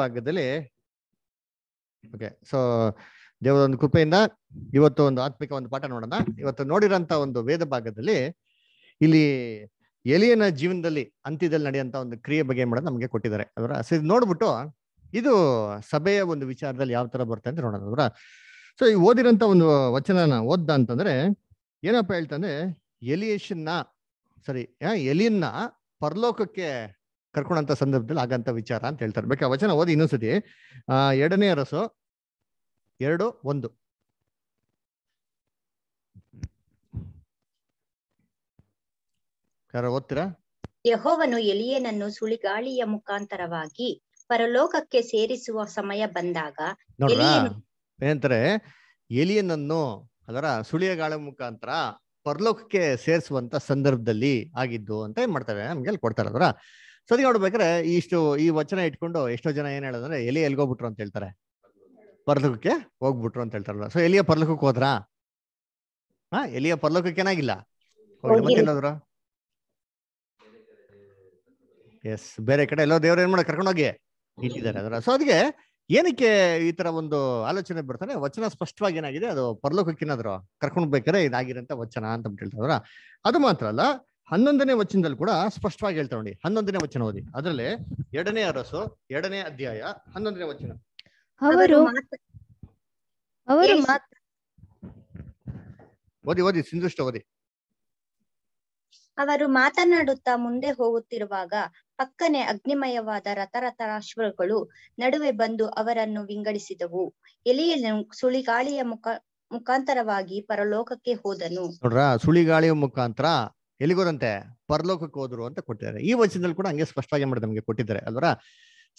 ಭಾಗದಲ್ಲಿ okay so ದೇವರ ಒಂದು ಕೃಪೆಯಿಂದ ಇವತ್ತು ಒಂದು ಆತ್ಮಿಕ ಒಂದು ಪಾಠ ನೋಡೋಣ ಇವತ್ತು ನೋಡಿರೋಂತ ಒಂದು ವೇದ ಭಾಗದಲ್ಲಿ ಇಲ್ಲಿ ಎಲಿಯನ ಜೀವನದಲ್ಲಿ ಅಂತ್ಯದಲ್ಲಿ ನಡೆಯುವಂತ ಒಂದು ಕ್ರಿಯೆ ಬಗ್ಗೆ ಮಾಡೋದು ನಮಗೆ ಕೊಟ್ಟಿದ್ದಾರೆ ಅದರ ಇದು ನೋಡ್ಬಿಟ್ಟು ಇದು ಸಭೆಯ ಒಂದು ವಿಚಾರದಲ್ಲಿ ಯಾವ ತರ ಬರುತ್ತೆ ಅಂತ ನೋಡೋಣ ಅದರ ಸೊ ಈ ಓದಿರಂತ ಒಂದು ವಚನನ ಓದ್ದ ಅಂತಂದ್ರೆ ಏನಪ್ಪಾ ಹೇಳ್ತಂದ್ರೆ ಎಲಿಯೇಷನ್ನ ಸರಿ ಎಲಿಯನ್ನ ಪರಲೋಕಕ್ಕೆ ಕರ್ಕೊಂಡಂತ ಸಂದರ್ಭದಲ್ಲಿ ಆಗಂತ ವಿಚಾರ ಅಂತ ಹೇಳ್ತಾರೆ ಬೇಕಾ ವಚನ ಓದಿ ಇನ್ನೊಂದ್ಸತಿ ಎರಡನೇ ಅರಸು ಎರಡು ಒಂದು ಯಹೋವನು ಎಲಿಯನನ್ನು ಸುಳಿಗಾಳಿಯ ಮುಖಾಂತರವಾಗಿ ಪರಲೋಕಕ್ಕೆ ಸೇರಿಸುವ ಸಮಯ ಬಂದಾಗ ಏನಂತಾರೆ ಎಲಿಯನನ್ನು ಅದರ ಸುಳಿಯ ಗಾಳ ಮುಖಾಂತರ ಪರಲೋಕಕ್ಕೆ ಸೇರಿಸುವಂತ ಸಂದರ್ಭದಲ್ಲಿ ಆಗಿದ್ದು ಅಂತ ಏನ್ ಮಾಡ್ತಾರೆ ನಮ್ಗೆ ಕೊಡ್ತಾರೆ ಅದರ ಸೊ ಅದಕ್ಕೆ ನೋಡ್ಬೇಕಾದ್ರೆ ಇಷ್ಟು ಈ ವಚನ ಇಟ್ಕೊಂಡು ಎಷ್ಟೋ ಜನ ಏನ್ ಎಲ್ಲಿ ಎಲಿ ಹೋಗ್ಬಿಟ್ರು ಅಂತ ಹೇಳ್ತಾರೆ ಪರ್ಲಕಕ್ಕೆ ಹೋಗ್ಬಿಟ್ರು ಅಂತ ಹೇಳ್ತಾರಲ್ಲ ಸೊ ಎಲಿಯ ಪರ್ಲಕಕ್ಕೆ ಹೋದ್ರ ಹಾ ಎಲಿಯ ಪರ್ಲಕಕ್ಕೆ ಏನಾಗಿಲ್ಲ ಎಸ್ ಬೇರೆ ಕಡೆ ಎಲ್ಲೋ ದೇವ್ರ ಏನ್ ಮಾಡ ಕರ್ಕೊಂಡೋಗಿ ಇಟ್ಟಿದ್ದಾರೆ ಅದರ ಸೊ ಅದಕ್ಕೆ ಏನಕ್ಕೆ ಈ ತರ ಒಂದು ಆಲೋಚನೆ ಬರ್ತಾನೆ ವಚನ ಸ್ಪಷ್ಟವಾಗಿ ಏನಾಗಿದೆ ಅದು ಪರ್ಲೋಕಕ್ಕಿನಾದ್ರು ಕರ್ಕೊಂಡ್ ಬೇಕಾದ್ರೆ ಇದಾಗಿರಂತ ವಚನ ಅಂತ ಹೇಳ್ತಾರ ಅದು ಮಾತ್ರ ಅಲ್ಲ ಹನ್ನೊಂದನೇ ವಚನದಲ್ಲಿ ಕೂಡ ಸ್ಪಷ್ಟವಾಗಿ ಹೇಳ್ತಾ ನೋಡಿ ಹನ್ನೊಂದನೇ ವಚನ ಓದಿ ಅದರಲ್ಲಿ ಎರಡನೇ ಅರಸು ಎರಡನೇ ಅಧ್ಯಾಯ ಹನ್ನೊಂದನೇ ವಚನ ಅವರು ಅವರು ಓದಿ ಓದಿ ಸಿಂಧುಷ್ಟ ಓದಿ ಅವರು ಮಾತನಾಡುತ್ತಾ ಮುಂದೆ ಹೋಗುತ್ತಿರುವಾಗ ಪಕ್ಕನೆ ಅಗ್ನಿಮಯವಾದ ರಥರಥರಾಶ್ವಗಳು ನಡುವೆ ಬಂದು ಅವರನ್ನು ವಿಂಗಡಿಸಿದವು ಎಲೆಯನ್ನು ಸುಳಿಗಾಳಿಯ ಮುಖ ಮುಖಾಂತರವಾಗಿ ಪರಲೋಕಕ್ಕೆ ಹೋದನು ನೋಡ್ರ ಸುಳಿಗಾಳಿಯ ಮುಖಾಂತರ ಎಲ್ಲಿಗೋರಂತೆ ಪರಲೋಕಕ್ಕೆ ಹೋದ್ರು ಅಂತ ಕೊಟ್ಟಿದ್ದಾರೆ ಈ ವಚನದಲ್ಲಿ ಕೂಡ ಹಂಗೆ ಸ್ಪಷ್ಟವಾಗಿ ಮಾಡಿದ್ರೆ ನಮಗೆ ಕೊಟ್ಟಿದ್ದಾರೆ ಅಲ್ವರ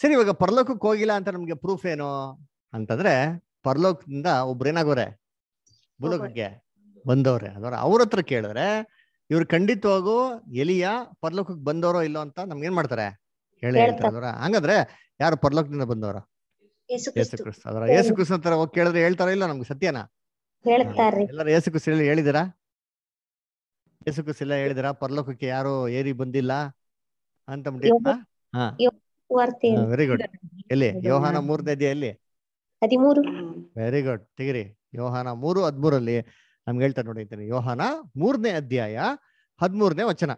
ಸರಿ ಇವಾಗ ಪರಲೋಕಕ್ಕೆ ಹೋಗಿಲ್ಲ ಅಂತ ನಮ್ಗೆ ಪ್ರೂಫ್ ಏನು ಅಂತಂದ್ರೆ ಪರಲೋಕದಿಂದ ಒಬ್ರು ಏನಾಗೋರೆ ಭೂಲೋಕಕ್ಕೆ ಬಂದವ್ರೆ ಅದರ ಅವ್ರ ಹತ್ರ ಕೇಳಿದ್ರೆ ಇವ್ರು ಖಂಡಿತವಾಗೂ ಎಲಿಯ ಪರಲೋಕಕ್ಕೆ ಬಂದವರೋ ಇಲ್ಲೋ ಅಂತ ನಮ್ಗೆ ಏನ್ ಮಾಡ್ತಾರೆ ಹೇಳಿ ಹೇಳ್ತಾರೆ ಅದರ ಹಂಗಂದ್ರೆ ಯಾರು ಪರಲೋಕದಿಂದ ಬಂದವರ ಯೇಸು ಕ್ರಿಸ್ತ ಅದರ ಯೇಸು ಕ್ರಿಸ್ತ ಹತ್ರ ಹೋಗಿ ಕೇಳಿದ್ರೆ ಹೇಳ್ತಾರ ಇಲ್ಲ ನಮ್ಗೆ ಸತ್ಯನಾ ಎಲ್ಲರೂ ಯೇಸು ಕ್ರಿಸ್ತ ಹೇಳಿದಿರಾ ಎಲ್ಲ ಹೇಳಿದ್ರ ಪರಲೋಕಕ್ಕೆ ಯಾರು ಏರಿ ಬಂದಿಲ್ಲ ಅಂತ ವೆರಿ ಗುಡ್ ಎಲ್ಲಿ ಯೋಹಾನ ಮೂರನೇ ಎಲ್ಲಿ ಹದಿಮೂರು ವೆರಿ ಗುಡ್ ತೆಗಿರಿ ಯೋಹಾನ ಮೂರು ಹದ್ಮೂರಲ್ಲಿ ನಮ್ಗೆ ಹೇಳ್ತಾ ನೋಡಿದ್ದೀನಿ ಯೋಹಾನ ಮೂರನೇ ಅಧ್ಯಾಯ ಹದ್ಮೂರನೇ ವಚನ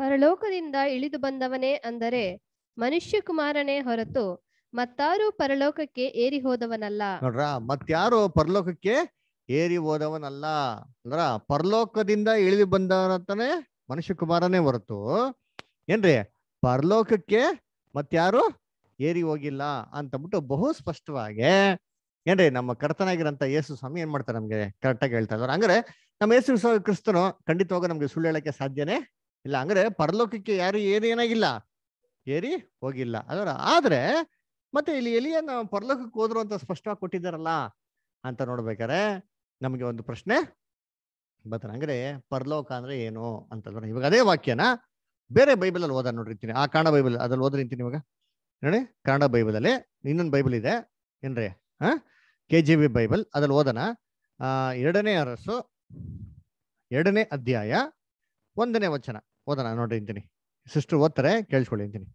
ಪರಲೋಕದಿಂದ ಇಳಿದು ಬಂದವನೇ ಅಂದರೆ ಮನುಷ್ಯ ಕುಮಾರನೇ ಹೊರತು ಮತ್ತಾರು ಪರಲೋಕಕ್ಕೆ ಏರಿ ಹೋದವನಲ್ಲ ನೋಡ್ರ ಮತ್ತಾರು ಪರಲೋಕಕ್ಕೆ ಏರಿ ಹೋದವನಲ್ಲ ಅಂದ್ರ ಪರಲೋಕದಿಂದ ಇಳಿದು ಬಂದವನಂತಾನೆ ಮನುಷ್ಯ ಕುಮಾರನೇ ಹೊರತು ಏನ್ರಿ ಪರಲೋಕಕ್ಕೆ ಮತ್ತಾರು ಏರಿ ಹೋಗಿಲ್ಲ ಅಂತಬಿಟ್ಟು ಬಹು ಸ್ಪಷ್ಟವಾಗಿ ಏನ್ರಿ ನಮ್ಮ ಕರ್ತನಾಗಿರಂತ ಯೇಸು ಸ್ವಾಮಿ ಏನ್ ಮಾಡ್ತಾರೆ ನಮ್ಗೆ ಕರೆಕ್ಟಾಗಿ ಹೇಳ್ತಾ ಇದಾರೆ ಅಂದ್ರೆ ನಮ್ಮ ಯೇಸು ಕ್ರಿಸ್ತನು ಖಂಡಿತವಾಗ ನಮ್ಗೆ ಸುಳ್ಳು ಹೇಳಕ್ಕೆ ಸಾಧ್ಯನೇ ಇಲ್ಲ ಅಂದ್ರೆ ಪರಲೋಕಕ್ಕೆ ಯಾರು ಏರಿ ಏನಾಗಿಲ್ಲ ಏರಿ ಹೋಗಿಲ್ಲ ಅದರ ಆದ್ರೆ ಮತ್ತೆ ಇಲ್ಲಿ ಎಲಿಯನ್ನ ಪರಲೋಕಕ್ಕೆ ಹೋದ್ರು ಅಂತ ಸ್ಪಷ್ಟವಾಗಿ ಕೊಟ್ಟಿದ್ದಾರಲ್ಲ ಅಂತ ನೋಡ್ಬೇಕಾರೆ ನಮಗೆ ಒಂದು ಪ್ರಶ್ನೆ ಬರ್ತಾನೆ ಅಂದ್ರೆ ಪರ್ಲೋಕ ಅಂದ್ರೆ ಏನು ಅಂತಂದ್ರೆ ಇವಾಗ ಅದೇ ವಾಕ್ಯನ ಬೇರೆ ಬೈಬಲ್ ಅಲ್ಲಿ ಓದ ನೋಡಿರ್ತೀನಿ ಆ ಕನ್ನಡ ಬೈಬಲ್ ಅದ್ರಲ್ಲಿ ಓದ್ರಿಂತೀನಿ ಇವಾಗ ನೋಡಿ ಕನ್ನಡ ಬೈಬಲ್ ಅಲ್ಲಿ ಇನ್ನೊಂದು ಬೈಬಲ್ ಇದೆ ಏನ್ರಿ ಹಾ ಕೆ ಜಿ ಬಿ ಬೈಬಲ್ ಅದ್ರಲ್ಲಿ ಓದೋಣ ಎರಡನೇ ಅರಸು ಎರಡನೇ ಅಧ್ಯಾಯ ಒಂದನೇ ವಚನ ಓದೋಣ ನೋಡಿರ್ತೀನಿ ಸಿಸ್ಟರ್ ಓದ್ತಾರೆ ಕೇಳಿಸ್ಕೊಳ್ಳಿ ಅಂತೀನಿ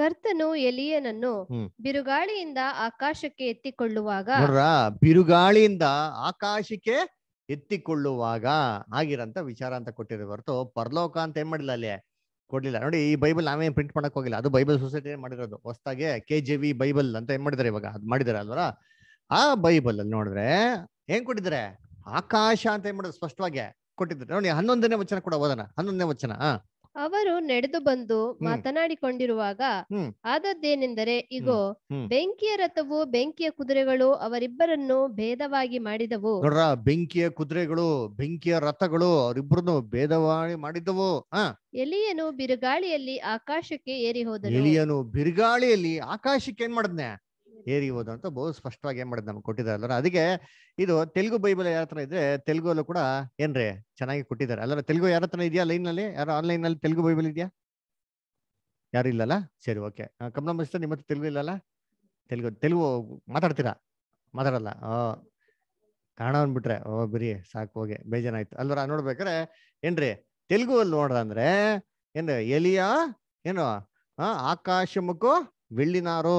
ಕರ್ತನು ಎಲಿಯನನ್ನು ಬಿರುಗಾಳಿಯಿಂದ ಆಕಾಶಕ್ಕೆ ಎತ್ತಿಕೊಳ್ಳುವಾಗ ಬಿರುಗಾಳಿಯಿಂದ ಆಕಾಶಕ್ಕೆ ಎತ್ತಿಕೊಳ್ಳುವಾಗ ಆಗಿರಂತ ವಿಚಾರ ಅಂತ ಕೊಟ್ಟಿರೋ ಹೊರತು ಪರಲೋಕ ಅಂತ ಏನ್ ಮಾಡಿಲ್ಲ ಅಲ್ಲಿ ಕೊಡ್ಲಿಲ್ಲ ನೋಡಿ ಈ ಬೈಬಲ್ ನಾವೇನ್ ಪ್ರಿಂಟ್ ಮಾಡಕ್ ಹೋಗಿಲ್ಲ ಅದು ಬೈಬಲ್ ಸೊಸೈಟಿ ಮಾಡಿರೋದು ಹೊಸದಾಗೆ ಕೆ ಜೆ ವಿ ಬೈಬಲ್ ಅಂತ ಏನ್ ಮಾಡಿದಾರೆ ಇವಾಗ ಅದ್ ಮಾಡಿದಾರೆ ಅಲ್ವರ ಆ ಬೈಬಲ್ ಅಲ್ಲಿ ನೋಡಿದ್ರೆ ಹೆಂಗ್ ಕೊಟ್ಟಿದ್ದಾರೆ ಆಕಾಶ ಅಂತ ಏನ್ ಮಾಡೋದು ಸ್ಪಷ್ಟವಾಗಿ ಕೊಟ್ಟಿದ್ದಾರೆ ನೋಡಿ ಹನ್ನೊಂದನೇ ವಚನ ಕೂಡ ಓದೋಣ ಹನ್ನೊಂದನೇ ವಚನ ಆ ಅವರು ನಡೆದು ಬಂದು ಮಾತನಾಡಿಕೊಂಡಿರುವಾಗ ಆದದ್ದೇನೆಂದರೆ ಇಗೋ ಬೆಂಕಿಯ ರಥವು ಬೆಂಕಿಯ ಕುದುರೆಗಳು ಅವರಿಬ್ಬರನ್ನು ಭೇದವಾಗಿ ಮಾಡಿದವು ಬೆಂಕಿಯ ಕುದುರೆಗಳು ಬೆಂಕಿಯ ರಥಗಳು ಅವರಿಬ್ಬರನ್ನು ಭೇದವಾಗಿ ಮಾಡಿದವು ಎಲಿಯನು ಬಿರುಗಾಳಿಯಲ್ಲಿ ಆಕಾಶಕ್ಕೆ ಏರಿ ಹೋದನು ಎಲಿಯನು ಬಿರುಗಾಳಿಯಲ್ಲಿ ಆಕಾಶಕ್ಕೆ ಏನ್ ಮಾಡಿದ್ನೆ ಏರಿಬಹುದು ಅಂತ ಬಹು ಸ್ಪಷ್ಟವಾಗಿ ಏನ್ ಮಾಡಿದ್ ನಮ್ಗೆ ಕೊಟ್ಟಿದ್ದಾರೆ ಅಲ್ಲ ಅದಕ್ಕೆ ಇದು ತೆಲುಗು ಬೈಬಲ್ ಯಾರ ಹತ್ರ ಇದ್ರೆ ತೆಲುಗು ಕೂಡ ಏನ್ರೀ ಚೆನ್ನಾಗಿ ಕೊಟ್ಟಿದ್ದಾರೆ ಅಲ್ಲ ತೆಲುಗು ಯಾರ ಹತ್ರ ಇದೆಯಾ ಲೈನ್ ನಲ್ಲಿ ಯಾರು ಆನ್ಲೈನ್ ನಲ್ಲಿ ತೆಲುಗು ಬೈಬಲ್ ಇದೆಯಾ ಯಾರು ಇಲ್ಲಲ್ಲ ಸರಿ ಓಕೆ ಕಮಲ ಮಿಸ್ಟರ್ ನಿಮ್ಮ ಹತ್ರ ತೆಲುಗು ಇಲ್ಲಲ್ಲ ತೆಲುಗು ತೆಲುಗು ಮಾತಾಡ್ತೀರಾ ಮಾತಾಡಲ್ಲ ಕಾಣೋ ಅಂದ್ಬಿಟ್ರೆ ಓ ಬಿರಿ ಸಾಕು ಹೋಗಿ ಬೇಜಾರಾಯ್ತು ಅಲ್ವರ ನೋಡ್ಬೇಕಾರೆ ಏನ್ರಿ ತೆಲುಗು ಅಲ್ಲಿ ನೋಡ್ರ ಅಂದ್ರೆ ಏನ್ರಿ ಎಲಿಯ ಏನು ಆಕಾಶ ಮುಖ ಬೆಳ್ಳಿನಾರು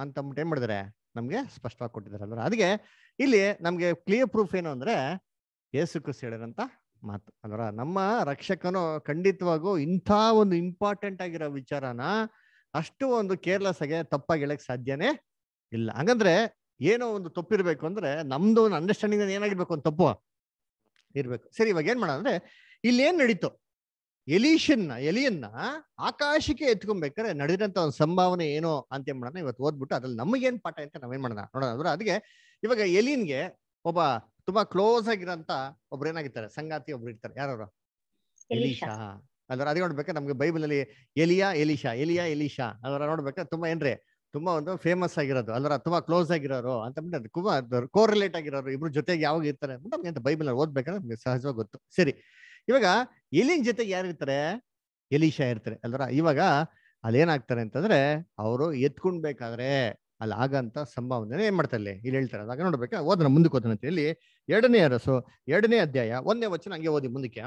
ಅಂತ ಅಂದ್ಬಿಟ್ಟು ಏನ್ ಮಾಡಿದ್ರೆ ನಮ್ಗೆ ಸ್ಪಷ್ಟವಾಗಿ ಕೊಟ್ಟಿದ್ದಾರೆ ಅದಕ್ಕೆ ಇಲ್ಲಿ ನಮ್ಗೆ ಕ್ಲಿಯರ್ ಪ್ರೂಫ್ ಏನು ಅಂದ್ರೆ ಯೇಸು ಕ್ರಿಸ್ ಹೇಳಿರಂತ ಮಾತು ಅಲ್ವರ ನಮ್ಮ ರಕ್ಷಕನು ಖಂಡಿತವಾಗೂ ಇಂಥ ಒಂದು ಇಂಪಾರ್ಟೆಂಟ್ ಆಗಿರೋ ವಿಚಾರನ ಅಷ್ಟು ಒಂದು ಕೇರ್ಲೆಸ್ ಆಗಿ ತಪ್ಪಾಗಿ ಹೇಳಕ್ ಸಾಧ್ಯನೇ ಇಲ್ಲ ಹಾಗಂದ್ರೆ ಏನೋ ಒಂದು ತಪ್ಪಿರ್ಬೇಕು ಅಂದ್ರೆ ನಮ್ದು ಒಂದು ಅಂಡರ್ಸ್ಟ್ಯಾಂಡಿಂಗ್ ಏನಾಗಿರ್ಬೇಕು ಒಂದು ತಪ್ಪು ಇರ್ಬೇಕು ಸರಿ ಇವಾಗ ಏನ್ ಮಾಡೋಣ ಇಲ್ಲಿ ಏನ್ ನಡೀತು ಎಲೀಶನ್ನ ಎಲಿಯನ್ನ ಆಕಾಶಕ್ಕೆ ಎತ್ಕೊಬೇಕಾರೆ ನಡೆದಂತ ಒಂದು ಸಂಭಾವನೆ ಏನೋ ಅಂತ ಏನ್ ಮಾಡೋಣ ಇವತ್ತು ಓದ್ಬಿಟ್ಟು ಅದ್ರಲ್ಲಿ ನಮಗೇನ್ ಪಾಠ ಅಂತ ನಾವೇನ್ ಮಾಡೋಣ ನೋಡೋಣ ಅಂದ್ರೆ ಅದಕ್ಕೆ ಇವಾಗ ಎಲಿನ್ಗೆ ಒಬ್ಬ ತುಂಬಾ ಕ್ಲೋಸ್ ಆಗಿರೋಂತ ಒಬ್ರು ಏನಾಗಿರ್ತಾರೆ ಸಂಗಾತಿ ಒಬ್ರು ಇರ್ತಾರೆ ಯಾರು ಎಲೀಶಾ ಅಂದ್ರೆ ಅದೇ ನೋಡ್ಬೇಕಾ ನಮ್ಗೆ ಬೈಬಲ್ ಅಲ್ಲಿ ಎಲಿಯಾ ಎಲಿಶಾ ಎಲಿಯಾ ಎಲಿಶಾ ಅದರ ನೋಡ್ಬೇಕಾದ್ರೆ ತುಂಬಾ ಏನ್ರಿ ತುಂಬಾ ಒಂದು ಫೇಮಸ್ ಆಗಿರೋದು ಅಲ್ಲರ ತುಂಬಾ ಕ್ಲೋಸ್ ಆಗಿರೋರು ಅಂತ ಬಿಟ್ಟು ತುಂಬಾ ಕೋರಿಲೇಟ್ ಆಗಿರೋರು ಇಬ್ರು ಜೊತೆಗೆ ಯಾವಾಗ ಇರ್ತಾರೆ ಅಂತ ಬೈಬಲ್ ಓದ್ಬೇಕಾದ್ರೆ ನಮ್ಗೆ ಸಹಜವಾಗಿ ಗೊತ್ತು ಸರಿ ಇವಾಗ ಎಲಿನ್ ಜೊತೆಗೆ ಯಾರಿರ್ತಾರೆ ಎಲಿಶಾ ಇರ್ತಾರೆ ಅಲ್ರ ಇವಾಗ ಏನಾಗ್ತಾರೆ ಅಂತಂದ್ರೆ ಅವರು ಎತ್ಕೊಂಡ್ಬೇಕಾದ್ರೆ ಅಲ್ಲಿ ಆಗಂತ ಸಂಭಾವನೆ ಏನ್ ಮಾಡ್ತಾರೆ ಇಲ್ಲಿ ಹೇಳ್ತಾರೆ ಅದಾಗ ನೋಡ್ಬೇಕಾ ಓದನ ಮುಂದಕ್ಕೆ ಅಂತ ಇಲ್ಲಿ ಎರಡನೇ ಅರಸು ಎರಡನೇ ಅಧ್ಯಾಯ ಒಂದನೇ ವಚನ ಹಂಗೆ ಓದಿ ಮುಂದಕ್ಕೆ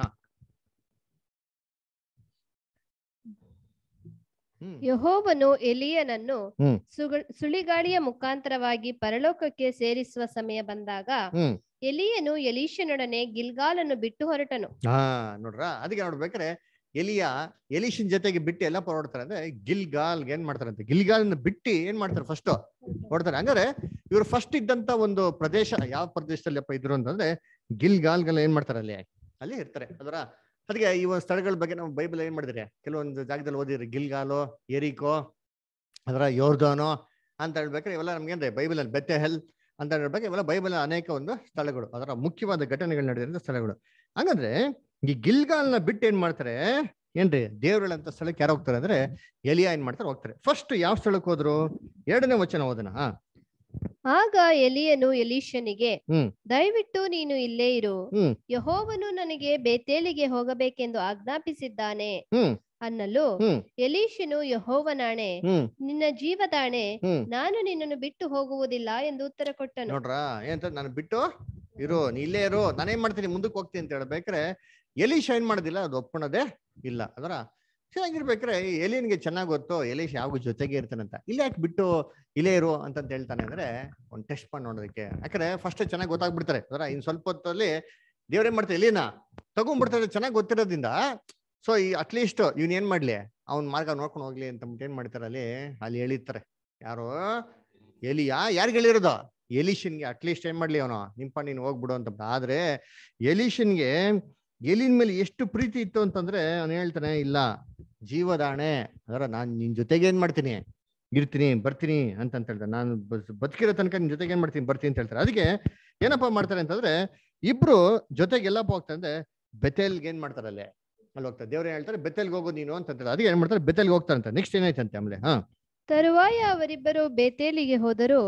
ಯಹೋವನು ಎಲಿಯನನ್ನು ಸುಳಿಗಾಳಿಯ ಮುಖಾಂತರವಾಗಿ ಪರಲೋಕಕ್ಕೆ ಸೇರಿಸುವ ಸಮಯ ಬಂದಾಗ ಎಲಿಯನು ಎಲೀಶನೊಡನೆ ಗಿಲ್ಗಾಲನ್ನು ಬಿಟ್ಟು ಹೊರಟನು ಹಾ ನೋಡ್ರ ಅದಕ್ಕೆ ನೋಡ್ಬೇಕಾರೆ ಎಲಿಯ ಯಲೀಶನ್ ಜೊತೆಗೆ ಬಿಟ್ಟು ಎಲ್ಲ ಹೊರಡ್ತಾರೆ ಅಂದ್ರೆ ಗಿಲ್ಗಾಲ್ ಏನ್ ಮಾಡ್ತಾರಂತೆ ಗಿಲ್ಗಾಲ್ ಬಿಟ್ಟು ಏನ್ ಮಾಡ್ತಾರೆ ಫಸ್ಟ್ ಹೊಡ್ತಾರೆ ಅಂದ್ರೆ ಇವ್ರು ಫಸ್ಟ್ ಇದ್ದಂತ ಒಂದು ಪ್ರದೇಶ ಯಾವ ಪ್ರದೇಶದಲ್ಲಿ ಅಪ್ಪ ಇದ್ರು ಅಂತಂದ್ರೆ ಗೆ ಏನ್ ಮಾಡ್ತಾರೆ ಅಲ್ಲಿ ಅಲ್ಲಿ ಇರ್ತಾರೆ ಅದರ ಅದಕ್ಕೆ ಈ ಒಂದು ಸ್ಥಳಗಳ ಬಗ್ಗೆ ನಾವು ಬೈಬಲ್ ಏನ್ ಮಾಡಿದ್ರೆ ಕೆಲವೊಂದು ಜಾಗದಲ್ಲಿ ಓದಿದ್ರೆ ಗಿಲ್ಗಾಲೋ ಎರಿಕೋ ಅದರ ಯೋರ್ಧಾನೋ ಅಂತ ಹೇಳ್ಬೇಕ್ರೆ ಇವೆಲ್ಲ ಅಂದ್ರೆ ಬೈಬಲ್ ಅಲ್ಲಿ ಬೆತ್ತೆ ಹೆಲ್ ಅಂತ ಬಗ್ಗೆ ಇವೆಲ್ಲ ಬೈಬಲ್ ಅನೇಕ ಒಂದು ಸ್ಥಳಗಳು ಅದರ ಮುಖ್ಯವಾದ ಘಟನೆಗಳು ನಡೆದಿರೋ ಸ್ಥಳಗಳು ಹಂಗಂದ್ರೆ ಈ ಗಿಲ್ಗಾಲ್ನ ಬಿಟ್ಟು ಏನ್ ಮಾಡ್ತಾರೆ ಏನ್ರಿ ಅಂತ ಸ್ಥಳಕ್ಕೆ ಯಾರು ಹೋಗ್ತಾರೆ ಅಂದ್ರೆ ಎಲಿಯಾ ಏನ್ ಮಾಡ್ತಾರೆ ಹೋಗ್ತಾರೆ ಫಸ್ಟ್ ಯಾವ ಸ್ಥಳಕ್ಕೆ ಹೋದ್ರು ಎರಡನೇ ವಚನ ಹೋದನ ಆಗ ಎಲಿಯನು ಎಲೀಶನಿಗೆ ದಯವಿಟ್ಟು ನೀನು ಇಲ್ಲೇ ಇರು ಯಹೋವನು ನನಗೆ ಬೇತೇಲಿಗೆ ಹೋಗಬೇಕೆಂದು ಆಜ್ಞಾಪಿಸಿದ್ದಾನೆ ಅನ್ನಲು ಎಲೀಶನು ಯಹೋವನಾಣೆ ನಿನ್ನ ಜೀವದಾಣೆ ನಾನು ನಿನ್ನನ್ನು ಬಿಟ್ಟು ಹೋಗುವುದಿಲ್ಲ ಎಂದು ಉತ್ತರ ಕೊಟ್ಟನು ನೋಡ್ರಾ ಏನಂತ ನಾನು ಬಿಟ್ಟು ಇರೋ ನೀ ಇಲ್ಲೇ ಇರೋ ನಾನೇನ್ ಮಾಡ್ತೀನಿ ಮುಂದಕ್ಕೆ ಹೋಗ್ತೀನಿ ಅಂತ ಹೇಳ್ಬೇಕ್ರೆ ಎಲಿ ಏನ್ ಮಾಡುದಿಲ್ಲ ಅದು ಒಪ್ಪಣದೇ ಇಲ್ಲ ಅದರ ಚೆನ್ನಾಗಿರ್ಬೇಕ್ರೆ ಎಲಿನ್ಗೆ ಚೆನ್ನಾಗಿ ಗೊತ್ತು ಎಲೀಶ್ ಯಾವಾಗ ಜೊತೆಗೆ ಇರ್ತಾನಂತ ಇಲ್ಲ ಯಾಕೆ ಬಿಟ್ಟು ಇಲ್ಲೇ ಇರು ಅಂತ ಹೇಳ್ತಾನೆ ಅಂದ್ರೆ ಒಂದ್ ಟೆಸ್ಟ್ ಮಾಡಿ ನೋಡೋದಕ್ಕೆ ಯಾಕಂದ್ರೆ ಫಸ್ಟ್ ಚೆನ್ನಾಗಿ ಗೊತ್ತಾಗ್ಬಿಡ್ತಾರೆ ಅದರ ಇನ್ ಸ್ವಲ್ಪ ಹೊತ್ತಲ್ಲಿ ದೇವ್ರೇನ್ ಮಾಡ್ತಾರೆ ಎಲಿನ ತಗೊಂಡ್ಬಿಡ್ತಾರೆ ಚೆನ್ನಾಗಿ ಗೊತ್ತಿರೋದ್ರಿಂದ ಸೊ ಈ ಅಟ್ಲೀಸ್ಟ್ ಇವ್ನ ಏನ್ ಮಾಡ್ಲಿ ಅವ್ನ ಮಾರ್ಗ ನೋಡ್ಕೊಂಡು ಹೋಗ್ಲಿ ಅಂತ ಏನ್ ಮಾಡ್ತಾರ ಅಲ್ಲಿ ಅಲ್ಲಿ ಹೇಳಿರ್ತಾರೆ ಯಾರು ಎಲಿಯಾ ಯಾರಿಗೆ ಹೇಳಿರೋದು ಎಲಿಷನ್ಗೆ ಅಟ್ಲೀಸ್ಟ್ ಏನ್ ಮಾಡ್ಲಿ ಅವನು ನಿಂಪ ನೀನು ಹೋಗ್ಬಿಡು ಅಂತ ಆದ್ರೆ ಎಲಿಷನ್ಗೆ ಎಲಿನ ಮೇಲೆ ಎಷ್ಟು ಪ್ರೀತಿ ಇತ್ತು ಅಂತಂದ್ರೆ ಅವನು ಹೇಳ್ತಾನೆ ಇಲ್ಲ ಜೀವದಾಣೆ ಅದರ ನಾನು ನಿನ್ ಜೊತೆಗೆ ಏನ್ ಮಾಡ್ತೀನಿ ಇರ್ತೀನಿ ಬರ್ತೀನಿ ಅಂತ ಅಂತ ಹೇಳ್ತಾರೆ ನಾನು ಬದುಕಿರೋ ತನಕ ನಿನ್ ಜೊತೆಗೆ ಏನ್ ಮಾಡ್ತೀನಿ ಬರ್ತೀನಿ ಅಂತ ಹೇಳ್ತಾರೆ ಅದಕ್ಕೆ ಏನಪ್ಪಾ ಮಾಡ್ತಾರೆ ಅಂತಂದ್ರೆ ಇಬ್ರು ಜೊತೆಗೆ ಎಲ್ಲಪ್ಪ ಅಂದ್ರೆ ಬೆತೆಲ್ಗೆ ಏನ್ ಮಾಡ್ತಾರೆ ಅಲ್ಲೇ ಅಲ್ಲಿ ಹೋಗ್ತಾರೆ ದೇವ್ರ ಹೇಳ್ತಾರೆ ಬೆತ್ತಲ್ಗೆ ಹೋಗು ನೀನು ಅಂತ ಅದಕ್ಕೆ ಏನ್ ಮಾಡ್ತಾರೆ ಬೆತ್ತಲ್ಗೆ ಅಂತ ನೆಕ್ಸ್ಟ್ ಏನಾಯ್ತಂತೆ ಆಮೇಲೆ ಹಾ ತರುವಾಯ ಅವರಿಬ್ಬರು ಬೇತೇಲಿಗೆ ಹೋದರು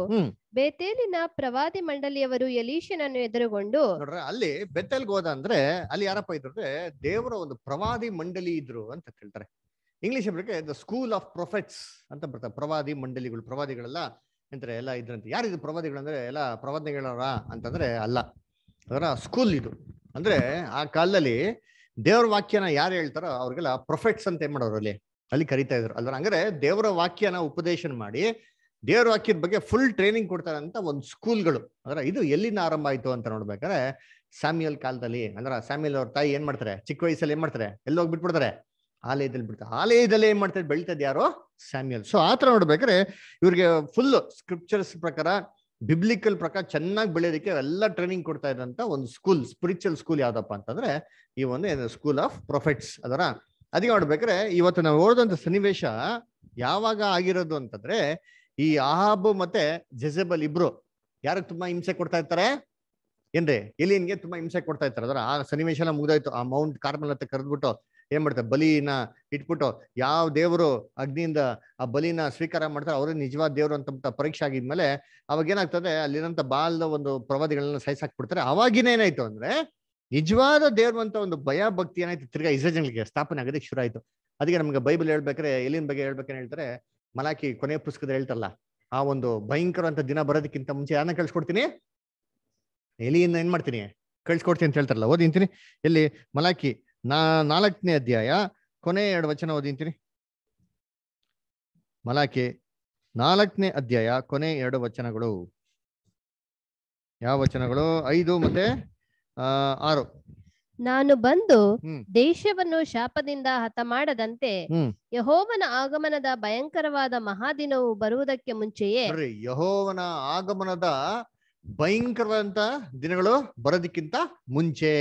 ಬೇತೇಲಿನ ಪ್ರವಾದಿ ಮಂಡಳಿಯವರು ಯಲೀಶನನ್ನು ಎದುರುಗೊಂಡು ನೋಡ್ರ ಅಲ್ಲಿ ಬೆತ್ತಲ್ಗೆ ಹೋದ ಅಂದ್ರೆ ಅಲ್ಲಿ ಯಾರಪ್ಪ ಇದ್ರು ದೇವರ ಒಂದು ಪ್ರವಾದಿ ಮಂಡಳಿ ಇದ್ರು ಅಂತ ಹೇಳ್ತಾರೆ ಇಂಗ್ಲಿಷ್ ಬಗ್ಗೆ ದ ಸ್ಕೂಲ್ ಆಫ್ ಪ್ರೊಫೆಟ್ಸ್ ಅಂತ ಬರ್ತಾರೆ ಪ್ರವಾದಿ ಮಂಡಳಿಗಳು ಪ್ರವಾದಿಗಳೆಲ್ಲ ಅಂತಾರೆ ಎಲ್ಲ ಇದ್ರಂತೆ ಪ್ರವಾದಿಗಳು ಅಂದ್ರೆ ಎಲ್ಲ ಪ್ರವಾದಿಗಳವರ ಅಂತಂದ್ರೆ ಅಲ್ಲ ಅದರ ಸ್ಕೂಲ್ ಇದು ಅಂದ್ರೆ ಆ ಕಾಲದಲ್ಲಿ ದೇವ್ರ ವಾಕ್ಯನ ಯಾರು ಹೇಳ್ತಾರೋ ಅವ್ರಿಗೆಲ್ಲ ಪ್ರೊಫೆಕ್ಟ್ಸ್ ಅಂತ ಏನ್ ಮಾಡೋರು ಅಲ್ಲಿ ಅಲ್ಲಿ ಕರಿತಾ ಇದ್ರು ಅಲ್ವಾ ಅಂದ್ರೆ ದೇವರ ವಾಕ್ಯನ ಉಪದೇಶನ ಮಾಡಿ ದೇವ್ರ ವಾಕ್ಯದ ಬಗ್ಗೆ ಫುಲ್ ಟ್ರೈನಿಂಗ್ ಕೊಡ್ತಾರೆ ಅಂತ ಒಂದು ಸ್ಕೂಲ್ಗಳು ಅಂದ್ರೆ ಇದು ಎಲ್ಲಿಂದ ಆರಂಭ ಆಯ್ತು ಅಂತ ನೋಡ್ಬೇಕಾದ್ರೆ ಸ್ಯಾಮಿಯಲ್ ಕಾಲದಲ್ಲಿ ಅಂದ್ರೆ ಸ್ಯಾಮಿಯಲ್ ಅವ್ರ ತಾಯಿ ಏನ್ ಮಾಡ್ತಾರೆ ಚಿಕ್ಕ ವಯಸ್ಸಲ್ಲಿ ಏನ್ ಮಾಡ್ತಾರೆ ಎಲ್ಲ ಹೋಗಿ ಬಿಟ್ಬಿಡ್ತಾರೆ ಆಲಯದಲ್ಲಿ ಬಿಡ್ತಾರೆ ಆಲಯದಲ್ಲೇ ಏನ್ ಮಾಡ್ತಾರೆ ಬೆಳಿತದ ಯಾರೋ ಸ್ಯಾಮಿಯಲ್ ಸೊ ಆತರ ನೋಡ್ಬೇಕಾದ್ರೆ ಇವ್ರಿಗೆ ಫುಲ್ ಸ್ಕ್ರಿಪ್ಚರ್ಸ್ ಪ್ರಕಾರ ಬಿಬ್ಲಿಕಲ್ ಪ್ರಕಾರ ಚೆನ್ನಾಗಿ ಬೆಳೆಯೋದಕ್ಕೆ ಎಲ್ಲ ಟ್ರೈನಿಂಗ್ ಕೊಡ್ತಾ ಇದ್ದಂತ ಒಂದು ಸ್ಕೂಲ್ ಸ್ಪಿರಿಚುವಲ್ ಸ್ಕೂಲ್ ಯಾವ್ದಪ್ಪ ಅಂತಂದ್ರೆ ಈ ಒಂದು ಏನು ಸ್ಕೂಲ್ ಆಫ್ ಪ್ರೊಫೆಟ್ಸ್ ಅದರ ಅದಕ್ಕೆ ನೋಡ್ಬೇಕ್ರೆ ಇವತ್ತು ನಾವು ಓದಿದಂತ ಸನ್ನಿವೇಶ ಯಾವಾಗ ಆಗಿರೋದು ಅಂತಂದ್ರೆ ಈ ಆಹಾಬ್ ಮತ್ತೆ ಜೆಜೆಬಲ್ ಇಬ್ರು ಯಾರಿಗೆ ತುಂಬಾ ಹಿಂಸೆ ಕೊಡ್ತಾ ಇರ್ತಾರೆ ಏನ್ರಿ ಎಲಿಯನ್ಗೆ ತುಂಬಾ ಹಿಂಸೆ ಕೊಡ್ತಾ ಇರ್ತಾರೆ ಅದರ ಆ ಸನ್ನಿವೇಶ ಮುಗ್ದಾಯ್ತು ಆ ಮೌಂಟ್ ಕಾರ್ಮಲ್ ಅಂತ ಕರೆದ್ಬಿಟ್ಟು ಏನ್ ಮಾಡ್ತಾರೆ ಬಲಿನ ಇಟ್ಬಿಟ್ಟು ಯಾವ ದೇವರು ಅಗ್ನಿಯಿಂದ ಆ ಬಲಿನ ಸ್ವೀಕಾರ ಮಾಡ್ತಾರೆ ಅವರೇ ನಿಜವಾದ ದೇವರು ಅಂತ ಪರೀಕ್ಷೆ ಆಗಿದ್ಮೇಲೆ ಅವಾಗ ಏನಾಗ್ತದೆ ಅಲ್ಲಿನಂತ ಬಾಲದ ಒಂದು ಪ್ರವಾದಿಗಳನ್ನ ಅವಾಗಿನ ಏನಾಯ್ತು ಅಂದ್ರೆ ನಿಜವಾದ ಅಂತ ಒಂದು ಭಯ ಭಕ್ತಿ ಏನಾಯ್ತು ತಿರ್ಗಾ ಜನಗಳಿಗೆ ಸ್ಥಾಪನೆ ಆಗೋದಕ್ಕೆ ಶುರು ಆಯ್ತು ಅದಕ್ಕೆ ನಮ್ಗೆ ಬೈಬಲ್ ಹೇಳ್ಬೇಕ್ರೆ ಎಲ್ಲಿನ ಬಗ್ಗೆ ಹೇಳ್ಬೇಕು ಹೇಳ್ತಾರೆ ಮಲಾಕಿ ಕೊನೆಯ ಪುಸ್ತಕದ ಹೇಳ್ತಾರಲ್ಲ ಆ ಒಂದು ಭಯಂಕರವಂತ ದಿನ ಬರೋದಕ್ಕಿಂತ ಮುಂಚೆ ಯಾರನ್ನ ಕಳ್ಸ್ಕೊಡ್ತೀನಿ ಎಲಿಯಿಂದ ಏನ್ ಮಾಡ್ತೀನಿ ಕಳ್ಸ್ಕೊಡ್ತೀನಿ ಅಂತ ಹೇಳ್ತಾರಲ್ಲ ಓದಿಂತೀನಿ ಎಲ್ಲಿ ಮಲಾಕಿ ನಾ ನಾಲ್ಕನೇ ಅಧ್ಯಾಯ ಕೊನೆ ಎರಡು ವಚನ ಓದಿಂತೀನಿ ಮಲಾಖೆ ನಾಲ್ಕನೇ ಅಧ್ಯಾಯ ಕೊನೆ ಎರಡು ವಚನಗಳು ಯಾವ ವಚನಗಳು ಐದು ಮತ್ತೆ ಆರು ನಾನು ಬಂದು ದೇಶವನ್ನು ಶಾಪದಿಂದ ಹತ ಮಾಡದಂತೆ ಯಹೋವನ ಆಗಮನದ ಭಯಂಕರವಾದ ಮಹಾದಿನವು ಬರುವುದಕ್ಕೆ ಮುಂಚೆಯೇ ಯಹೋವನ ಆಗಮನದ ಭಯಂಕರವಾದಂತ ದಿನಗಳು ಬರೋದಕ್ಕಿಂತ ಮುಂಚೆ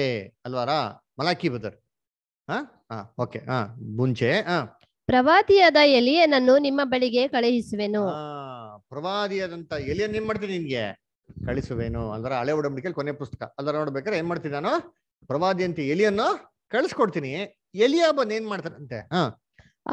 ಅಲ್ವಾರ ಮಲಾಖಿ ಬದರ್ ಓಕೆ ಮುಂಚೆ ಪ್ರವಾದಿಯಾದ ಎಲಿಯನನ್ನು ನಿಮ್ಮ ಬಳಿಗೆ ಕಳುಹಿಸುವೆನು ಪ್ರವಾದಿಯಾದಂತ ಎಲಿಯನ್ ಏನ್ ಮಾಡ್ತೀನಿ ನಿನ್ಗೆ ಕಳಿಸುವೇನು ಅಂದ್ರೆ ಹಳೆ ಒಡಂಬಡಿಕೆ ಕೊನೆ ಪುಸ್ತಕ ಅದರ ನೋಡ್ಬೇಕಾದ್ರೆ ಏನ್ ಮಾಡ್ತೀನಿ ನಾನು ಪ್ರವಾದಿ ಅಂತ ಎಲಿಯನ್ನು ಕಳಿಸ್ಕೊಡ್ತೀನಿ ಎಲಿಯಾಬನ್ ಏನ್ ಮಾಡ್ತಾರಂತೆ ಹ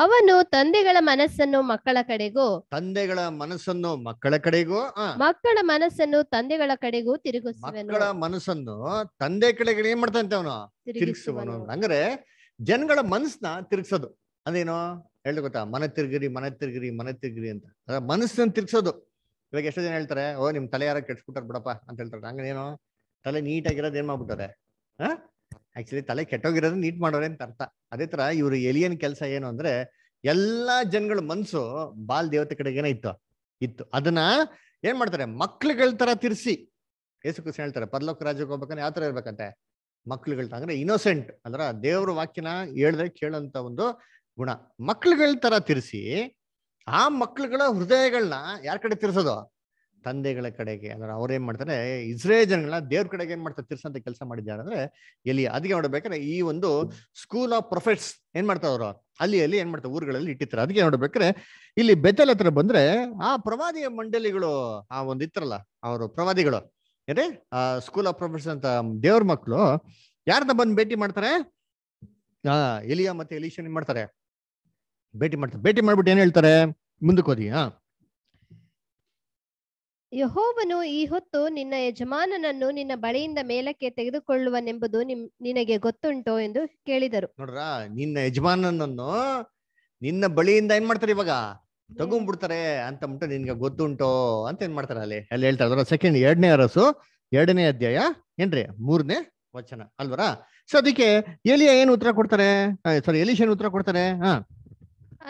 ಅವನು ತಂದೆಗಳ ಮನಸ್ಸನ್ನು ಮಕ್ಕಳ ಕಡೆಗೂ ತಂದೆಗಳ ಮನಸ್ಸನ್ನು ಮಕ್ಕಳ ಕಡೆಗೂ ಮಕ್ಕಳ ಮನಸ್ಸನ್ನು ತಂದೆಗಳ ಕಡೆಗೂ ತಿರುಗಿಸುವನು ಮಕ್ಕಳ ಮನಸ್ಸನ್ನು ತಂದೆ ಕಡೆಗೆ ಏನ್ ಮಾಡ್ತಾನಂತೆ ಅವನು ತಿರುಗಿಸುವನು ಅಂದ್ರೆ ಜನಗಳ ಮನಸ್ಸನ್ನ ತಿರ್ಗ್ಸೋದು ಅದೇನೋ ಹೇಳ್ದು ಗೊತ್ತಾ ಮನ ತಿರ್ಗಿರಿ ಮನ ತಿರ್ಗಿರಿ ಮನ ತಿರ್ಗಿರಿ ಅಂತ ಮನಸ್ಸನ್ನ ತಿರ್ಗ್ಸೋದು ಇವಾಗ ಎಷ್ಟೋ ಜನ ಹೇಳ್ತಾರೆ ಓ ನಿಮ್ ತಲೆ ಯಾರ ಕೆಟ್ಸ್ಬಿಟ್ಟಾರ ಬಿಡಪ್ಪ ಅಂತ ಹೇಳ್ತಾರೆ ಹಂಗೇನೋ ತಲೆ ನೀಟ್ ಆಗಿರೋದ್ ಏನ್ ಮಾಡ್ಬಿಟ್ಟಾರೆ ಆ ಆಕ್ಚುಲಿ ತಲೆ ಕೆಟ್ಟೋಗಿರೋದು ನೀಟ್ ಮಾಡೋರೆ ಅಂತ ಅರ್ಥ ಅದೇ ತರ ಇವರು ಎಲಿಯನ್ ಕೆಲಸ ಏನು ಅಂದ್ರೆ ಎಲ್ಲಾ ಜನಗಳ ಮನ್ಸು ಬಾಲ್ ದೇವತೆ ಕಡೆಗೇನ ಇತ್ತು ಇತ್ತು ಅದನ್ನ ಏನ್ ಮಾಡ್ತಾರೆ ಮಕ್ಳುಗಳ ತರ ತಿರ್ಸಿ ಯೇಸು ಕೃಷ್ಣ ಹೇಳ್ತಾರೆ ಪರ್ಲೋಕ ರಾಜ್ಯಕ್ಕೆ ಹೋಗ್ಬೇಕಂದ್ರೆ ಯಾವ ತರ ಇರ್ಬೇಕಂತೆ ಮಕ್ಳುಗಳ್ತ ಅಂದ್ರೆ ಇನ್ನೋಸೆಂಟ್ ಅಂದ್ರ ದೇವ್ರ ವಾಕ್ಯನ ಹೇಳ್ದೆ ಕೇಳಂತ ಒಂದು ಗುಣ ಮಕ್ಳುಗಳ ತರ ತಿರ್ಸಿ ಆ ಮಕ್ಳುಗಳ ಹೃದಯಗಳನ್ನ ಯಾರ ಕಡೆ ತಿರ್ಸೋದು ತಂದೆಗಳ ಕಡೆಗೆ ಅಂದ್ರೆ ಅವ್ರೇನ್ ಮಾಡ್ತಾರೆ ಇಸ್ರೇ ಜನಗಳನ್ನ ದೇವ್ರ ಕಡೆಗೆ ಏನ್ ಮಾಡ್ತಾರೆ ತಿರ್ಸಂತ ಕೆಲಸ ಮಾಡಿದ್ದಾರೆ ಅಂದ್ರೆ ಎಲ್ಲಿ ಅದಕ್ಕೆ ನೋಡ್ಬೇಕಾದ್ರೆ ಈ ಒಂದು ಸ್ಕೂಲ್ ಆಫ್ ಪ್ರೊಫೆಟ್ಸ್ ಏನ್ ಮಾಡ್ತಾರೆ ಅವರು ಅಲ್ಲಿ ಅಲ್ಲಿ ಏನ್ ಮಾಡ್ತಾರೆ ಊರುಗಳಲ್ಲಿ ಇಟ್ಟಿರ್ತಾರೆ ಅದಕ್ಕೆ ನೋಡ್ಬೇಕ್ರೆ ಇಲ್ಲಿ ಬೆತ್ತಲ ಹತ್ರ ಬಂದ್ರೆ ಆ ಪ್ರವಾದಿಯ ಮಂಡಳಿಗಳು ಆ ಒಂದ್ ಇತ್ತರಲ್ಲ ಅವರು ಪ್ರವಾದಿಗಳು ಏನೇ ಸ್ಕೂಲ್ ಆಫ್ ಪ್ರೊಫೆಸರ್ ಅಂತ ದೇವ್ರ ಮಕ್ಕಳು ಯಾರನ್ನ ಬಂದು ಭೇಟಿ ಮಾಡ್ತಾರೆ ಎಲಿಯ ಮತ್ತೆ ಎಲಿಶನ್ ಏನ್ ಮಾಡ್ತಾರೆ ಭೇಟಿ ಮಾಡ್ತಾರೆ ಭೇಟಿ ಮಾಡ್ಬಿಟ್ಟು ಏನ್ ಹೇಳ್ತಾರೆ ಮುಂದಕ್ಕೆ ಹೋದಿ ಹಾ ಯಹೋವನು ಈ ಹೊತ್ತು ನಿನ್ನ ಯಜಮಾನನನ್ನು ನಿನ್ನ ಬಳಿಯಿಂದ ಮೇಲಕ್ಕೆ ತೆಗೆದುಕೊಳ್ಳುವನೆಂಬುದು ನಿಮ್ ನಿನಗೆ ಗೊತ್ತುಂಟು ಎಂದು ಕೇಳಿದರು ನೋಡ್ರ ನಿನ್ನ ಯಜಮಾನನನ್ನು ನಿನ್ನ ಬಳಿಯಿಂದ ಏನ್ ಮಾಡ್ತಾರೆ ಇವಾಗ ತಗೊಂಡ್ಬಿಡ್ತಾರೆ ಅಂತ ಉಂಟು ನಿನ್ಗೆ ಗೊತ್ತುಂಟು ಅಂತ ಏನ್ ಮಾಡ್ತಾರೆ ಅಲ್ಲಿ ಅಲ್ಲಿ ಹೇಳ್ತಾರೆ ಅದರ ಸೆಕೆಂಡ್ ಎರಡನೇ ಅರಸು ಎರಡನೇ ಅಧ್ಯಾಯ ಏನ್ರಿ ಮೂರನೇ ವಚನ ಅಲ್ವರಾ ಸೊ ಅದಕ್ಕೆ ಎಲಿಯ ಏನ್ ಉತ್ತರ ಕೊಡ್ತಾರೆ ಸಾರಿ ಎಲಿಶ್ ಏನ್ ಉತ್ತರ ಕೊಡ್ತಾರೆ ಹಾ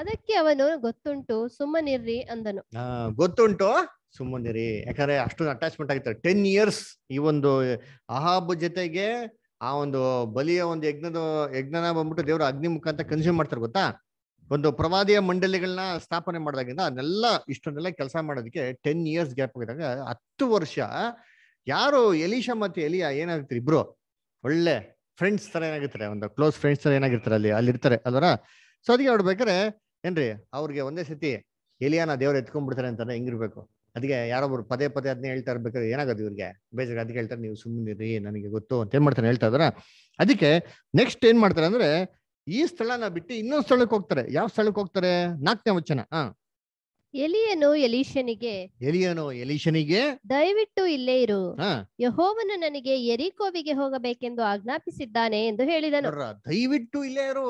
ಅದಕ್ಕೆ ಅವನು ಗೊತ್ತುಂಟು ಸುಮ್ಮನಿರ್ರಿ ಅಂದನು ಗೊತ್ತುಂಟು ಸುಮ್ಮನಿರಿ ಯಾಕಂದ್ರೆ ಅಷ್ಟೊಂದು ಅಟ್ಯಾಚ್ಮೆಂಟ್ ಆಗಿತ್ತು ಟೆನ್ ಇಯರ್ಸ್ ಈ ಒಂದು ಅಹಾಬ್ ಜೊತೆಗೆ ಆ ಒಂದು ಬಲಿಯ ಒಂದು ಯಜ್ಞದ ಯಜ್ಞನ ಬಂದ್ಬಿಟ್ಟು ದೇವರು ಅಗ್ನಿ ಮುಖ ಅಂತ ಕನ್ಸ್ಯೂಮ್ ಮಾಡ್ತಾರೆ ಗೊತ್ತಾ ಒಂದು ಪ್ರವಾದಿಯ ಮಂಡಳಿಗಳನ್ನ ಸ್ಥಾಪನೆ ಮಾಡಿದಾಗಿಂದ ಅದನ್ನೆಲ್ಲ ಇಷ್ಟೊಂದೆಲ್ಲ ಕೆಲಸ ಮಾಡೋದಕ್ಕೆ ಟೆನ್ ಇಯರ್ಸ್ ಗ್ಯಾಪ್ ಆಗಿದಾಗ ಹತ್ತು ವರ್ಷ ಯಾರು ಎಲಿಶಾ ಮತ್ತು ಎಲಿಯಾ ಏನಾಗುತ್ತೆ ಇಬ್ರು ಒಳ್ಳೆ ಫ್ರೆಂಡ್ಸ್ ತರ ಏನಾಗಿರ್ತಾರೆ ಒಂದು ಕ್ಲೋಸ್ ಫ್ರೆಂಡ್ಸ್ ತರ ಏನಾಗಿರ್ತಾರೆ ಅಲ್ಲಿ ಇರ್ತಾರೆ ಅಲ್ವರ ಸೊ ಅದಕ್ಕೆ ನೋಡ್ಬೇಕಾರೆ ಏನ್ರಿ ಅವ್ರಿಗೆ ಒಂದೇ ಸತಿ ಎಲಿಯಾನ ದೇವ್ರು ಎತ್ಕೊಂಡ್ಬಿಡ್ತಾರೆ ಅಂತಾನೆ ಹೆಂಗಿರ್ಬೇಕು ಅದಕ್ಕೆ ಯಾರೊಬ್ರು ಪದೇ ಪದೇ ಅದನ್ನೇ ಹೇಳ್ತಾ ಇರ್ಬೇಕಾದ್ರೆ ಏನಾಗೋದು ಇವ್ರಿಗೆ ಬೇಜಾರ ಅದಕ್ಕೆ ಹೇಳ್ತಾರೆ ನೀವು ಸುಮ್ಮನಿರಿ ನನಗೆ ಗೊತ್ತು ಅಂತ ಏನ್ ಮಾಡ್ತಾರೆ ಹೇಳ್ತಾ ಇದಾರ ಅದಕ್ಕೆ ನೆಕ್ಸ್ಟ್ ಏನ್ ಮಾಡ್ತಾರೆ ಅಂದ್ರೆ ಈ ಸ್ಥಳನ ಬಿಟ್ಟು ಇನ್ನೊಂದು ಸ್ಥಳಕ್ಕೆ ಹೋಗ್ತಾರೆ ಯಾವ ಸ್ಥಳಕ್ಕೆ ಹೋಗ್ತಾರೆ ನಾಲ್ಕನೇ ವಚನ ಹಾ ಎಲಿಯನು ಎಲೀಶನಿಗೆ ಎಲಿಯನು ಎಲೀಶನಿಗೆ ದಯವಿಟ್ಟು ಇಲ್ಲೇ ಇರು ಯಹೋವನು ನನಗೆ ಎರಿಕೋವಿಗೆ ಹೋಗಬೇಕೆಂದು ಆಜ್ಞಾಪಿಸಿದ್ದಾನೆ ಎಂದು ಹೇಳಿದನು ದಯವಿಟ್ಟು ಇಲ್ಲೇ ಇರು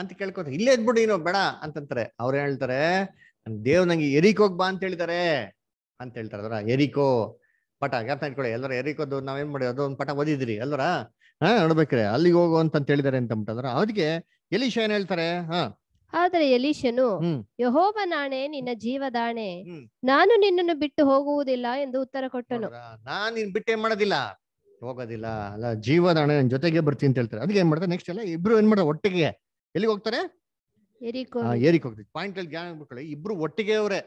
ಅಂತ ಕೇಳ್ಕೊತ ಇಲ್ಲೇ ಇದ್ಬಿಡು ಏನೋ ಬೇಡ ಅಂತಂತಾರೆ ಅವ್ರು ಹೇಳ್ತಾರೆ ದೇವ್ ನಂಗೆ ಎರಿಕೋಗ್ ಬಾ ಅಂತ ಹೇಳಿದಾರೆ ಅಂತ ಹೇಳ್ತಾರೆ ಅದರ ಎರಿಕೋ ಪಟ ಯಾಕೆ ಇಟ್ಕೊಳ್ಳಿ ಎಲ್ಲರ ಎರಿಕೋದು ನಾವೇನ್ ಮಾಡಿ ಅದೊಂದು ಪಟ ಓದಿದ್ರಿ ಅಲ್ವರ ಹಾ ನೋಡ್ಬೇಕ್ರೆ ಅಲ್ಲಿಗೆ ಹೋಗು ಅಂತ ಹೇಳಿದಾರೆ ಅಂತ ಅಂತಂದ್ರ ಅದಕ್ಕೆ ಎಲಿಶ ಏನ್ ಹೇಳ್ತಾರೆ ಹಾ ಆದ್ರೆ ಎಲೀಶನು ನಾಣೆ ನಿನ್ನ ಜೀವದಾಣೆ ನಾನು ನಿನ್ನನ್ನು ಬಿಟ್ಟು ಹೋಗುವುದಿಲ್ಲ ಎಂದು ಉತ್ತರ ಕೊಟ್ಟನು ನಾನ್ ನಿನ್ ಬಿಟ್ಟು ಏನ್ ಮಾಡೋದಿಲ್ಲ ಹೋಗೋದಿಲ್ಲ ಅಲ್ಲ ಜೀವದಾಣೆ ನನ್ ಜೊತೆಗೆ ಬರ್ತೀನಿ ಅಂತ ಹೇಳ್ತಾರೆ ಅದಕ್ಕೆ ಏನ್ ಮಾಡ್ತಾರೆ ನೆಕ್ಸ್ಟ್ ಎಲ್ಲ ಇಬ್ರು ಏನ್ ಮಾಡ್ತಾರೆ ಒಟ್ಟಿಗೆ ಎಲ್ಲಿಗೆ ಹೋಗ್ತಾರೆ ಏರಿಕ್ ಹೋಗ್ತೀವಿ ಪಾಯಿಂಟ್ ಅಲ್ಲಿ ಜ್ಞಾನ ಇಬ್ರು ಒಟ್ಟಿಗೆ ಅವರೇ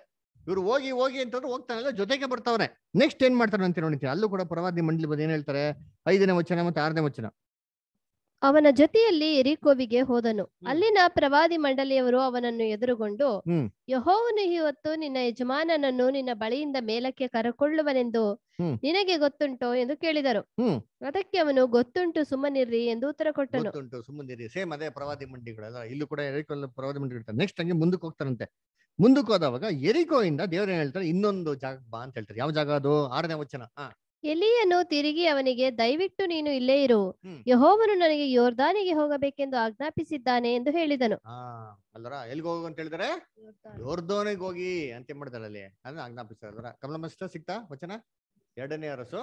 ಇವ್ರು ಹೋಗಿ ಹೋಗಿ ಅಂತಂದ್ರೆ ಹೋಗ್ತಾನಲ್ಲ ಜೊತೆಗೆ ಬರ್ತಾವ್ರೆ ನೆಕ್ಸ್ಟ್ ಏನ್ ಮಾಡ್ತಾರೆ ಅಂತ ನೋಡಿದ್ರೆ ಅಲ್ಲೂ ಕೂಡ ಪ್ರವಾದಿ ಮಂಡಳಿ ಬಗ್ಗೆ ಏನ್ ಹೇಳ್ತಾರೆ ಐದನೇ ವಚನ ಮತ್ತೆ ಆರನೇ ವಚನ ಅವನ ಜೊತೆಯಲ್ಲಿ ಎರಿಕೋವಿಗೆ ಹೋದನು ಅಲ್ಲಿನ ಪ್ರವಾದಿ ಮಂಡಳಿಯವರು ಅವನನ್ನು ಎದುರುಗೊಂಡು ಯಹೋವನು ಇವತ್ತು ನಿನ್ನ ಯಜಮಾನನನ್ನು ನಿನ್ನ ಬಳಿಯಿಂದ ಮೇಲಕ್ಕೆ ಕರಕೊಳ್ಳುವನೆಂದು ನಿನಗೆ ಗೊತ್ತುಂಟು ಎಂದು ಕೇಳಿದರು ಅದಕ್ಕೆ ಅವನು ಗೊತ್ತುಂಟು ಸುಮ್ಮನಿರ್ರಿ ಎಂದು ಉತ್ತರ ಕೊಟ್ಟನು ಗೊತ್ತುಂಟು ಸೇಮ್ ಅದೇ ಪ್ರವಾದಿ ಮಂಡಿಗಳೆಲ್ಲ ಇಲ್ಲೂ ಕೂಡ ಪ್ರವಾದಿ ಮಂಡಿ ನೆಕ್ಸ್ಟ್ ಹಂಗೆ ಮುಂದಕ್ಕೆ ಹೋಗ್ತಾರಂತೆ ಮುಂದಕ್ಕೆ ಹೋದವಾಗ ಇಂದ ದೇವ್ರ ಹೇಳ್ತಾರೆ ಇನ್ನೊಂದು ಜಾಗ ಬಾ ಅಂತ ಹೇಳ್ತಾರೆ ಯಾವ ಜಾಗ ಅದು ಆರನೇ ವಚನ ಎಲಿಯನು ತಿರುಗಿ ಅವನಿಗೆ ದಯವಿಟ್ಟು ನೀನು ಇಲ್ಲೇ ಇರು ಯಹೋವನು ನನಗೆ ಯೋರ್ದಾನಿಗೆ ಹೋಗಬೇಕೆಂದು ಆಜ್ಞಾಪಿಸಿದ್ದಾನೆ ಎಂದು ಹೇಳಿದನು ಅಲ್ಲರ ಎಲ್ಲಿಗೆ ಹೋಗು ಅಂತ ಹೇಳಿದರೆ ಯೋರ್ದಾನಿಗೆ ಹೋಗಿ ಅಂತ ಮಾಡ್ತಾರೆ ಅಲ್ಲಿ ಅದನ್ನ ವಚನ ಎರಡನೇ ಅರಸು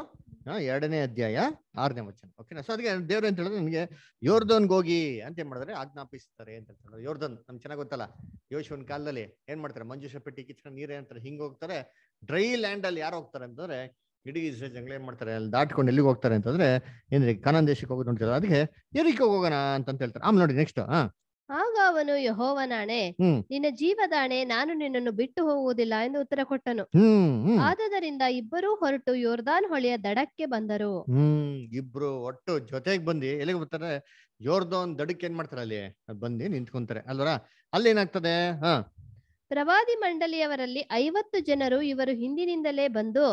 ಎರಡನೇ ಅಧ್ಯಾಯ ಆರನೇ ವಚನ ಓಕೆನಾ ಸೊ ಅದಕ್ಕೆ ದೇವ್ರು ಅಂತ ಹೇಳಿದ್ರೆ ನಿಮಗೆ ಯೋರ್ಧನ್ಗೆ ಹೋಗಿ ಅಂತ ಏನ್ ಮಾಡಿದ್ರೆ ಆಜ್ಞಾಪಿಸ್ತಾರೆ ಅಂತ ಹೇಳ್ತಾರೆ ಯೋರ್ದನ್ ನಮ್ಗೆ ಚೆನ್ನಾಗಿ ಗೊತ್ತಲ್ಲ ಯೋಶವನ್ ಕಾಲದಲ್ಲಿ ಏನ್ ಮಾಡ್ತಾರೆ ಮಂಜುಷ ಪೆಟ್ಟಿ ಕಿಚ್ಚನ ನೀರೇ ಅಂತಾರೆ ಹಿಂಗ್ ಹೋಗ್ತಾರೆ ಡ್ರೈ ಲ್ಯಾಂಡ್ ಅಲ್ಲಿ ಯಾರು ಹೋಗ್ತಾರೆ ಅಂತಂದ್ರೆ ಇಡೀ ಇಸ್ರೇಲ್ ಏನ್ ಮಾಡ್ತಾರೆ ಅಲ್ಲಿ ದಾಟ್ಕೊಂಡು ಎಲ್ಲಿಗೆ ಹೋಗ್ತಾರೆ ಅಂತಂದ್ರೆ ಏನ್ರಿ ಕನನ್ ದೇಶಕ್ಕೆ ಹೋಗೋದು ನೋಡ್ತಾರೆ ಅದಕ್ಕೆ ಎರಿಕೆ ಹೋಗೋಣ ಅಂತ ಹೇಳ್ತಾರೆ ಆಮ್ ನೋಡಿ ನೆಕ್ಸ್ಟ್ ಹಾ ಆಗ ಅವನು ಯಹೋವನಾಣೆ ನಿನ್ನ ಜೀವದಾಣೆ ನಾನು ನಿನ್ನನ್ನು ಬಿಟ್ಟು ಹೋಗುವುದಿಲ್ಲ ಎಂದು ಉತ್ತರ ಕೊಟ್ಟನು ಆದ್ದರಿಂದ ಇಬ್ಬರೂ ಹೊರಟು ಯೋರ್ದಾನ್ ಹೊಳೆಯ ದಡಕ್ಕೆ ಬಂದರು ಇಬ್ರು ಒಟ್ಟು ಜೊತೆಗೆ ಬಂದಿ ಎಲ್ಲಿಗೆ ಬರ್ತಾರೆ ಯೋರ್ದಾನ್ ದಡಕ್ಕೆ ಏನ್ ಮಾಡ್ತಾರೆ ಅಲ್ಲಿ ಬಂದು ನಿಂತ್ಕೊಂತಾರೆ ಅಲ್ವರ ಅಲ್ಲಿ ಏನಾಗ್ತದೆ ಹ ಪ್ರವಾದಿ ಮಂಡಳಿಯವರಲ್ಲಿ ಐವತ್ತು ಜನರು ಇವರು ಹಿಂದಿನಿಂದಲೇ ಬಂದು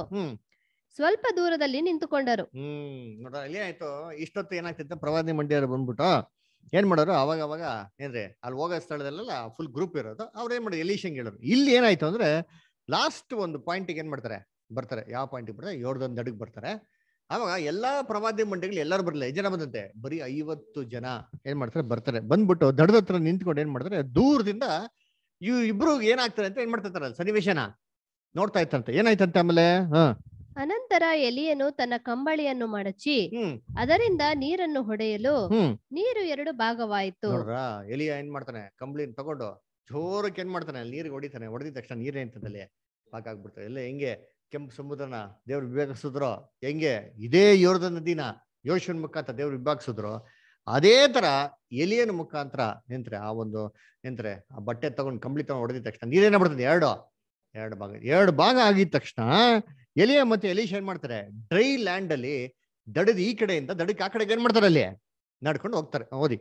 ಸ್ವಲ್ಪ ದೂರದಲ್ಲಿ ನಿಂತುಕೊಂಡರು ಹ್ಮ್ ಆಯ್ತು ಇಷ್ಟೊತ್ತು ಏನಾಗ್ತಿತ್ತು ಪ್ರವಾದಿ ಮಂಡಳಿಯವರು ಬಂದ್ಬಿಟ್ಟು ಏನ್ ಮಾಡೋರು ಅವಾಗ ಅವಾಗ ಏನ್ರಿ ಅಲ್ಲಿ ಹೋಗೋ ಸ್ಥಳದಲ್ಲೆಲ್ಲ ಫುಲ್ ಗ್ರೂಪ್ ಇರೋದು ಅವ್ರು ಏನ್ ಮಾಡೋದು ಎಲಿಶಂಗ್ ಹೇಳೋರು ಇಲ್ಲಿ ಏನಾಯ್ತು ಅಂದ್ರೆ ಲಾಸ್ಟ್ ಒಂದು ಪಾಯಿಂಟ್ ಏನ್ ಮಾಡ್ತಾರೆ ಬರ್ತಾರೆ ಯಾವ ಪಾಯಿಂಟ್ ಬರ್ತಾರೆ ಏಳ್ದೊಂದು ದಡಗ್ ಬರ್ತಾರೆ ಅವಾಗ ಎಲ್ಲಾ ಪ್ರವಾದಿ ಮಂಡಳಿಗಳು ಎಲ್ಲರೂ ಬರಲ್ಲ ಜನ ಬಂದಂತೆ ಬರೀ ಐವತ್ತು ಜನ ಏನ್ ಮಾಡ್ತಾರೆ ಬರ್ತಾರೆ ಬಂದ್ಬಿಟ್ಟು ದಡದ ಹತ್ರ ನಿಂತ್ಕೊಂಡು ಏನ್ ಮಾಡ್ತಾರೆ ದೂರದಿಂದ ಇವ್ ಇಬ್ರು ಏನಾಗ್ತಾರೆ ಅಂತ ಏನ್ ಮಾಡ್ತಾರ ಸನ್ನಿವೇಶನ ನೋಡ್ತಾ ಇತ್ತಂತೆ ಏನಾಯ್ತಂತೆ ಆಮೇಲೆ ಹ ಅನಂತರ ಎಲಿಯನು ತನ್ನ ಕಂಬಳಿಯನ್ನು ಮಡಚಿ ಅದರಿಂದ ನೀರನ್ನು ಹೊಡೆಯಲು ನೀರು ಎರಡು ಭಾಗವಾಯಿತು ಎಲಿಯ ಏನ್ ಮಾಡ್ತಾನೆ ಕಂಬಳಿ ತಗೊಂಡು ಜೋರಕ್ಕೆ ಏನ್ ಮಾಡ್ತಾನೆ ನೀರ್ ಹೊಡಿತಾನೆ ಹೊಡೆದಿದ ತಕ್ಷಣ ನೀರ್ ನಿಂತದಲ್ಲಿ ಪಾಕ ಆಗ್ಬಿಡ್ತಾರೆ ಎಲ್ಲ ಹೆಂಗೆ ಕೆಂಪು ಸಮುದ್ರನ ದೇವ್ರು ವಿಭಾಗಿಸಿದ್ರು ಹೆಂಗೆ ಇದೇ ಯೋರ್ದ ನದಿನ ಯೋಶನ್ ಮುಖಾಂತರ ದೇವ್ರು ವಿಭಾಗಿಸಿದ್ರು ಅದೇ ತರ ಎಲಿಯನ ಮುಖಾಂತರ ನಿಂತ್ರೆ ಆ ಒಂದು ನಿಂತ್ರೆ ಆ ಬಟ್ಟೆ ತಗೊಂಡು ಕಂಬಳಿ ತಗೊಂಡು ಹೊಡೆದ ತಕ್ಷಣ ನೀರೇನ ಬಿಡ್ತದೆ ಎರಡು ಎರಡು ಭಾಗ ಎರಡು ಭಾಗ ಆಗಿದ ತಕ್ಷಣ ಎಲಿಯ ಮತ್ತೆ ಎಲಿಶ್ ಏನ್ ಮಾಡ್ತಾರೆ ಡ್ರೈ ಲ್ಯಾಂಡ್ ಅಲ್ಲಿ ದಡದ ಈ ಕಡೆಯಿಂದ ದಡಕ್ಕೆ ಆ ಕಡೆಗೆ ಏನ್ ಮಾಡ್ತಾರೆ ಅಲ್ಲಿ ನಡ್ಕೊಂಡು ಹೋಗ್ತಾರೆ ಓದಿ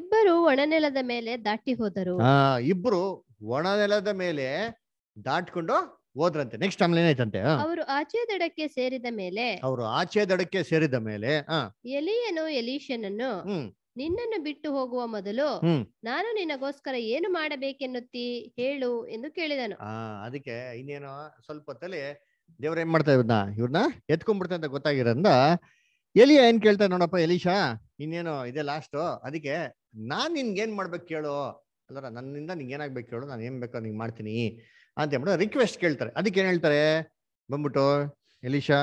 ಇಬ್ಬರು ಒಣನೆಲದ ಮೇಲೆ ದಾಟಿ ಹೋದರು ಆ ಇಬ್ರು ಒಣನೆಲದ ಮೇಲೆ ದಾಟ್ಕೊಂಡು ಹೋದ್ರಂತೆ ನೆಕ್ಸ್ಟ್ ಟೈಮ್ ಏನಾಯ್ತಂತೆ ಅವರು ಆಚೆ ದಡಕ್ಕೆ ಸೇರಿದ ಮೇಲೆ ಅವರು ಆಚೆ ದಡಕ್ಕೆ ಸೇರಿದ ಮೇಲೆ ಎಲಿಯನು ಎಲೀಶನನ್ನು ನಿನ್ನನ್ನು ಬಿಟ್ಟು ಹೋಗುವ ಮೊದಲು ನಾನು ನಿನಗೋಸ್ಕರ ಏನು ಮಾಡಬೇಕೆನ್ನುತ್ತಿ ಹೇಳು ಎಂದು ಕೇಳಿದನು ಆ ಅದಕ್ಕೆ ಇನ್ನೇನೋ ಸ್ವಲ್ಪ ತಲೆ ದೇವ್ರ ಏನ್ ಮಾಡ್ತಾ ಇವ್ರನ್ನ ಇವ್ರನ್ನ ಎತ್ಕೊಂಡ್ಬಿಡ್ತಾ ಅಂತ ಗೊತ್ತಾಗಿರೋದ್ರಿಂದ ಎಲಿಯ ಏನ್ ಕೇಳ್ತಾ ನೋಡಪ್ಪ ಎಲಿಶಾ ಇನ್ನೇನು ಇದೆ ಲಾಸ್ಟ್ ಅದಕ್ಕೆ ನಾನ್ ನಿನ್ಗೇನ್ ಮಾಡ್ಬೇಕು ಕೇಳು ಅಲ್ಲರ ನನ್ನಿಂದ ನಿಂಗೆ ಏನಾಗ್ಬೇಕು ಕೇಳು ನಾನು ಏನ್ ಬೇಕೋ ನಿಂಗೆ ಮಾಡ್ತೀನಿ ಅಂತ ಹೇಳ್ಬಿಟ್ಟು ರಿಕ್ವೆಸ್ಟ್ ಕೇಳ್ತಾರೆ ಅದಕ್ಕೆ ಏನ್ ಹೇಳ್ತಾರೆ ಬಂದ್ಬಿಟ್ಟು ಎಲಿಶಾ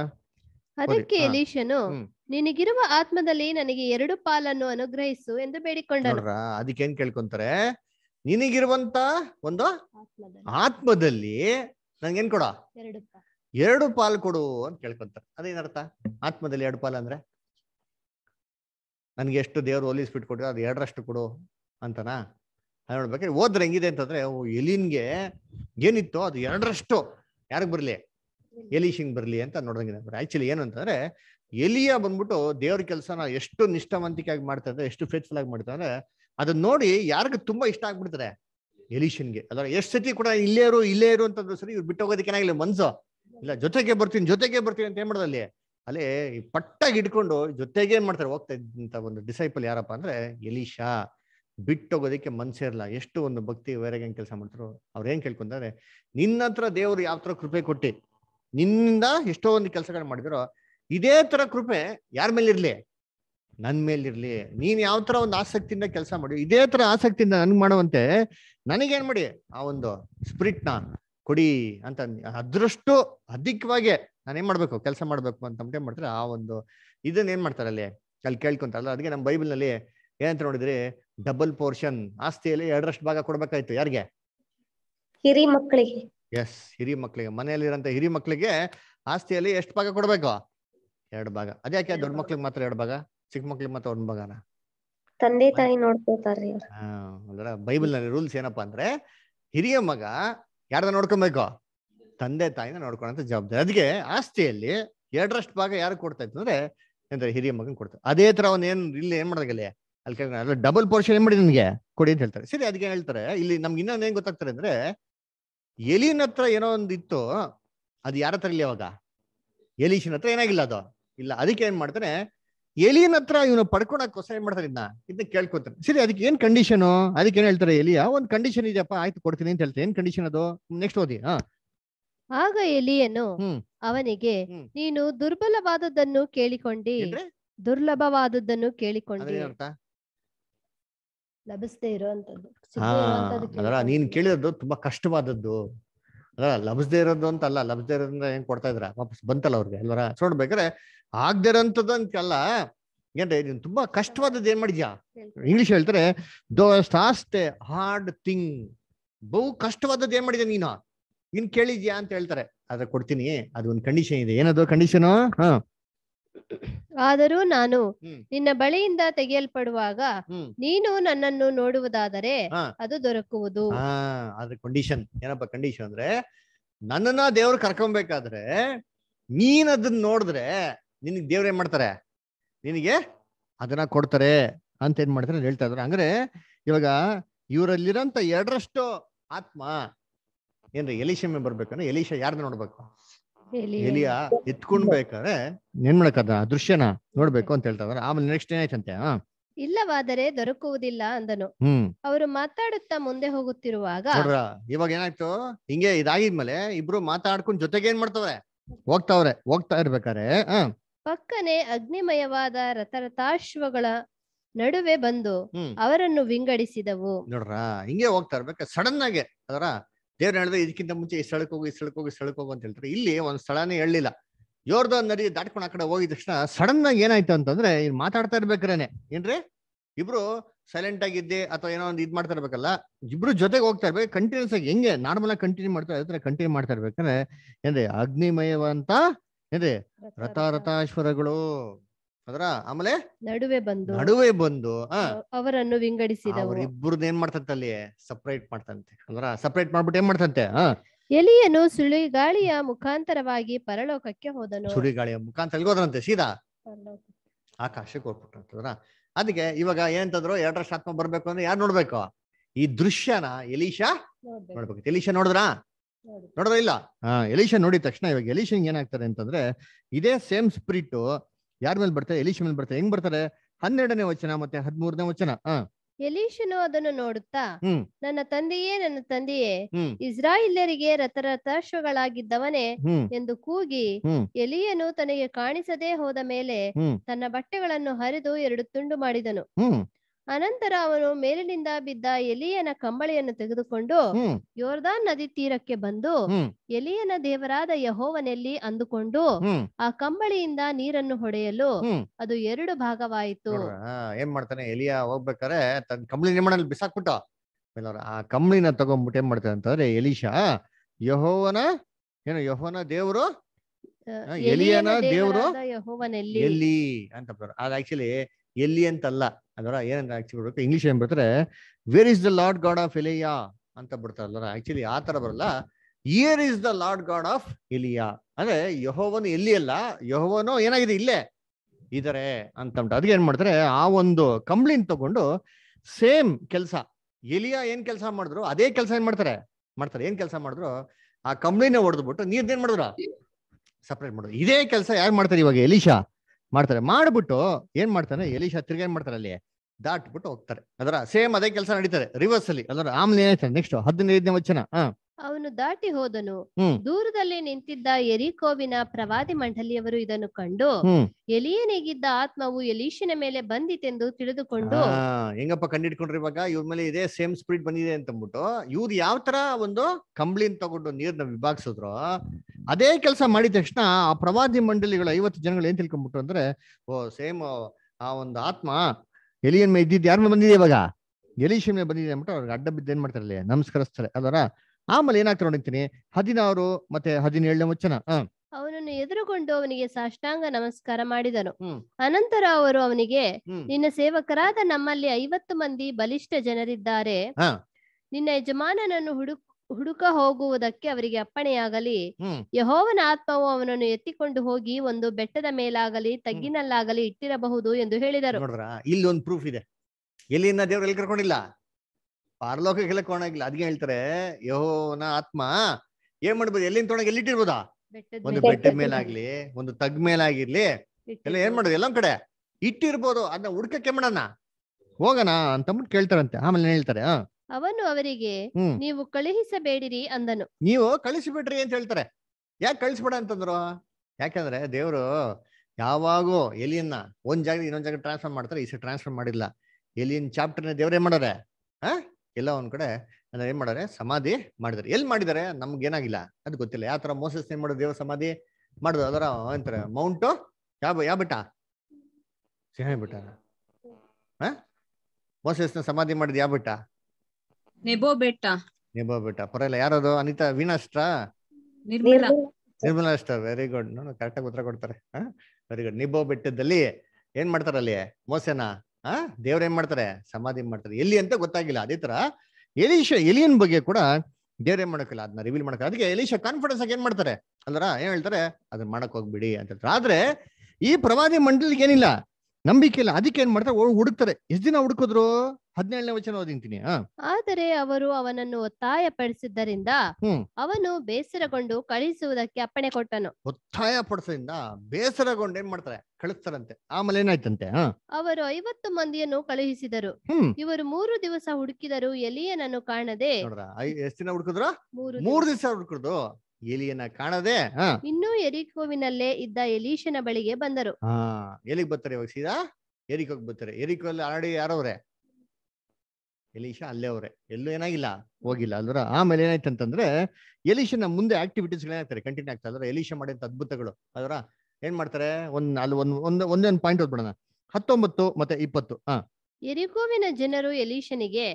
ಅದಕ್ಕೆ ಎಲೀಶನು ನಿನಗಿರುವ ಆತ್ಮದಲ್ಲಿ ನನಗೆ ಎರಡು ಪಾಲನ್ನು ಅನುಗ್ರಹಿಸು ಎಂದು ಬೇಡಿಕೊಂಡರು ಅದಕ್ಕೆ ಏನ್ ಕೇಳ್ಕೊಂತಾರೆ ನಿನಗಿರುವಂತ ಒಂದು ಆತ್ಮದಲ್ಲಿ ಏನ್ ಕೊಡ ಎರಡು ಎರಡು ಪಾಲು ಕೊಡು ಅಂತ ಕೇಳ್ಕೊಂತಾರೆ ಅದೇನರ್ಥ ಆತ್ಮದಲ್ಲಿ ಎರಡು ಪಾಲು ಅಂದ್ರೆ ನನಗೆ ಎಷ್ಟು ದೇವರು ಹೋಲಿಸ್ಬಿಟ್ಟು ಕೊಟ್ಟಿದ್ರು ಅದು ಎರಡರಷ್ಟು ಕೊಡು ಅಂತನಾ ಅದು ನೋಡ್ಬೇಕಾದ್ರೆ ಓದ್ರೆ ಹೆಂಗಿದೆ ಅಂತಂದ್ರೆ ಎಲಿನ್ಗೆ ಏನಿತ್ತು ಅದು ಎರಡರಷ್ಟು ಯಾರಿಗೆ ಬರಲಿ ಎಲಿ ಶಿಂಗ್ ಬರಲಿ ಅಂತ ನೋಡೋಂಗಿದೆ ಆಕ್ಚುಲಿ ಏನು ಅಂತಂದ್ರೆ ಎಲಿಯ ಬಂದ್ಬಿಟ್ಟು ದೇವ್ರ ಕೆಲಸನ ಎಷ್ಟು ನಿಷ್ಠಾವಂತಿಕೆಯಾಗಿ ಮಾಡ್ತಾರೆ ಎಷ್ಟು ಫೇತ್ಫುಲ್ ಆಗಿ ಮಾಡ್ತಾರೆ ಅದನ್ನ ನೋಡಿ ಯಾರಿಗ ತುಂಬಾ ಇಷ್ಟ ಆಗ್ಬಿಡ್ತಾರೆ ಎಲಿಶನ್ಗೆ ಅದರ ಎಷ್ಟು ಸತಿ ಕೂಡ ಇಲ್ಲೇ ಇರು ಇಲ್ಲೇ ಇರು ಅಂತಂದ್ರೆ ಸರಿ ಇವ್ರು ಬಿಟ್ಟು ಹೋಗೋದಕ್ಕೆ ಏನಾಗಿಲ್ಲ ಮನ್ಸು ಇಲ್ಲ ಜೊತೆಗೆ ಬರ್ತೀನಿ ಜೊತೆಗೆ ಬರ್ತೀನಿ ಅಂತ ಏನ್ ಮಾಡೋದಲ್ಲಿ ಅಲ್ಲಿ ಪಟ್ಟಾಗಿ ಇಟ್ಕೊಂಡು ಜೊತೆಗೆ ಏನ್ ಮಾಡ್ತಾರೆ ಹೋಗ್ತಾ ಇದ್ದಂತ ಒಂದು ಡಿಸೈಪಲ್ ಯಾರಪ್ಪ ಅಂದ್ರೆ ಎಲಿಶಾ ಬಿಟ್ಟೋಗೋದಕ್ಕೆ ಇರಲ್ಲ ಎಷ್ಟು ಒಂದು ಭಕ್ತಿ ವೈರಾಗ್ಯ ಕೆಲಸ ಮಾಡ್ತಾರೋ ಅವ್ರು ಏನ್ ಕೇಳ್ಕೊಂತಾರೆ ನಿನ್ನ ಹತ್ರ ದೇವರು ಯಾವ ತರ ಕೃಪೆ ಕೊಟ್ಟಿ ನಿನ್ನಿಂದ ಎಷ್ಟೋ ಒಂದು ಕೆಲಸಗಳು ಮಾಡಿದಿರೋ ಇದೇ ತರ ಕೃಪೆ ಯಾರ ಮೇಲಿರ್ಲಿ ನನ್ ಮೇಲಿರ್ಲಿ ನೀನ್ ಯಾವ ತರ ಒಂದು ಆಸಕ್ತಿಯಿಂದ ಕೆಲಸ ಮಾಡಿ ಇದೇ ತರ ಆಸಕ್ತಿಯಿಂದ ನನ್ಗೆ ಮಾಡುವಂತೆ ನನಗೇನ್ ಮಾಡಿ ಆ ಒಂದು ಸ್ಪಿರಿಟ್ನ ಕೊಡಿ ಅಂತ ಅದ್ರಷ್ಟು ಅಧಿಕವಾಗಿ ಏನ್ ಮಾಡ್ಬೇಕು ಕೆಲಸ ಮಾಡ್ಬೇಕು ಅಂತ ಏನ್ ಮಾಡ್ತಾರೆ ಆ ಒಂದು ಇದನ್ನ ಏನ್ ಮಾಡ್ತಾರೆ ಅಲ್ಲಿ ಅಲ್ಲಿ ಕೇಳ್ಕೊಂತಾರಲ್ಲ ಅದಕ್ಕೆ ನಮ್ಮ ಬೈಬಲ್ ನಲ್ಲಿ ಏನಂತ ನೋಡಿದ್ರಿ ಡಬಲ್ ಪೋರ್ಷನ್ ಆಸ್ತಿಯಲ್ಲಿ ಎರಡರಷ್ಟು ಭಾಗ ಕೊಡ್ಬೇಕಾಯ್ತು ಯಾರಿಗೆ ಹಿರಿ ಮಕ್ಕಳಿಗೆ ಎಸ್ ಹಿರಿ ಮಕ್ಕಳಿಗೆ ಮನೆಯಲ್ಲಿರಂತ ಹಿರಿ ಮಕ್ಕಳಿಗೆ ಆಸ್ತಿಯಲ್ಲಿ ಎಷ್ಟು ಭಾಗ ಕೊಡ್ಬೇಕು ಎರಡು ಭಾಗ ಅದ್ಯಾಕೆ ದೊಡ್ಡ ಮಕ್ಳಿಗೆ ಮಾತ್ರ ಎರಡು ಭಾಗ ಚಿಕ್ಕ ಮಕ್ಳಿಗೆ ಮಾತ್ರ ಒಂದು ಭಾಗನ ತಂದೆ ತಾಯಿ ನೋಡ್ಕೋತಾರ್ರಿ ಬೈಬಲ್ ನಲ್ಲಿ ರೂಲ್ಸ್ ಏನಪ್ಪಾ ಅಂದ್ರೆ ಹಿರಿಯ ಮಗ ಯಾರ್ದ ನೋಡ್ಕೊಬೇಕು ತಂದೆ ತಾಯಿನ ನೋಡ್ಕೊಳಂತ ಜವಾಬ್ದಾರಿ ಅದಕ್ಕೆ ಆಸ್ತಿಯಲ್ಲಿ ಎರಡರಷ್ಟು ಭಾಗ ಯಾರು ಕೊಡ್ತಾ ಇತ್ತು ಅಂದ್ರೆ ಹಿರಿಯ ಮಗನ್ ಕೊಡ್ತಾರೆ ಅದೇ ತರ ಅವ್ನ ಏನ್ ಇಲ್ಲಿ ಏನ್ ಮಾಡೋದಾಗಲಿ ಅಲ್ಲಿ ಕೇಳ ಡಬಲ್ ಪೋರ್ಷನ್ ಏನ್ ಮಾಡಿ ನಿನ್ಗೆ ಕೊಡಿ ಅಂತ ಹೇಳ್ತಾರೆ ಸರಿ ಅದಕ್ಕೆ ಹೇಳ್ತಾರೆ ಇಲ್ಲಿ ನಮ್ಗೆ ಇನ್ನೊಂದು ಏನ್ ಗೊತ್ತಾಗ್ತಾರೆ ಅಂದ್ರೆ ಎಲಿನ ಹತ್ರ ಏನೋ ಒಂದಿತ್ತು ಅದು ಯಾರ ಹತ್ರ ಇಲ್ಲ ಅವಾಗ ಎಲೀಶನ ಹತ್ರ ಏನಾಗಿಲ್ಲ ಅದು ಇಲ್ಲ ಅದಕ್ಕೆ ಏನ್ ಮಾಡ್ತಾರೆ ಎಲಿಯನ್ ಹತ್ರ ಇವನು ಹೊಸ ಏನ್ ಮಾಡ್ತಾರೆ ಇದನ್ನ ಇದನ್ನ ಕೇಳ್ಕೊತಾರೆ ಸರಿ ಅದಕ್ಕೆ ಏನ್ ಕಂಡೀಷನ್ ಅದಕ್ಕೆ ಏನ್ ಹೇಳ್ತಾರೆ ಎಲಿಯ ಒಂದ್ ಕಂಡೀಷನ್ ಇದೆಯಪ್ಪ ಆಯ್ತು ಕೊಡ್ತೀನಿ ಅಂತ ಹೇಳ್ತಾರೆ ಏನ್ ಕಂಡೀಷನ್ ಅದು ನೆಕ್ಸ್ಟ್ ಓದಿ ಹಾ ಆಗ ಎಲಿಯನು ಅವನಿಗೆ ನೀನು ದುರ್ಬಲವಾದದ್ದನ್ನು ಕೇಳಿಕೊಂಡಿ ದುರ್ಲಭವಾದದ್ದನ್ನು ಕೇಳಿಕೊಂಡಿ ಲಭಿಸದೆ ಇರುವಂತದ್ದು ಅದರ ನೀನ್ ಕೇಳಿದ್ದು ತುಂಬಾ ಕಷ್ಟವಾದದ್ದು ಅದರ ಲಭಿಸದೆ ಇರೋದು ಅಂತ ಅಲ್ಲ ಲಭಿಸದೇ ಇರೋದ್ರಿಂದ ಏನ್ ಕೊಡ್ತಾ ಇದ್ರ ವಾಪಸ್ ಬಂತಲ್ಲ ಅವ್ರಿಗೆ ಅಲ್ವರ ನೋಡ್ಬೇಕಾದ್ರೆ ಆಗ್ದಿರಂತದಂತಲ್ಲ ಏನ್ರಿ ನೀನು ತುಂಬಾ ಕಷ್ಟವಾದದ್ದು ಏನ್ ಮಾಡಿದ್ಯಾ ಇಂಗ್ಲಿಷ್ ಹೇಳ್ತಾರೆ ದೋಸ್ ಆಸ್ತೆ ಹಾರ್ಡ್ ಥಿಂಗ್ ಬಹು ಕಷ್ಟವಾದದ್ದು ಏನ್ ಮಾಡಿದ್ಯಾ ನೀನು ನೀನ್ ಕೇಳಿದ್ಯಾ ಅಂತ ಹೇಳ್ತಾರೆ ಅದ ಕೊಡ್ತೀನಿ ಅದು ಒಂದು ಕಂಡೀಷನ್ ಇದೆ ಏನದು ಕಂಡೀಷನ್ ಹ ಆದರೂ ನಾನು ನಿನ್ನ ಬಳಿಯಿಂದ ತೆಗೆಯಲ್ಪಡುವಾಗ ನೀನು ನನ್ನನ್ನು ನೋಡುವುದಾದರೆ ಅದು ದೊರಕುವುದು ಅದ್ರ ಕಂಡೀಷನ್ ಏನಪ್ಪ ಕಂಡೀಷನ್ ಅಂದ್ರೆ ನನ್ನನ್ನ ದೇವ್ರು ಕರ್ಕೊಬೇಕಾದ್ರೆ ನೀನ್ ಅದನ್ನ ನೋಡಿದ್ರೆ ನಿನಗೆ ದೇವ್ರ ಏನ್ ಮಾಡ್ತಾರೆ ನಿನಗೆ ಅದನ್ನ ಕೊಡ್ತಾರೆ ಅಂತ ಏನ್ ಮಾಡ್ತಾರೆ ಹೇಳ್ತಾ ಇದ್ರು ಅಂದ್ರೆ ಇವಾಗ ಇವರಲ್ಲಿರೋಂತ ಎರಡರಷ್ಟು ಆತ್ಮ ಏನ್ರಿ ಎಲಿಶ ಮೇಲೆ ಬರ್ಬೇಕಂದ್ರೆ ಎಲಿಶ ಯಾರ್ದ ನೋಡ್ಬೇಕು ಎಲಿಯ ಎತ್ಕೊಂಡ್ ನೆನ್ ಏನ್ ಮಾಡಕ್ಕದ ದೃಶ್ಯನ ನೋಡ್ಬೇಕು ಅಂತ ಹೇಳ್ತಾ ಇದ್ರೆ ಆಮೇಲೆ ನೆಕ್ಸ್ಟ್ ಏನಾಯ್ತಂತೆ ಇಲ್ಲವಾದರೆ ದೊರಕುವುದಿಲ್ಲ ಅಂದನು ಅವರು ಮಾತಾಡುತ್ತಾ ಮುಂದೆ ಹೋಗುತ್ತಿರುವಾಗ ಇವಾಗ ಏನಾಯ್ತು ಹಿಂಗೆ ಇದಾಗಿದ್ಮೇಲೆ ಇಬ್ರು ಮಾತಾಡ್ಕೊಂಡ್ ಜೊತೆಗೆ ಏನ್ ಮಾಡ್ತವ್ರೆ ಹೋಗ್ತಾವ್ರೆ ಹೋಗ್ತಾ ಇರ್ಬೇಕಾರೆ ಪಕ್ಕನೆ ಅಗ್ನಿಮಯವಾದ ರಥರಥಾಶ್ವಗಳ ನಡುವೆ ಬಂದು ಅವರನ್ನು ವಿಂಗಡಿಸಿದವು ನೋಡ್ರ ಹಿಂಗೆ ಹೋಗ್ತಾ ಇರ್ಬೇಕು ಸಡನ್ ಆಗಿ ಅದರ ದೇವ್ರ ಹೇಳಿದ್ರೆ ಇದಕ್ಕಿಂತ ಮುಂಚೆ ಈ ಸ್ಥಳಕ್ಕೆ ಹೋಗಿ ಈ ಸ್ಥಳಕ್ಕೆ ಹೋಗಿ ಸ್ಥಳಕ್ಕೆ ಹೋಗು ಅಂತ ಹೇಳ್ತಾರೆ ಇಲ್ಲಿ ಒಂದ್ ಸ್ಥಳನೇ ಹೇಳಲಿಲ್ಲ ಯೋರ್ದ ನದಿ ದಾಟ್ಕೊಂಡು ಆ ಕಡೆ ಹೋಗಿದ ತಕ್ಷಣ ಸಡನ್ ಆಗಿ ಏನಾಯ್ತು ಅಂತಂದ್ರೆ ಮಾತಾಡ್ತಾ ಇರ್ಬೇಕ್ರೇನೆ ಏನ್ರಿ ಇಬ್ರು ಸೈಲೆಂಟ್ ಆಗಿದ್ದೆ ಅಥವಾ ಏನೋ ಒಂದು ಇದ್ ಮಾಡ್ತಾ ಇರ್ಬೇಕಲ್ಲ ಇಬ್ರು ಜೊತೆಗೆ ಹೋಗ್ತಾ ಇರ್ಬೇಕು ಕಂಟಿನ್ಯೂಸ್ ಆಗಿ ಹೆಂಗೆ ನಾರ್ಮಲ್ ಆಗಿ ಕಂಟಿನ್ಯೂ ಮಾಡ್ತಾ ಇರ್ತಾರೆ ಕಂಟಿನ್ಯೂ ಮಾಡ್ತಾ ಇರ್ಬೇಕಂದ್ರೆ ಏನ್ರಿ ಅಗ್ನಿಮಯವಂತ ಏನ್ರಿ ರಥ ರಥಾಶ್ವರಗಳು ಅದರ ಆಮೇಲೆ ನಡುವೆ ಬಂದು ನಡುವೆ ಬಂದು ಅವರನ್ನು ವಿಂಗಡಿಸಿದ ಇಬ್ಬರು ಏನ್ ಮಾಡ್ತಂತೆ ಅಲ್ಲಿ ಸಪರೇಟ್ ಮಾಡ್ತಂತೆ ಅಂದ್ರ ಸಪರೇಟ್ ಮಾಡ್ಬಿಟ್ಟು ಏನ್ ಮಾಡ್ತಂತೆ ಎಲಿಯನು ಸುಳಿಗಾಳಿಯ ಮುಖಾಂತರವಾಗಿ ಪರಲೋಕಕ್ಕೆ ಹೋದನು ಸುಳಿಗಾಳಿಯ ಮುಖಾಂತರ ಹೋದ್ರಂತೆ ಸೀದಾ ಆಕಾಶಕ್ಕೆ ಹೋಗ್ಬಿಟ್ಟಂತದ್ರ ಅದಕ್ಕೆ ಇವಾಗ ಏನಂತಂದ್ರು ಎರಡರಷ್ಟು ಆತ್ಮ ಬರ್ಬೇಕು ಅಂದ್ರೆ ಯಾರು ನೋಡ್ಬೇಕು ಈ ದೃಶ್ಯನ ಎಲಿಶಾ ನೋಡ್ಬೇಕು ಎಲಿಶಾ ನೋಡಿದ್ರಾ ನೋಡಿದ್ರೆ ಇಲ್ಲ ಹಾ ಎಲಿಷನ್ ನೋಡಿದ ತಕ್ಷಣ ಇವಾಗ ಎಲಿಷನ್ ಏನಾಗ್ತಾರೆ ಅಂತಂದ್ರೆ ಇದೇ ಸೇಮ್ ಸ್ಪಿರಿಟ್ ಯಾರ ಮೇಲೆ ಬರ್ತಾರೆ ಎಲಿಷನ್ ಮೇಲೆ ಬರ್ತಾರೆ ಹೆಂಗ್ ಬರ್ತಾರೆ ಹನ್ನೆರಡನೇ ವಚನ ಮತ್ತೆ ಹದಿಮೂರನೇ ವಚನ ಹ ಎಲೀಶನು ಅದನ್ನು ನೋಡುತ್ತಾ ನನ್ನ ತಂದೆಯೇ ನನ್ನ ತಂದೆಯೇ ಇಸ್ರಾಯಿಲರಿಗೆ ರಥರಥಾಶ್ವಗಳಾಗಿದ್ದವನೇ ಎಂದು ಕೂಗಿ ಎಲಿಯನು ತನಗೆ ಕಾಣಿಸದೇ ಹೋದ ಮೇಲೆ ತನ್ನ ಬಟ್ಟೆಗಳನ್ನು ಹರಿದು ಎರಡು ತುಂಡು ಮಾಡಿದನು ಅನಂತರ ಅವನು ಮೇಲಿನಿಂದ ಬಿದ್ದ ಎಲಿಯನ ಕಂಬಳಿಯನ್ನು ತೆಗೆದುಕೊಂಡು ಯೋರ್ದಾನ್ ನದಿ ತೀರಕ್ಕೆ ಬಂದು ಎಲಿಯನ ದೇವರಾದ ಯಹೋವನಲ್ಲಿ ಅಂದುಕೊಂಡು ಆ ಕಂಬಳಿಯಿಂದ ನೀರನ್ನು ಹೊಡೆಯಲು ಅದು ಎರಡು ಭಾಗವಾಯಿತು ಏನ್ ಮಾಡ್ತಾನೆ ಎಲಿಯ ಹೋಗ್ಬೇಕಾರೆ ತನ್ನ ಕಂಬಳಿ ನಿಮ್ಮನಲ್ಲಿ ಬಿಸಾಕ್ಬಿಟ್ಟ ಆ ಕಂಬಳಿನ ತಗೊಂಡ್ಬಿಟ್ಟು ಏನ್ ಮಾಡ್ತಾನೆ ಅಂತಂದ್ರೆ ಎಲಿಶಾ ಯಹೋವನ ಏನು ಯಹೋವನ ದೇವರು ಎಲಿಯನ ದೇವರು ಯಹೋವನಲ್ಲಿ ಎಲ್ಲಿ ಅಂತ ಅದು ಆಕ್ಚುಲಿ ಎಲ್ಲಿ ಅಂತಲ್ಲ ಅದರ ಏನಂದ್ರೆ ಆಕ್ಚುಲಿ ಇಂಗ್ಲಿಷ್ ಏನ್ ಬರ್ತಾರೆ where is the Lord God of Elijah ಅಂತ ಬಿಡ್ತಾರಲ್ಲ ಆಕ್ಚುಲಿ ಆ ತರ ಬರಲ್ಲ where is the Lord God of Elijah ಅಂದ್ರೆ ಯಹೋವನು ಎಲ್ಲಿ ಅಲ್ಲ ಯಹೋವನು ಏನಾಗಿದೆ ಇಲ್ಲೇ ಇದಾರೆ ಅಂತ ಉಂಟು ಅದಕ್ಕೆ ಏನ್ ಮಾಡ್ತಾರೆ ಆ ಒಂದು ಕಂಪ್ಲೇಂಟ್ ತಗೊಂಡು ಸೇಮ್ ಕೆಲಸ ಎಲಿಯಾ ಏನ್ ಕೆಲಸ ಮಾಡಿದ್ರು ಅದೇ ಕೆಲಸ ಏನ್ ಮಾಡ್ತಾರೆ ಮಾಡ್ತಾರೆ ಏನ್ ಕೆಲಸ ಮಾಡಿದ್ರು ಆ ಕಂಪ್ಲೇನ ಹೊಡೆದ್ಬಿಟ್ಟು ನೀರ್ದೇನ್ ಮಾಡಿದ್ರ ಸಪ್ರೇಟ್ ಮಾಡಿದ್ರು ಇದೇ ಕೆಲಸ ಯಾರು ಮಾಡ್ತಾರೆ ಇವಾಗ ಎಲಿಶಾ ಮಾಡ್ತಾರೆ ಮಾಡ್ಬಿಟ್ಟು ಏನ್ ಮಾಡ್ತಾರೆ ಎಲಿಶಾ ತಿರ್ಗಿ ಏನ್ ಮಾಡ್ತಾರೆ ಅಲ್ಲಿ ದಾಟ್ಬಿಟ್ಟು ಹೋಗ್ತಾರೆ ಅದರ ಸೇಮ್ ಅದೇ ಕೆಲಸ ನಡೀತಾರೆ ರಿವರ್ಸ್ ಅಲ್ಲಿ ಅದರ ಆಮೇಲೆ ಏನಾಯ್ತಾರೆ ನೆಕ್ಸ್ಟ್ ಹದಿನೈದನೇ ವಚನ ಅವನು ದಾಟಿ ಹೋದನು ದೂರದಲ್ಲಿ ನಿಂತಿದ್ದ ಎರಿಕೋವಿನ ಪ್ರವಾದಿ ಮಂಡಳಿಯವರು ಇದನ್ನು ಕಂಡು ಎಲಿಯನಿಗಿದ್ದ ಆತ್ಮವು ಯಲೀಶಿನ ಮೇಲೆ ಬಂದಿತೆಂದು ತಿಳಿದುಕೊಂಡು ಹೆಂಗಪ್ಪ ಕಂಡಿಟ್ಕೊಂಡ್ರಿ ಇವಾಗ ಇವ್ರ ಮೇಲೆ ಇದೇ ಸೇಮ್ ಸ್ಪೀಡ್ ಬಂದಿದೆ ಅಂತ ಅಂದ್ಬಿಟ್ಟು ಇವ್ರು ಯಾವ ತರ ಒಂದು ಕಂಬ್ಳಿನ್ ತಗೊಂಡು ನೀರ್ನ ವಿಭಾಗಿಸಿದ್ರು ಅದೇ ಕೆಲಸ ಮಾಡಿದ ತಕ್ಷಣ ಆ ಪ್ರವಾದಿ ಮಂಡಳಿಗಳು ಐವತ್ತು ಜನಗಳು ಏನ್ ತಿಳ್ಕೊಂಡ್ಬಿಟ್ಟು ಅಂದ್ರೆ ಓ ಸೇಮ್ ಆ ಒಂದು ಆತ್ಮ ಎಲಿಯನ್ ಮೇಲೆ ಇದ್ದಿದ್ದು ಯಾರ ಮೇಲೆ ಬಂದಿದೆ ಇವಾಗ ಎಲೀಶನ್ ಮೇಲೆ ಬಂದಿದೆ ಅಂದ್ಬಿಟ್ಟು ಅವ್ರಿಗೆ ಅಡ್ಡ ಬಿದ್ದ ಏನ್ ಮಾಡ್ತಾರಲ್ಲ ನಮಸ್ಕರಿಸ್ತಾರೆ ಅದರ ಆಮೇಲೆ ಏನಾಗ್ತಾರೆ ನೋಡಿರ್ತೀನಿ ಹದಿನಾರು ಮತ್ತೆ ಹದಿನೇಳನೇ ವಚನ ಅವನನ್ನು ಎದುರುಕೊಂಡು ಅವನಿಗೆ ಸಾಷ್ಟಾಂಗ ನಮಸ್ಕಾರ ಮಾಡಿದನು ಅನಂತರ ಅವರು ಅವನಿಗೆ ನಿನ್ನ ಸೇವಕರಾದ ನಮ್ಮಲ್ಲಿ ಐವತ್ತು ಮಂದಿ ಬಲಿಷ್ಠ ಜನರಿದ್ದಾರೆ ನಿನ್ನ ಯಜಮಾನನನ್ನು ಹುಡುಕ್ ಹುಡುಕ ಹೋಗುವುದಕ್ಕೆ ಅವರಿಗೆ ಅಪ್ಪಣೆಯಾಗಲಿ ಯಹೋವನ ಆತ್ಮವು ಅವನನ್ನು ಎತ್ತಿಕೊಂಡು ಹೋಗಿ ಒಂದು ಬೆಟ್ಟದ ಮೇಲಾಗಲಿ ತಗ್ಗಿನಲ್ಲಾಗಲಿ ಇಟ್ಟಿರಬಹುದು ಎಂದು ಹೇಳಿದರು ಇಲ್ಲಿ ಒಂದು ಪ್ರೂಫ್ ಇದೆ ಎಲ್ಲಿಂದ ದೇವರು ಎಲ್ಲಿ ಕರ್ಕೊಂಡಿಲ್ಲ ಪಾರಲೋಕಕ್ಕೆಲ್ಲ ಕೋಣಾಗಿಲ್ಲ ಅದ್ಗೆ ಹೇಳ್ತಾರೆ ನಾ ಆತ್ಮ ಏನ್ ಮಾಡ್ಬೋದು ಎಲ್ಲಿಂದ ಎಲ್ಲಿ ಇಟ್ಟಿರ್ಬೋದಾ ಒಂದು ಮೇಲೆ ಮೇಲಾಗ್ಲಿ ಒಂದು ತಗ್ ಮೇಲಾಗಿರ್ಲಿ ಎಲ್ಲ ಏನ್ ಮಾಡೋದು ಎಲ್ಲ ಕಡೆ ಇಟ್ಟಿರ್ಬೋದು ಅದನ್ನ ಹುಡ್ಕಕ್ಕೆ ಮಾಡೋಣ ಹೋಗೋಣ ಅಂತಂದ್ಬಿಟ್ಟು ಕೇಳ್ತಾರಂತೆ ಆಮೇಲೆ ಹೇಳ್ತಾರೆ ಅವನು ಅವರಿಗೆ ನೀವು ಕಳುಹಿಸಬೇಡಿರಿ ಅಂದನು ನೀವು ಕಳಿಸಿಬಿಡ್ರಿ ಅಂತ ಹೇಳ್ತಾರೆ ಯಾಕೆ ಕಳಿಸ್ಬೇಡ ಅಂತಂದ್ರು ಯಾಕಂದ್ರೆ ದೇವ್ರು ಯಾವಾಗೂ ಎಲಿಯನ್ನ ಒಂದ್ ಜಾಗ ಇನ್ನೊಂದ್ ಜಾಗ ಟ್ರಾನ್ಸ್ಫರ್ ಮಾಡ್ತಾರೆ ಈ ಟ್ರಾನ್ಸ್ಫರ್ ಮಾಡಿಲ್ಲ ಎಲಿಯನ್ ನ ದೇವ್ರೇ ಮಾಡೋರೆ ಹಾ ಎಲ್ಲ ಒಂದ್ ಕಡೆ ಅಂದ್ರೆ ಏನ್ ಮಾಡಾರೆ ಸಮಾಧಿ ಮಾಡಿದಾರೆ ಎಲ್ಲಿ ಮಾಡಿದಾರೆ ನಮ್ಗೆ ಏನಾಗಿಲ್ಲ ಅದು ಗೊತ್ತಿಲ್ಲ ಯಾವ ತರ ಮೋಸಸ್ ಏನ್ ಮಾಡೋದು ದೇವ ಸಮಾಧಿ ಮಾಡುದು ಅದರ ಅಂತಾರೆ ಮೌಂಟ್ ಯಾವ ಯಾವ ಬೆಟ್ಟ ಸಿಂಹ ಬೆಟ್ಟ ಮೋಸಸ್ ನ ಸಮಾಧಿ ಮಾಡಿದ್ ಯಾವ ಬೆಟ್ಟ ನೆಬೋ ಬೆಟ್ಟ ನೆಬೋ ಬೆಟ್ಟ ಪರವಾಗಿಲ್ಲ ಯಾರದು ಅನಿತಾ ವೀಣಾಷ್ಟ್ರ ನಿರ್ಮಲ ನಿರ್ಮಲಾ ಅಷ್ಟ ವೆರಿ ಗುಡ್ ಕರೆಕ್ಟ್ ಆಗಿ ಉತ್ತರ ಕೊಡ್ತಾರೆ ವೆರಿ ಗುಡ್ ನಿಬೋ ಬೆಟ್ಟದಲ್ಲಿ ಏನ್ ಮಾಡ್ತಾರಲ್ಲಿ ಮೋಸೆನಾ ಆ ದೇವ್ರ ಏನ್ ಮಾಡ್ತಾರೆ ಸಮಾಧಿ ಮಾಡ್ತಾರೆ ಎಲ್ಲಿ ಅಂತ ಗೊತ್ತಾಗಿಲ್ಲ ಅದೇ ತರ ಎಲೀಶ ಎಲಿಯನ್ ಬಗ್ಗೆ ಕೂಡ ದೇವ್ರ ಏನ್ ಮಾಡೋಕ್ಕಿಲ್ಲ ಅದನ್ನ ರಿವೀಲ್ ಮಾಡಕ್ಕೆ ಅದಕ್ಕೆ ಎಲೀಶ ಕಾನ್ಫಿಡೆನ್ಸ್ ಆಗಿ ಏನ್ ಮಾಡ್ತಾರೆ ಅಂದ್ರ ಏನ್ ಹೇಳ್ತಾರೆ ಅದನ್ನ ಮಾಡಕ್ ಹೋಗ್ಬಿಡಿ ಅಂತ ಆದ್ರೆ ಈ ಪ್ರವಾದಿ ಮಂಡಳಿಗೆ ಏನಿಲ್ಲ ನಂಬಿಕೆ ಇಲ್ಲ ಅದಕ್ಕೆ ಏನ್ ಮಾಡ್ತಾರೆ ಹುಡುಕ್ತಾರೆ ಎಷ್ಟು ದಿನ ಹುಡುಕಿದ್ರು ಹದಿನೇಳನೇ ವಚನ ಓದಿಂತೀನಿ ಆದರೆ ಅವರು ಅವನನ್ನು ಒತ್ತಾಯ ಪಡಿಸಿದ್ದರಿಂದ ಅವನು ಬೇಸರಗೊಂಡು ಕಳಿಸುವುದಕ್ಕೆ ಅಪ್ಪಣೆ ಕೊಟ್ಟನು ಒತ್ತಾಯ ಪಡಿಸಿದ ಬೇಸರಗೊಂಡು ಏನ್ ಮಾಡ್ತಾರೆ ಕಳಿಸ್ತಾರಂತೆ ಆಮೇಲೆ ಏನಾಯ್ತಂತೆ ಅವರು ಐವತ್ತು ಮಂದಿಯನ್ನು ಕಳುಹಿಸಿದರು ಇವರು ಮೂರು ದಿವಸ ಹುಡುಕಿದರು ಎಲಿಯನನ್ನು ಕಾಣದೆ ಎಷ್ಟು ದಿನ ಹುಡುಕಿದ್ರು ಮೂರು ದಿವಸ ಹುಡುಕಿದ್ರು ಎಲಿಯನ್ನ ಕಾಣದೆ ಇನ್ನೂ ಎರಿಕೋವಿನಲ್ಲೇ ಇದ್ದ ಎಲೀಶನ ಬಳಿಗೆ ಬಂದರು ಹಾ ಎಲ್ಲಿಗೆ ಬರ್ತಾರೆ ಇವಾಗ ಸೀದಾ ಎರಿಕೋಗ್ ಬರ್ತಾರೆ ಎರಿಕೋ ಅಲ್ಲಿ ಆಲ್ರೆಡಿ ಯಾರವ್ರೆ ಎಲೀಶಾ ಅಲ್ಲೇ ಅವ್ರೆ ಎಲ್ಲೂ ಏನಾಗಿಲ್ಲ ಹೋಗಿಲ್ಲ ಅಲ್ವರ ಆಮೇಲೆ ಏನಾಯ್ತು ಅಂತಂದ್ರೆ ಎಲೀಶನ ಮುಂದೆ ಆಕ್ಟಿವಿಟೀಸ್ ಏನಾಗ್ತಾರೆ ಕಂಟಿನ್ಯೂ ಆಗ್ತಾ ಅಲ್ವರ ಎಲೀಶಾ ಮಾಡಿದಂತ ಅದ್ಭುತಗಳು ಅದರ ಏನ್ ಮಾಡ್ತಾರೆ ಒಂದ್ ಅಲ್ಲಿ ಒಂದ್ ಒಂದ್ ಒಂದೇ ಪಾಯಿಂಟ್ ಓದ್ಬಿಡೋಣ ಹತ್ತೊಂಬತ್ತು ಮತ್ತೆ ಇಪ್ಪತ್ತು ಹಾ ಎರಿಕೋವಿನ ಜನರು ಎಲೀಶನಿಗೆ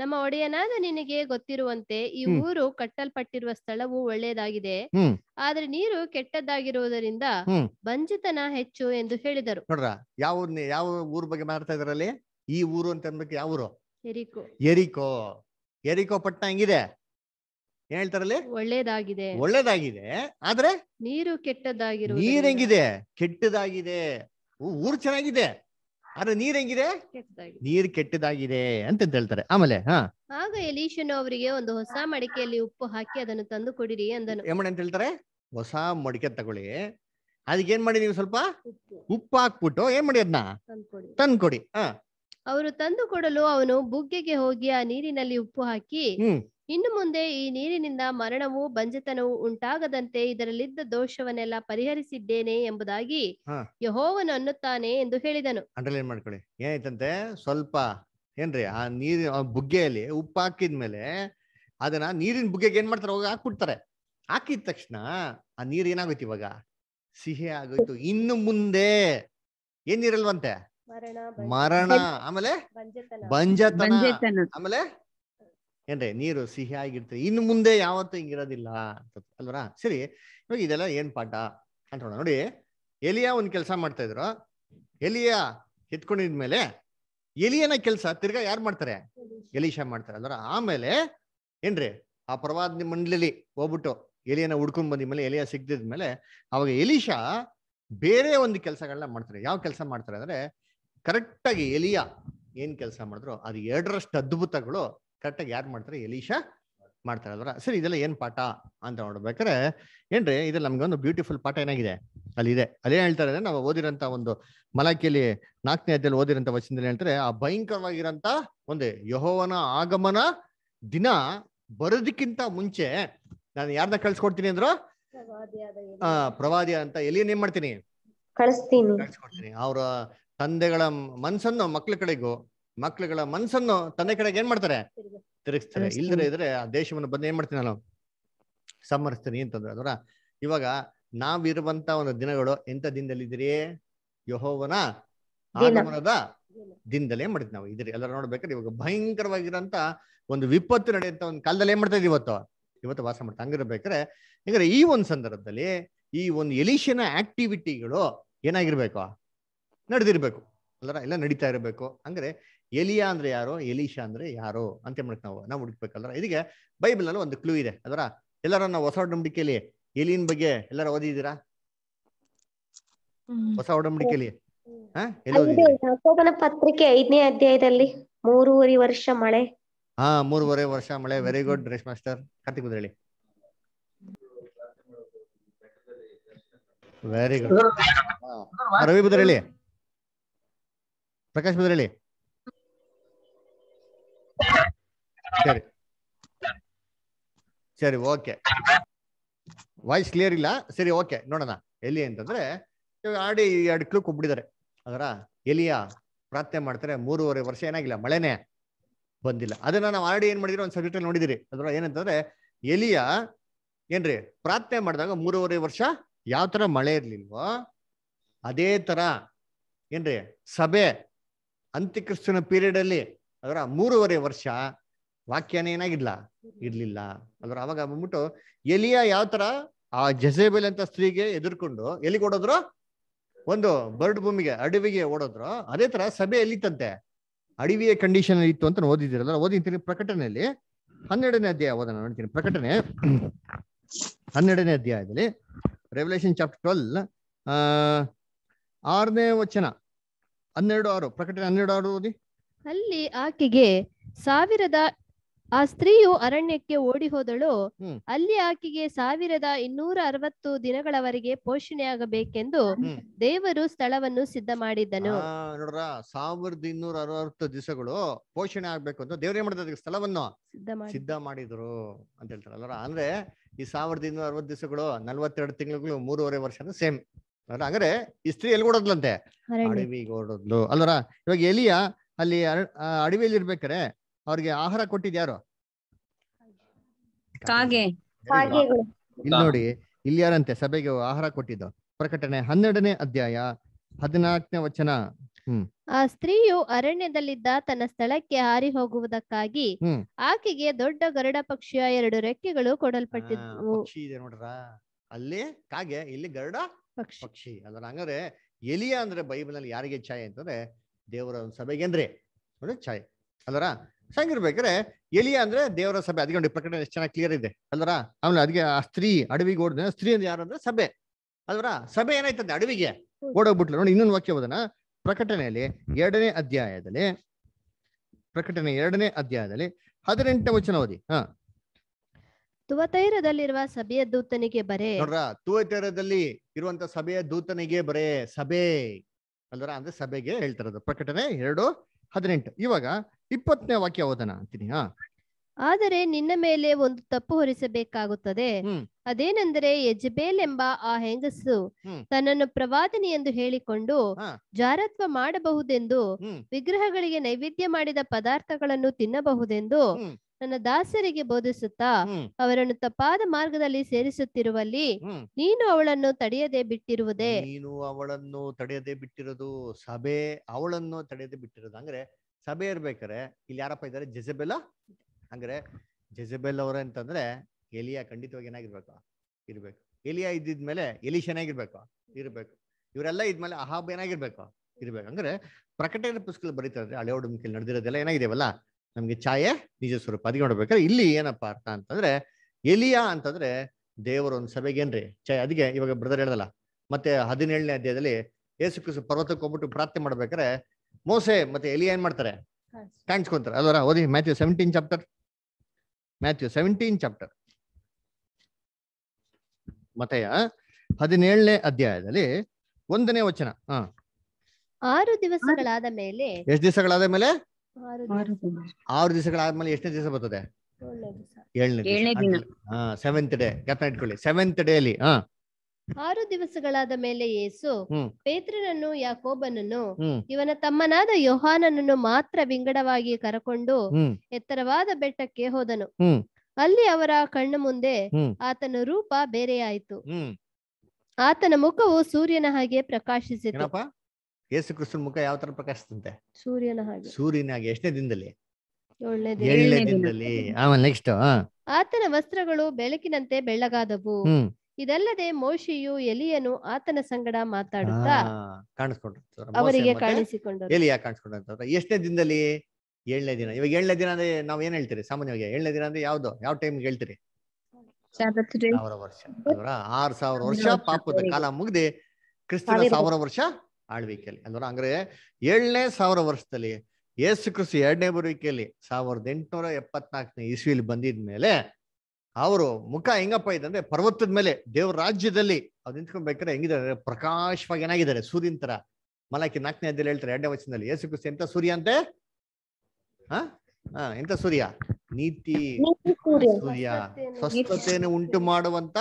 ನಮ್ಮ ಒಡೆಯನಾದ ನಿನಗೆ ಗೊತ್ತಿರುವಂತೆ ಈ ಊರು ಕಟ್ಟಲ್ಪಟ್ಟಿರುವ ಸ್ಥಳವು ಒಳ್ಳೆಯದಾಗಿದೆ ಆದ್ರೆ ನೀರು ಕೆಟ್ಟದ್ದಾಗಿರುವುದರಿಂದ ಬಂಜಿತನ ಹೆಚ್ಚು ಎಂದು ಹೇಳಿದರು ನೋಡ್ರ ಯಾವ ಯಾವ ಊರ್ ಬಗ್ಗೆ ಮಾಡ್ತಾ ಇದ್ರಲ್ಲಿ ಈ ಊರು ಅಂತ ಅನ್ಬೇಕು ಯಾವ ಊರು ಎರಿಕೋ ಎರಿಕೋ ಎರಿಕೋ ಪಟ್ಟಣ ಹೆಂಗಿದೆ ಹೇಳ್ತಾರಲ್ಲಿ ಒಳ್ಳೇದಾಗಿದೆ ಒಳ್ಳೇದಾಗಿದೆ ಆದ್ರೆ ನೀರು ಕೆಟ್ಟದ್ದಾಗಿರುವ ನೀರ್ ಹೆಂಗಿದೆ ಕೆಟ್ಟದಾಗಿದೆ ಊರು ಚೆನ್ನಾಗಿದೆ ಆದ್ರೆ ನೀರ್ ಹೆಂಗಿದೆ ನೀರ್ ಕೆಟ್ಟದಾಗಿದೆ ಅಂತ ಹೇಳ್ತಾರೆ ಆಮೇಲೆ ಹಾ ಆಗ ಎಲೀಶನು ಅವರಿಗೆ ಒಂದು ಹೊಸ ಮಡಿಕೆಯಲ್ಲಿ ಉಪ್ಪು ಹಾಕಿ ಅದನ್ನು ತಂದು ಕೊಡಿರಿ ಅಂದನು ಯಮಣ ಅಂತ ಹೇಳ್ತಾರೆ ಹೊಸ ಮಡಿಕೆ ತಗೊಳ್ಳಿ ಅದಕ್ಕೆ ಏನ್ ಮಾಡಿ ನೀವು ಸ್ವಲ್ಪ ಉಪ್ಪು ಹಾಕ್ಬಿಟ್ಟು ಏನ್ ಮಾಡಿ ಅದನ್ನ ತಂದ್ಕೊಡಿ ಹ ಅವರು ತಂದು ಕೊಡಲು ಅವನು ಬುಗ್ಗೆಗೆ ಹೋಗಿ ಆ ನೀರಿನಲ್ಲಿ ಉಪ್ಪು ಹಾಕಿ ಇನ್ನು ಮುಂದೆ ಈ ನೀರಿನಿಂದ ಮರಣವು ಬಂಜತನವು ಉಂಟಾಗದಂತೆ ಇದರಲ್ಲಿದ್ದ ದೋಷವನ್ನೆಲ್ಲ ಪರಿಹರಿಸಿದ್ದೇನೆ ಎಂಬುದಾಗಿ ಯಹೋವನು ಅನ್ನುತ್ತಾನೆ ಎಂದು ಹೇಳಿದನು ಅಂಡರ್ಲೈನ್ ಮಾಡ್ಕೊಳ್ಳಿ ಏನಾಯ್ತಂತೆ ಸ್ವಲ್ಪ ಏನ್ರಿ ಆ ನೀರಿನ ಬುಗ್ಗೆಯಲ್ಲಿ ಉಪ್ಪು ಹಾಕಿದ್ಮೇಲೆ ಅದನ್ನ ನೀರಿನ ಬುಗ್ಗೆಗೆ ಏನ್ ಮಾಡ್ತಾರೆ ಹೋಗಿ ಹಾಕ್ಬಿಡ್ತಾರೆ ಹಾಕಿದ ತಕ್ಷಣ ಆ ನೀರ್ ಏನಾಗೋಯ್ತು ಇವಾಗ ಸಿಹಿ ಆಗೋಯ್ತು ಇನ್ನು ಮುಂದೆ ಏನ್ ನೀರಲ್ವಂತೆ ಮರಣ ಆಮೇಲೆ ಬಂಜತನ ಆಮೇಲೆ ಏನ್ರಿ ನೀರು ಸಿಹಿಯಾಗಿರ್ತದೆ ಇನ್ನು ಮುಂದೆ ಯಾವತ್ತೂ ಹಿಂಗಿರೋದಿಲ್ಲ ಅಂತ ಅಲ್ವರ ಸರಿ ಇವಾಗ ಇದೆಲ್ಲ ಏನ್ ಪಾಠ ಅಂತ ನೋಡಿ ಎಲಿಯ ಒಂದ್ ಕೆಲಸ ಮಾಡ್ತಾ ಇದ್ರು ಎಲಿಯ ಎತ್ಕೊಂಡಿದ್ಮೇಲೆ ಎಲಿಯನ ಕೆಲಸ ತಿರ್ಗಾ ಯಾರು ಮಾಡ್ತಾರೆ ಎಲಿಶಾ ಮಾಡ್ತಾರೆ ಅಲ್ವರ ಆಮೇಲೆ ಏನ್ರಿ ಆ ಪ್ರವಾದ ಮಂಡಳಿ ಹೋಗ್ಬಿಟ್ಟು ಎಲಿಯನ ಹುಡ್ಕೊಂಡ್ ಬಂದಿದ್ಮೇಲೆ ಎಲಿಯ ಸಿಗ್ತಿದ್ಮೇಲೆ ಅವಾಗ ಎಲಿಶಾ ಬೇರೆ ಒಂದು ಕೆಲಸಗಳನ್ನ ಮಾಡ್ತಾರೆ ಯಾವ ಕೆಲಸ ಮಾಡ್ತಾರೆ ಅಂದ್ರೆ ಕರೆಕ್ಟಾಗಿ ಎಲಿಯ ಏನ್ ಕೆಲಸ ಮಾಡಿದ್ರು ಅದು ಎರಡರಷ್ಟು ಅದ್ಭುತಗಳು ಕರೆಕ್ಟಾಗಿ ಯಾರು ಮಾಡ್ತಾರೆ ಎಲೀಶಾ ಮಾಡ್ತಾರೆ ಅದರ ಸರಿ ಇದೆಲ್ಲ ಏನು ಪಾಠ ಅಂತ ನೋಡ್ಬೇಕಾದ್ರೆ ಏನ್ರಿ ಇದು ನಮ್ಗೆ ಒಂದು ಬ್ಯೂಟಿಫುಲ್ ಪಾಠ ಏನಾಗಿದೆ ಅಲ್ಲಿ ಅಲ್ಲಿ ಏನ್ ಹೇಳ್ತಾರೆ ನಾವು ಓದಿರೋಂಥ ಒಂದು ಮಲಾಕಿಯಲ್ಲಿ ನಾಲ್ಕನೇ ಅಧ್ಯಾಯಲ್ಲಿ ಓದಿರೋಂಥ ವಚನದಲ್ಲಿ ಹೇಳ್ತಾರೆ ಆ ಭಯಂಕರವಾಗಿರೋಂಥ ಒಂದು ಯಹೋವನ ಆಗಮನ ದಿನ ಬರೋದಕ್ಕಿಂತ ಮುಂಚೆ ನಾನು ಯಾರನ್ನ ಕಳ್ಸ್ಕೊಡ್ತೀನಿ ಅಂದ್ರು ಆ ಪ್ರವಾದಿ ಅಂತ ಎಲ್ಲಿ ಏನ್ ಮಾಡ್ತೀನಿ ಕಳಿಸ್ತೀನಿ ಕಳ್ಸ್ಕೊಡ್ತೀನಿ ಅವರ ತಂದೆಗಳ ಮನ್ಸನ್ನು ಮಕ್ಳ ಕಡೆಗೂ ಮಕ್ಳುಗಳ ಮನ್ಸನ್ನು ತಂದೆ ಕಡೆಗೆ ಏನ್ ಮಾಡ್ತಾರೆ ತಿರುಗಿಸ್ತಾರೆ ಇಲ್ದ್ರೆ ಇದ್ರೆ ಆ ದೇಶವನ್ನು ಬಂದು ಏನ್ ಮಾಡ್ತೀನಿ ನಾನು ಸಮರ್ಸ್ತೀನಿ ಅಂತಂದ್ರೆ ಅದರ ಇವಾಗ ನಾವಿರುವಂತ ಒಂದು ದಿನಗಳು ಎಂತ ಇದ್ರಿ ಯಹೋವನ ಆಗಮನದ ದಿನದಲ್ಲೇ ಮಾಡ್ತೀವಿ ನಾವು ಇದ್ರಿ ಎಲ್ಲರೂ ನೋಡ್ಬೇಕಾದ್ರೆ ಇವಾಗ ಭಯಂಕರವಾಗಿರಂತ ಒಂದು ವಿಪತ್ತು ನಡೆಯುವಂತ ಒಂದು ಕಾಲದಲ್ಲಿ ಏನ್ ಮಾಡ್ತಾ ಇದೀವಿ ಇವತ್ತು ಇವತ್ತು ವಾಸ ಮಾಡ್ತಾ ಹಂಗಿರ್ಬೇಕಾರೆ ಯಾಕಂದ್ರೆ ಈ ಒಂದು ಸಂದರ್ಭದಲ್ಲಿ ಈ ಒಂದು ಎಲಿಷನ ಆಕ್ಟಿವಿಟಿಗಳು ಏನಾಗಿರ್ಬೇಕು ನಡೆದಿರ್ಬೇಕು ಅಲ್ಲರ ಎಲ್ಲ ನಡೀತಾ ಇರಬೇಕು ಅಂದ್ರೆ ಎಲಿಯಾ ಅಂದ್ರೆ ಯಾರೋ ಎಲೀಶಾ ಅಂದ್ರೆ ಯಾರೋ ಅಂತ ಮಾಡಕ್ ನಾವು ನಾವು ಹುಡುಕ್ಬೇಕಲ್ಲ ಇದಕ್ಕೆ ಬೈಬಲ್ ನಲ್ಲಿ ಒಂದು ಕ್ಲೂ ಇದೆ ಅದರ ಎಲ್ಲರ ನಾವು ಹೊಸ ಒಡಂಬಡಿಕೆಯಲ್ಲಿ ಎಲಿನ್ ಬಗ್ಗೆ ಎಲ್ಲರ ಓದಿದೀರಾ ಹೊಸ ಒಡಂಬಡಿಕೆಯಲ್ಲಿ ಪತ್ರಿಕೆ ಐದನೇ ಅಧ್ಯಾಯದಲ್ಲಿ ಮೂರುವರೆ ವರ್ಷ ಮಳೆ ಹಾ ಮೂರುವರೆ ವರ್ಷ ಮಳೆ ವೆರಿ ಗುಡ್ ರೇಷ್ ಮಾಸ್ಟರ್ ಕಾರ್ತಿಕ್ ಹೇಳಿ ವೆರಿ ಗುಡ್ ರವಿ ಬುದ್ರೇಳಿ ಪ್ರಕಾಶ್ ಬುದ್ರೇಳಿ ಸರಿ ಸರಿ ಓಕೆ ವಾಯ್ಸ್ ಕ್ಲಿಯರ್ ಇಲ್ಲ ಸರಿ ಓಕೆ ನೋಡೋಣ ಎಲ್ಲಿ ಅಂತಂದ್ರೆ ಆಡಿ ಎರಡು ಕ್ಲೂ ಕೊಬ್ಬಿಡಿದ್ದಾರೆ ಅದರ ಎಲಿಯ ಪ್ರಾರ್ಥನೆ ಮಾಡ್ತಾರೆ ಮೂರುವರೆ ವರ್ಷ ಏನಾಗಿಲ್ಲ ಮಳೆನೇ ಬಂದಿಲ್ಲ ಅದನ್ನ ನಾವು ಆರ್ಡಿ ಏನ್ ಮಾಡಿದ್ರು ಒಂದು ಸಬ್ಜೆಕ್ಟ್ ಅಲ್ಲಿ ನೋಡಿದಿರಿ ಅದರ ಏನಂತಂದ್ರೆ ಎಲಿಯ ಏನ್ರಿ ಪ್ರಾರ್ಥನೆ ಮಾಡಿದಾಗ ಮೂರುವರೆ ವರ್ಷ ಯಾವ ತರ ಮಳೆ ಇರ್ಲಿಲ್ವೋ ಅದೇ ತರ ಏನ್ರಿ ಸಭೆ ಅಂತ್ಯಕ್ರಿಸ್ತನ ಪೀರಿಯಡ್ ಅಲ್ಲಿ ಅದರ ಮೂರುವರೆ ವರ್ಷ ವಾಕ್ಯನೇ ಏನಾಗಿಲ್ಲ ಇರ್ಲಿಲ್ಲ ಅದ್ರ ಅವಾಗ ಬಂದ್ಬಿಟ್ಟು ಎಲಿಯ ಯಾವ ತರ ಆ ಜಜೇಬೆಲ್ ಅಂತ ಸ್ತ್ರೀಗೆ ಎದುರ್ಕೊಂಡು ಎಲ್ಲಿಗೆ ಓಡೋದ್ರು ಒಂದು ಬರ್ಡ್ ಭೂಮಿಗೆ ಅಡವಿಗೆ ಓಡೋದ್ರು ಅದೇ ತರ ಸಭೆ ಎಲ್ಲಿತ್ತಂತೆ ಅಡವಿಯ ಕಂಡೀಷನ್ ಇತ್ತು ಅಂತ ಓದಿದಿರಲ್ಲ ಓದಿಂತೀನಿ ಪ್ರಕಟಣೆಯಲ್ಲಿ ಹನ್ನೆರಡನೇ ಅಧ್ಯಾಯ ಓದೋಣ ನೋಡ್ತೀನಿ ಪ್ರಕಟಣೆ ಹನ್ನೆರಡನೇ ಅಧ್ಯಾಯದಲ್ಲಿ ರೆವಲೇಷನ್ ಚಾಪ್ಟರ್ ಟ್ವೆಲ್ ಆರನೇ ವಚನ ಹನ್ನೆರಡು ಆರು ಪ್ರಕಟಣೆ ಹನ್ನೆರಡು ಆರು ಓದಿ ಅಲ್ಲಿ ಆಕೆಗೆ ಸಾವಿರದ ಆ ಸ್ತ್ರೀಯು ಅರಣ್ಯಕ್ಕೆ ಓಡಿ ಹೋದಳು ಅಲ್ಲಿ ಆಕೆಗೆ ಸಾವಿರದ ಇನ್ನೂರ ಅರವತ್ತು ದಿನಗಳವರೆಗೆ ಆಗಬೇಕೆಂದು ದೇವರು ಸ್ಥಳವನ್ನು ಸಿದ್ಧ ಮಾಡಿದ್ದನು ನೋಡ್ರ ಸಾವಿರದ ಇನ್ನೂರ ಅರವತ್ತು ದಿವಸಗಳು ಪೋಷಣೆ ಆಗ್ಬೇಕು ಅಂತ ದೇವ್ರೇನ್ ಮಾಡಿದ ಸ್ಥಳವನ್ನು ಸಿದ್ಧ ಮಾಡಿದ್ರು ಅಂತ ಹೇಳ್ತಾರಲ್ಲ ಅಂದ್ರೆ ಈ ಸಾವಿರದ ಇನ್ನೂರ ಅರವತ್ತು ದಿವಸಗಳು ನಲ್ವತ್ತೆರಡು ತಿಂಗಳು ಮೂರುವರೆ ವರ್ಷ ಸೇಮ್ ಅಂದ್ರೆ ಈ ಸ್ತ್ರೀ ಎಲ್ಲಿ ಓಡೋದ್ಲಂತೆ ಅಡವಿಗೆ ಓಡೋದ್ಲು ಅಲ್ಲರ ಇವಾಗ ಎಲಿಯ ಅಲ್ಲಿ ಅಡವಿಯಲ್ಲಿ ಇರ್ಬೇಕಾರೆ ಅವ್ರಿಗೆ ಆಹಾರ ಕೊಟ್ಟಿದ್ಯಾರು ಇಲ್ಲಿ ನೋಡಿ ಇಲ್ಲಿ ಯಾರಂತೆ ಸಭೆಗೆ ಆಹಾರ ಕೊಟ್ಟಿದ್ದು ಪ್ರಕಟಣೆ ಹನ್ನೆರಡನೇ ಅಧ್ಯಾಯ ಹದಿನಾಲ್ಕನೇ ವಚನ ಆ ಸ್ತ್ರೀಯು ಅರಣ್ಯದಲ್ಲಿದ್ದ ತನ್ನ ಸ್ಥಳಕ್ಕೆ ಹಾರಿ ಹೋಗುವುದಕ್ಕಾಗಿ ಆಕೆಗೆ ದೊಡ್ಡ ಗರುಡ ಪಕ್ಷಿಯ ಎರಡು ರೆಕ್ಕೆಗಳು ಇದೆ ನೋಡ್ರ ಅಲ್ಲಿ ಕಾಗೆ ಇಲ್ಲಿ ಗರುಡ ಪಕ್ಷಿ ಅಂದ್ರೆ ಎಲಿಯ ಅಂದ್ರೆ ಬೈಬಲ್ ಅಲ್ಲಿ ಯಾರಿಗೆ ಛಾಯೆ ಅಂತಂದ್ರೆ ದೇವರ ಸಭೆಗೆ ಅಂದ್ರೆ ನೋಡಿ ಛಾಯೆ ಅಲ್ಲರ ಸಂಗಿರ್ಬೇಕಾದ್ರೆ ಎಲಿ ಅಂದ್ರೆ ದೇವರ ಸಭೆ ಅದಕ್ಕೆ ನೋಡಿ ಪ್ರಕಟಣೆ ಎಷ್ಟು ಚೆನ್ನಾಗಿ ಕ್ಲಿಯರ್ ಇದೆ ಅಲ್ಲರ ಆಮೇಲೆ ಅದಕ್ಕೆ ಆ ಸ್ತ್ರೀ ಅಡವಿಗೆ ಓಡಿದ ಸ್ತ್ರೀ ಅಂದ್ರೆ ಯಾರು ಅಂದ್ರೆ ಸಭೆ ಅಲ್ವರ ಸಭೆ ಏನಾಯ್ತದೆ ಅಡವಿಗೆ ಓಡೋಗ್ಬಿಟ್ಲು ನೋಡಿ ಇನ್ನೊಂದು ವಾಕ್ಯ ಓದನ ಪ್ರಕಟಣೆಯಲ್ಲಿ ಎರಡನೇ ಅಧ್ಯಾಯದಲ್ಲಿ ಪ್ರಕಟಣೆ ಎರಡನೇ ಅಧ್ಯಾಯದಲ್ಲಿ ಹದಿನೆಂಟನೇ ವಚನ ಓದಿ ಹಾ ತುವತೈರದಲ್ಲಿರುವ ಸಭೆಯ ದೂತನಿಗೆ ಬರೇ ನೋಡ್ರ ತುವತೈರದಲ್ಲಿ ಇರುವಂತ ಸಭೆಯ ದೂತನಿಗೆ ಬರೇ ಸಭೆ ಅಲ್ವರ ಅಂದ್ರೆ ಸಭೆಗೆ ಪ್ರಕಟಣೆ ಎರಡು ಹದಿನೆಂಟು ಇವಾಗ ಇಪ್ಪತ್ತನೇ ವಾಕ್ಯ ಓದೋಣ ಅಂತೀನಿ ಆದರೆ ನಿನ್ನ ಮೇಲೆ ಒಂದು ತಪ್ಪು ಹೊರಿಸಬೇಕಾಗುತ್ತದೆ ಅದೇನೆಂದರೆ ಯಜಬೇಲ್ ಎಂಬ ಆ ಹೆಂಗಸು ತನ್ನನ್ನು ಪ್ರವಾದನಿ ಎಂದು ಹೇಳಿಕೊಂಡು ಜಾರತ್ವ ಮಾಡಬಹುದೆಂದು ವಿಗ್ರಹಗಳಿಗೆ ನೈವೇದ್ಯ ಮಾಡಿದ ಪದಾರ್ಥಗಳನ್ನು ತಿನ್ನಬಹುದೆಂದು ನನ್ನ ದಾಸರಿಗೆ ಬೋಧಿಸುತ್ತಾ ಅವರನ್ನು ತಪ್ಪಾದ ಮಾರ್ಗದಲ್ಲಿ ಸೇರಿಸುತ್ತಿರುವಲ್ಲಿ ನೀನು ಅವಳನ್ನು ತಡೆಯದೆ ಬಿಟ್ಟಿರುವುದೇ ನೀನು ಅವಳನ್ನು ತಡೆಯದೆ ಬಿಟ್ಟಿರೋದು ಸಭೆ ಅವಳನ್ನು ತಡೆಯದೆ ಬಿಟ್ಟಿರೋದು ಅಂದ್ರೆ ಸಭೆ ಇರ್ಬೇಕಾರೆ ಇಲ್ಲಿ ಯಾರಪ್ಪ ಇದ್ದಾರೆ ಜೆಜೆಬೆಲ ಅಂದ್ರೆ ಜೆಜೆಬೆಲ್ ಅವರ ಅಂತಂದ್ರೆ ಎಲಿಯಾ ಖಂಡಿತವಾಗಿ ಏನಾಗಿರ್ಬೇಕು ಇರ್ಬೇಕು ಎಲಿಯಾ ಇದ್ದಿದ್ಮೇಲೆ ಎಲಿ ಚೆನ್ನಾಗಿರ್ಬೇಕು ಇರ್ಬೇಕು ಇವರೆಲ್ಲ ಇದ್ಮೇಲೆ ಅಹಾಬ್ ಏನಾಗಿರ್ಬೇಕು ಇರ್ಬೇಕು ಅಂದ್ರೆ ಪ್ರಕಟಣೆ ಪುಸ್ತಕ ಬರೀತಾರೆ ಹಳೆ ಹುಡುಗಿ ನಡೆದಿರೋದೆಲ್ಲ ಏನಾಗಿದೆಯಲ್ಲ ನಮಗೆ ಛಾಯೆ ನಿಜ ಸ್ವರೂಪ ಅದಕ್ಕೆ ನೋಡ್ಬೇಕಾದ್ರೆ ಇಲ್ಲಿ ಏನಪ್ಪ ಅರ್ಥ ಅಂತಂದ್ರೆ ಎಲಿಯಾ ಅಂತಂದ್ರೆ ದೇವರ ಒಂದು ಸಭೆಗೇನ್ರಿ ಛಾಯೆ ಅದಕ್ಕೆ ಇವಾಗ ಬ್ರದರ್ ಹೇಳ್ದಲ್ಲ ಮತ್ತೆ ಹದಿನೇಳನೇ ಅಧ್ಯಾಯದಲ್ಲಿ ಯೇಸು ಕ್ರಿಸ್ತು ಪರ್ವತಕ್ಕೆ ಹೋಗ್ಬಿಟ್ಟು ಪ್ರಾರ್ಥನೆ ಮಾಡ್ಬೇಕಾರೆ ಮೋಸೆ ಮತ್ತೆ ಎಲಿಯಾ ಏನ್ ಮಾಡ್ತಾರೆ ಕಾಣಿಸ್ಕೊಂತಾರೆ ಅದರ ಓದಿ Matthew seventeen chapter Matthew seventeen chapter ಮತ್ತೆ ಹದಿನೇಳನೇ ಅಧ್ಯಾಯದಲ್ಲಿ ಒಂದನೇ ವಚನ ಹ ಆರು ದಿವಸಗಳಾದ ಮೇಲೆ ಎಷ್ಟು ದಿವಸಗಳಾದ ಮೇಲೆ ಆರು ದಿವಸಗಳಾದ್ಮೇಲೆ ಎಷ್ಟನೇ ದಿವಸ ಬರ್ತದೆ ಆರು ದಿವಸಗಳಾದ ಮೇಲೆ ಯೇಸು ಪೇತ್ರನನ್ನು ಯಾಕೋಬನನ್ನು ಇವನ ತಮ್ಮನಾದ ಯೋಹಾನನನ್ನು ಮಾತ್ರ ವಿಂಗಡವಾಗಿ ಕರಕೊಂಡು ಎತ್ತರವಾದ ಬೆಟ್ಟಕ್ಕೆ ಹೋದನು ಅಲ್ಲಿ ಅವರ ಕಣ್ಣು ಮುಂದೆ ಆತನ ರೂಪ ಬೇರೆಯಾಯಿತು ಆತನ ಮುಖವು ಸೂರ್ಯನ ಹಾಗೆ ಪ್ರಕಾಶಿಸಿತು ಯೇಸು ಕ್ರಿಸ್ತನ ಮುಖ ಯಾವ ತರ ಪ್ರಕಾಶಿಸ್ತಂತೆ ಸೂರ್ಯನ ಹಾಗೆ ಹಾಗೆ ಎಷ್ಟನೇ ದಿನದಲ್ಲಿ ದಿನದಲ್ಲಿ ನೆಕ್ಸ್ಟ್ ಆತನ ವಸ್ತ್ರಗಳು ಬೆಳಕಿನಂತೆ ಬೆಳ್ಳಗಾದವು ಇದಲ್ಲದೆ ಮೋಶಿಯು ಎಲಿಯನು ಆತನ ಸಂಗಡ ಮಾತಾಡುತ್ತಾ ಕಾಣಿಸ್ಕೊಂಡ್ರ ಅವರಿಗೆ ಕಾಣಿಸಿಕೊಂಡ ಎಲಿಯ ಕಾಣಿಸ್ಕೊಂಡ್ರ ಎಷ್ಟನೇ ದಿನದಲ್ಲಿ ಏಳನೇ ದಿನ ಇವಾಗ ಏಳನೇ ದಿನ ಅಂದ್ರೆ ನಾವ್ ಏನ್ ಹೇಳ್ತೀರಿ ಸಾಮಾನ್ಯವಾಗಿ ಏಳನೇ ದಿನ ಅಂದ್ರೆ ಯಾವ್ದು ಯಾವ ಟೈಮ್ ಹೇಳ್ತೀರಿ ಸಾವಿರ ವರ್ಷ ಆರ್ ಸಾವಿರ ವರ್ಷ ಪಾಪದ ಕಾಲ ಮುಗ್ದಿ ಕ್ರಿಸ್ತನ ಸಾವಿರ ವರ್ಷ ಆಳ್ವಿಕೆಯಲ್ಲಿ ಅಂದ್ರೆ ಅಂದ್ರೆ ಏಳನೇ ಸಾವಿರ ವರ್ಷದಲ್ಲಿ ಯೇಸು ಕೃಷಿ ಎರಡನೇ ಬರುವಿಕೆಯಲ್ಲಿ ಸಾವಿರದ ಎಂಟುನೂರ ಎಪ್ಪತ್ನಾಲ್ಕನೇ ಇಸ್ವಿಲಿ ಬಂದಿದ ಮೇಲೆ ಅವರು ಮುಖ ಹೆಂಗಪ್ಪ ಇದೆ ಅಂದ್ರೆ ಪರ್ವತದ ಮೇಲೆ ದೇವ್ರ ರಾಜ್ಯದಲ್ಲಿ ಅವ್ರು ನಿಂತ್ಕೊಬೇಕಾದ್ರೆ ಹೆಂಗಿದ್ದಾರೆ ಪ್ರಕಾಶವಾಗಿ ಏನಾಗಿದ್ದಾರೆ ಸೂರ್ಯನ ತರ ಮಲಾಕಿ ನಾಲ್ಕನೇ ಅದ್ದಲ್ಲಿ ಹೇಳ್ತಾರೆ ಎರಡನೇ ವಚನದಲ್ಲಿ ಯೇಸು ಕೃಷಿ ಎಂತ ಸೂರ್ಯ ಅಂತೆ ಹಾ ಹ ಎಂತ ಸೂರ್ಯ ನೀತಿ ಸೂರ್ಯ ಸ್ವಸ್ಥತೆಯನ್ನು ಉಂಟು ಮಾಡುವಂತ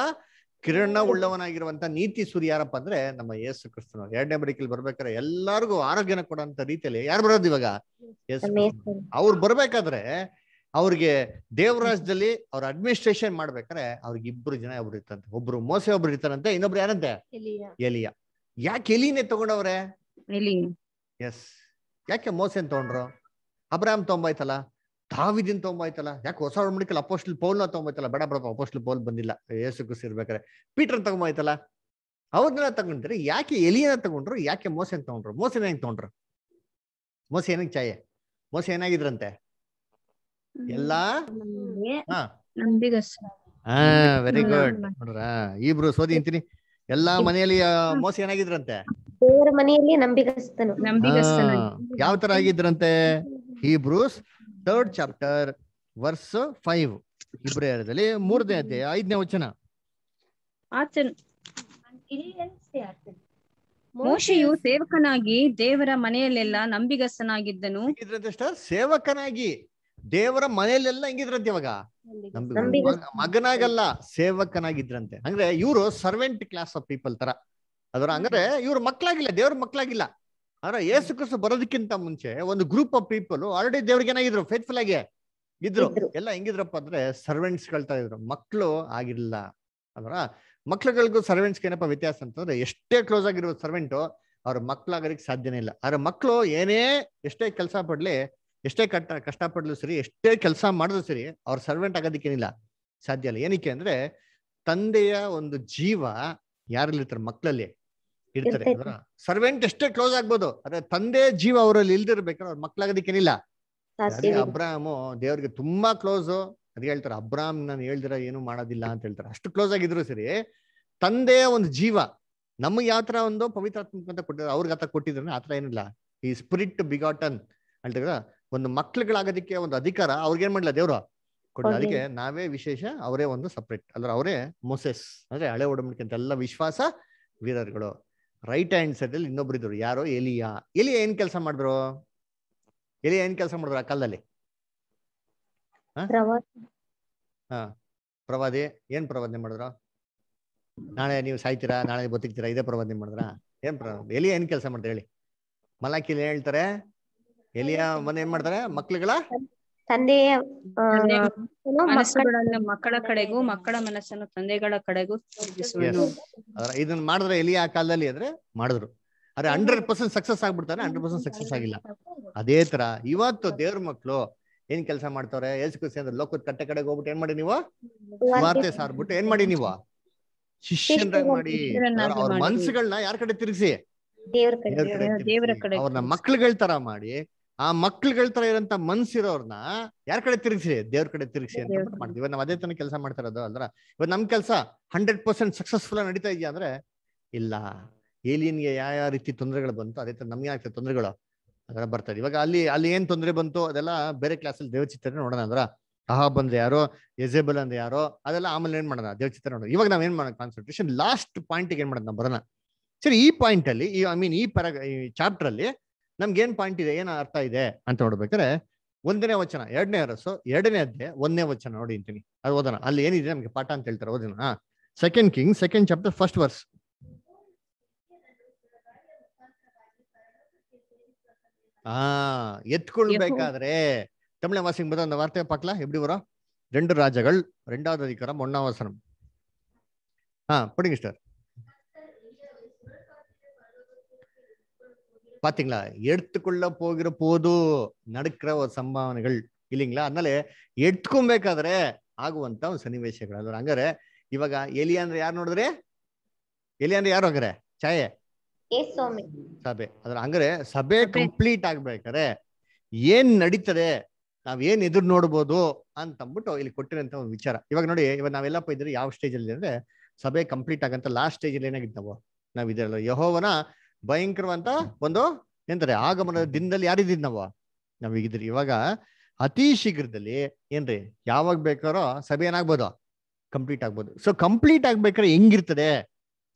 ಕಿರಣ ಉಳ್ಳವನಾಗಿರುವಂತ ನೀತಿ ಸುರಿ ಯಾರಪ್ಪ ಅಂದ್ರೆ ನಮ್ಮ ಯೇಸು ಕ್ರಿಸ್ತನು ಎರಡನೇ ಬರಿಕೆಲ್ ಬರ್ಬೇಕಾದ್ರೆ ಎಲ್ಲಾರ್ಗು ಆರೋಗ್ಯನ ಕೊಡೋಂತ ರೀತಿಯಲ್ಲಿ ಯಾರು ಬರೋದು ಇವಾಗ ಅವ್ರು ಬರ್ಬೇಕಾದ್ರೆ ಅವ್ರಿಗೆ ದೇವರಾಜ್ಯದಲ್ಲಿ ಅವ್ರ ಅಡ್ಮಿನಿಸ್ಟ್ರೇಷನ್ ಮಾಡ್ಬೇಕಾದ್ರೆ ಅವ್ರಿಗೆ ಇಬ್ರು ಜನ ಒಬ್ರು ಇರ್ತಂತೆ ಒಬ್ರು ಮೋಸೆ ಒಬ್ರು ಇರ್ತಾರಂತೆ ಇನ್ನೊಬ್ರು ಯಾರಂತೆ ಎಲಿಯ ಯಾಕೆ ಎಲಿನೇ ತಗೊಂಡವ್ರೆ ಎಸ್ ಯಾಕೆ ಮೋಸೆನ್ ತಗೊಂಡ್ರು ಅಬ್ರಾಮ್ ತೊಂಬೈತಲ್ಲ ದಾವಿದಿನ ತೊಗೊಂಬಾಯ್ತಲ್ಲ ಯಾಕೆ ಹೊಸ ಒಡಂಬಡಿಕಲ್ಲಿ ಅಪೋಸ್ಟಲ್ ಪೌಲ್ನ ತೊಗೊಂಬಾಯ್ತಲ್ಲ ಬೇಡ ಬೇಡ ಅಪೋಸ್ಟ್ಲ್ ಪೌಲ್ ಬಂದಿಲ್ಲ ಯೇಸು ಕುಸ್ ಪೀಟರ್ ತಗೊಂಬಾಯ್ತಲ್ಲ ಅವ್ರನ್ನೆಲ್ಲ ತಗೊಂಡ್ರೆ ಯಾಕೆ ಎಲಿಯನ್ನ ತಗೊಂಡ್ರು ಯಾಕೆ ಮೋಸ ಏನ್ ತಗೊಂಡ್ರು ಮೋಸ ಏನಾಗ ತಗೊಂಡ್ರು ಮೋಸ ಏನಂಗ್ ಚಾಯ ಮೋಸ ಏನಾಗಿದ್ರಂತೆ ಎಲ್ಲಾ ಹಾ ವೆರಿ ಗುಡ್ ನೋಡ್ರ ಇಬ್ರು ಸೋದಿ ಅಂತೀನಿ ಎಲ್ಲಾ ಮನೆಯಲ್ಲಿ ಮೋಸ ಏನಾಗಿದ್ರಂತೆ ಯಾವ ತರ ಆಗಿದ್ರಂತೆ Hebrews third chapter verse five ಇಬ್ರಿಯರದಲ್ಲಿ ಮೂರನೇ ಅಧ್ಯಾಯ ಐದನೇ ವಚನ ಮೋಶೆಯು ಸೇವಕನಾಗಿ ದೇವರ ಮನೆಯಲ್ಲೆಲ್ಲ ನಂಬಿಗಸ್ತನಾಗಿದ್ದನು ಸೇವಕನಾಗಿ ದೇವರ ಮನೆಯಲ್ಲೆಲ್ಲ ಹೆಂಗಿದ್ರಂತೆ ಇವಾಗ ಮಗನಾಗಲ್ಲ ಸೇವಕನಾಗಿದ್ರಂತೆ ಅಂದ್ರೆ ಇವರು ಸರ್ವೆಂಟ್ ಕ್ಲಾಸ್ ಆಫ್ ಪೀಪಲ್ ತರ ಅದರ ಅಂದ್ರೆ ಇವ್ರ ಮಕ್ಕಳಾಗಿಲ್ಲ ದೇವ್ರ ಮಕ್ಕಳಾಗಿಲ್ಲ ಅಂದ್ರೆ ಏಸು ಕ್ರಿಸ್ತು ಬರೋದಕ್ಕಿಂತ ಮುಂಚೆ ಒಂದು ಗ್ರೂಪ್ ಆಫ್ ಪೀಪಲ್ ಆಲ್ರೆಡಿ ದೇವ್ರಿಗೆ ಏನಾಗಿದ್ರು ಫೇತ್ಫುಲ್ ಆಗಿ ಇದ್ರು ಎಲ್ಲ ಹೆಂಗಿದ್ರಪ್ಪ ಅಂದ್ರೆ ಸರ್ವೆಂಟ್ಸ್ ಕಳ್ತಾ ಇದ್ರು ಮಕ್ಕಳು ಆಗಿಲ್ಲ ಅದರ ಮಕ್ಳುಗಳಿಗೂ ಸರ್ವೆಂಟ್ಸ್ಗೆ ಏನಪ್ಪ ವ್ಯತ್ಯಾಸ ಅಂತಂದ್ರೆ ಎಷ್ಟೇ ಕ್ಲೋಸ್ ಆಗಿರೋ ಸರ್ವೆಂಟು ಅವ್ರ ಮಕ್ಳಾಗೋದಕ್ಕೆ ಸಾಧ್ಯನೇ ಇಲ್ಲ ಆದ್ರೆ ಮಕ್ಕಳು ಏನೇ ಎಷ್ಟೇ ಕೆಲಸ ಪಡ್ಲಿ ಎಷ್ಟೇ ಕಟ್ಟ ಕಷ್ಟ ಪಡ್ಲೂ ಸರಿ ಎಷ್ಟೇ ಕೆಲಸ ಮಾಡಿದ್ರು ಸರಿ ಅವ್ರ ಸರ್ವೆಂಟ್ ಆಗೋದಕ್ಕೇನಿಲ್ಲ ಸಾಧ್ಯ ಇಲ್ಲ ಏನಕ್ಕೆ ಅಂದ್ರೆ ತಂದೆಯ ಒಂದು ಜೀವ ಯಾರಲ್ಲಿ ಇರ್ತಾರೆ ಇರ್ತಾರೆ ಸರ್ವೆಂಟ್ ಎಷ್ಟೇ ಕ್ಲೋಸ್ ಆಗ್ಬೋದು ಅದೇ ತಂದೆ ಜೀವ ಅವರಲ್ಲಿ ಇಲ್ದಿರ್ಬೇಕಾದ್ರೆ ಅವ್ರ ಅದೇ ಅಬ್ರಾಹಮು ದೇವ್ರಿಗೆ ತುಂಬಾ ಕ್ಲೋಸ್ ಅದ್ ಹೇಳ್ತಾರೆ ಅಬ್ರಾಹ್ಮ್ ನಾನು ಹೇಳ್ದಿರ ಏನು ಮಾಡೋದಿಲ್ಲ ಅಂತ ಹೇಳ್ತಾರೆ ಅಷ್ಟು ಕ್ಲೋಸ್ ಆಗಿದ್ರು ಸರಿ ತಂದೆಯ ಒಂದು ಜೀವ ನಮ್ಗೆ ಯಾವ ತರ ಒಂದು ಪವಿತ್ರಾತ್ಮಕ ಅಂತ ಕೊಟ್ಟಿದ್ರು ಅವ್ರಿಗೆ ಆತ ಕೊಟ್ಟಿದ್ರೆ ಆತರ ಏನಿಲ್ಲ ಈ ಸ್ಪಿರಿಟ್ ಬಿಗಾಟನ್ ಹೇಳ್ತಾರೆ ಒಂದು ಮಕ್ಳುಗಳಾಗೋದಕ್ಕೆ ಒಂದು ಅಧಿಕಾರ ಅವ್ರಿಗೇನ್ ಮಾಡ್ಲಾ ದೇವ್ರ ಕೊಟ್ಟ ಅದಕ್ಕೆ ನಾವೇ ವಿಶೇಷ ಅವರೇ ಒಂದು ಸಪ್ರೇಟ್ ಅಂದ್ರೆ ಅವರೇ ಮೊಸೆಸ್ ಅಂದ್ರೆ ಹಳೆ ಒಡಂಬಡಿಕೆ ಅಂತ ಎಲ್ಲ ವಿಶ್ವಾಸ ವೀರರುಗಳು ರೈಟ್ ಹ್ಯಾಂಡ್ ಅಲ್ಲಿ ಇನ್ನೊಬ್ರು ಇದ್ರು ಯಾರೋ ಎಲಿಯಾ ಎಲಿಯಾ ಏನ್ ಕೆಲಸ ಮಾಡಿದ್ರು ಎಲಿಯಾ ಏನ್ ಕೆಲಸ ಮಾಡಿದ್ರು ಆ ಕಾಲದಲ್ಲಿ ಹಾ ಪ್ರವಾದಿ ಏನ್ ಪ್ರವಾದನೆ ಮಾಡಿದ್ರು ನಾಳೆ ನೀವು ಸಾಯ್ತೀರಾ ನಾಳೆ ಬದುಕ್ತೀರಾ ಇದೇ ಪ್ರವಾದನೆ ಮಾಡಿದ್ರ ಏನ್ ಎಲಿಯಾ ಏನ್ ಕೆಲಸ ಮಾಡಿದ್ರು ಹೇಳಿ ಮಲಾಕಿಲಿ ಹೇಳ್ತಾರೆ ಎಲಿಯಾ ಮನೆ ಏನ್ ಮಾಡ್ತಾರೆ ಮಕ್ಳುಗಳ ತಂದೆಯ ಮಕ್ಕಳ ಕಡೆಗೂ ಮಕ್ಕಳ ಮನಸ್ಸನ್ನು ತಂದೆಗಳ ಕಡೆಗೂ ಇದನ್ನ ಮಾಡಿದ್ರೆ ಎಲ್ಲಿ ಆ ಕಾಲದಲ್ಲಿ ಅಂದ್ರೆ ಮಾಡಿದ್ರು ಆದ್ರೆ ಹಂಡ್ರೆಡ್ ಪರ್ಸೆಂಟ್ ಸಕ್ಸಸ್ ಆಗ್ಬಿಡ್ತಾರೆ ಹಂಡ್ರೆಡ್ ಪರ್ಸೆಂಟ್ ಸಕ್ಸಸ್ ಆಗಿಲ್ಲ ಅದೇ ತರ ಇವತ್ತು ದೇವ್ರ ಮಕ್ಕಳು ಏನ್ ಕೆಲಸ ಮಾಡ್ತಾರೆ ಎಸ್ ಅಂದ್ರೆ ಲೋಕದ ಕಟ್ಟೆ ಕಡೆಗೆ ಹೋಗ್ಬಿಟ್ಟು ಏನ್ ಮಾಡಿ ನೀವು ವಾರ್ತೆ ಸಾರ್ಬಿಟ್ಟು ಏನ್ ಮಾಡಿ ನೀವು ಶಿಷ್ಯನ್ರಾಗಿ ಮಾಡಿ ಅವ್ರ ಮನ್ಸುಗಳನ್ನ ಯಾರ ಕಡೆ ತಿರ್ಗಿಸಿ ಅವ್ರನ್ನ ಮಕ್ಳುಗಳ ತರ ಮಾಡಿ ಆ ಮಕ್ಳುಗಳ ತರ ಇರೋಂತ ಮನ್ಸಿರೋರ್ನ ಯಾರ ಕಡೆ ತಿರುಗಿಸಿ ದೇವ್ರ ಕಡೆ ತಿರುಗಿಸಿ ಅಂತ ಮಾಡ್ತೀವಿ ಇವಾಗ ನಾವು ಅದೇ ತನ ಕೆಲಸ ಮಾಡ್ತಾ ಇರೋದು ಅಲ್ರ ಇವಾಗ ನಮ್ ಕೆಲಸ ಹಂಡ್ರೆಡ್ ಪರ್ಸೆಂಟ್ ಸಕ್ಸಸ್ಫುಲ್ ಆಗಿ ನಡೀತಾ ಇದೆಯಾ ಅಂದ್ರೆ ಇಲ್ಲ ಏಲಿಯನ್ಗೆ ಯಾವ ಯಾವ ರೀತಿ ತೊಂದರೆಗಳು ಬಂತು ಅದೇ ತರ ನಮ್ಗೆ ಆಗ್ತದೆ ತೊಂದರೆಗಳು ಅದರ ಬರ್ತದೆ ಇವಾಗ ಅಲ್ಲಿ ಅಲ್ಲಿ ಏನ್ ತೊಂದರೆ ಬಂತು ಅದೆಲ್ಲ ಬೇರೆ ಕ್ಲಾಸ್ ಕ್ಲಾಸಲ್ಲಿ ದೇವಚಿತ್ರ ನೋಡೋಣ ಅಂದ್ರ ಅಹಾ ಬಂದ್ರೆ ಯಾರೋ ಎಜೆಬಲ್ ಅಂದ್ರೆ ಯಾರೋ ಅದೆಲ್ಲ ಆಮೇಲೆ ಏನ್ ಮಾಡೋಣ ದೇವಚಿತ್ರ ನೋಡೋಣ ಇವಾಗ ನಾವ್ ಏನ್ ಮಾಡೋಣ ಕಾನ್ಸಂಟ್ರೇಷನ್ ಲಾಸ್ಟ್ ಪಾಯಿಂಟ್ ಏನ್ ಮಾಡೋಣ ಬರೋಣ ಸರಿ ಈ ಪಾಯಿಂಟ್ ಅಲ್ಲಿ ಐ ಮೀನ್ ಈ ಪ್ಯಾರಾ ಚಾಪ್ಟರ್ ಅಲ್ಲಿ ಏನ್ ಪಾಯಿಂಟ್ ಇದೆ ಏನು ಅರ್ಥ ಇದೆ ಅಂತ ನೋಡ್ಬೇಕಾರೆ ಒಂದನೇ ವಚನ ಎರಡನೇ ಅರಸು ಎರಡನೇ ಅದ್ದೆ ಒಂದನೇ ವಚನ ನೋಡಿ ಅಂತೀನಿ ಅದು ಓದೋಣ ಅಲ್ಲಿ ಏನಿದೆ ನಮ್ಗೆ ಪಾಠ ಅಂತ ಹೇಳ್ತಾರೆ ಓದೋಣ second king second chapter first verse ಆ ಎತ್ಕೊಳ್ಬೇಕಾದ್ರೆ ತಮಿಳ ವಾಸಿಂಗ್ ಬಂದ ಒಂದು ವಾರ್ತೆ ಪಕ್ಲ ಎಬ್ಡಿ ಬರೋ ರೆಂಡು ರಾಜಗಳು ரெண்டாவது ಅಧಿಕಾರ ಮೊಣ್ಣಾವಸನ ಹಾ ಪಡಿಂಗ್ படிங்க பாத்தீங்களா எடுத்துಕೊಳ್ಳ போகிற போது நடக்கிற ಸಂಭಾವನೆಗಳು ಇಲ್ಲಿಂಗ್ಲಾ ಅಂದಲೇ ಎತ್ಕೊಬೇಕಾದ್ರೆ ಆಗುವಂತ ಒಂದು ಸನ್ನಿವೇಶಗಳು ಅಂದ್ರೆ ಹಂಗಾರೆ ಇವಾಗ ಎಲಿ ಅಂದ್ರೆ ಯಾರು ನೋಡಿದ್ರೆ ಎಲಿ ಅಂದ್ರೆ ಯಾರು ಹಂಗಾರೆ ಛಾಯೆ ಸಭೆ ಅದ್ರ ಹಂಗಾರೆ ಸಭೆ ಕಂಪ್ಲೀಟ್ ಆಗ್ಬೇಕಾರೆ ಏನ್ ನಡೀತದೆ ನಾವ್ ಏನ್ ಎದುರು ನೋಡ್ಬೋದು ಅನ್ಬಿಟ್ಟು ಇಲ್ಲಿ ಕೊಟ್ಟಿರೋಂತ ಒಂದು ವಿಚಾರ ಇವಾಗ ನೋಡಿ ಇವಾಗ ನಾವೆಲ್ಲಪ್ಪ ಇದ್ರೆ ಯಾವ ಸ್ಟೇಜ್ ಅಲ್ಲಿ ಅಂದ್ರೆ ಸಭೆ ಕಂಪ್ಲೀಟ್ ಆಗಂತ ಲಾಸ್ಟ್ ಸ್ಟೇಜ್ ಅಲ್ಲಿ ಏನಾಗಿತ್ತು ನಾವು ನಾವ್ ಯಹೋವನ ಭಯಂಕರವಂತ ಒಂದು ಎಂತಾರೆ ಆಗಮನದ ದಿನದಲ್ಲಿ ಯಾರಿದ್ದೀವಿ ನಾವು ನಾವೀಗಿದ್ರಿ ಇವಾಗ ಅತಿ ಶೀಘ್ರದಲ್ಲಿ ಏನ್ರಿ ಯಾವಾಗ ಬೇಕಾರೋ ಸಭೆ ಏನಾಗ್ಬೋದು ಕಂಪ್ಲೀಟ್ ಆಗ್ಬೋದು ಸೊ ಕಂಪ್ಲೀಟ್ ಆಗ್ಬೇಕಾದ್ರೆ ಹೆಂಗಿರ್ತದೆ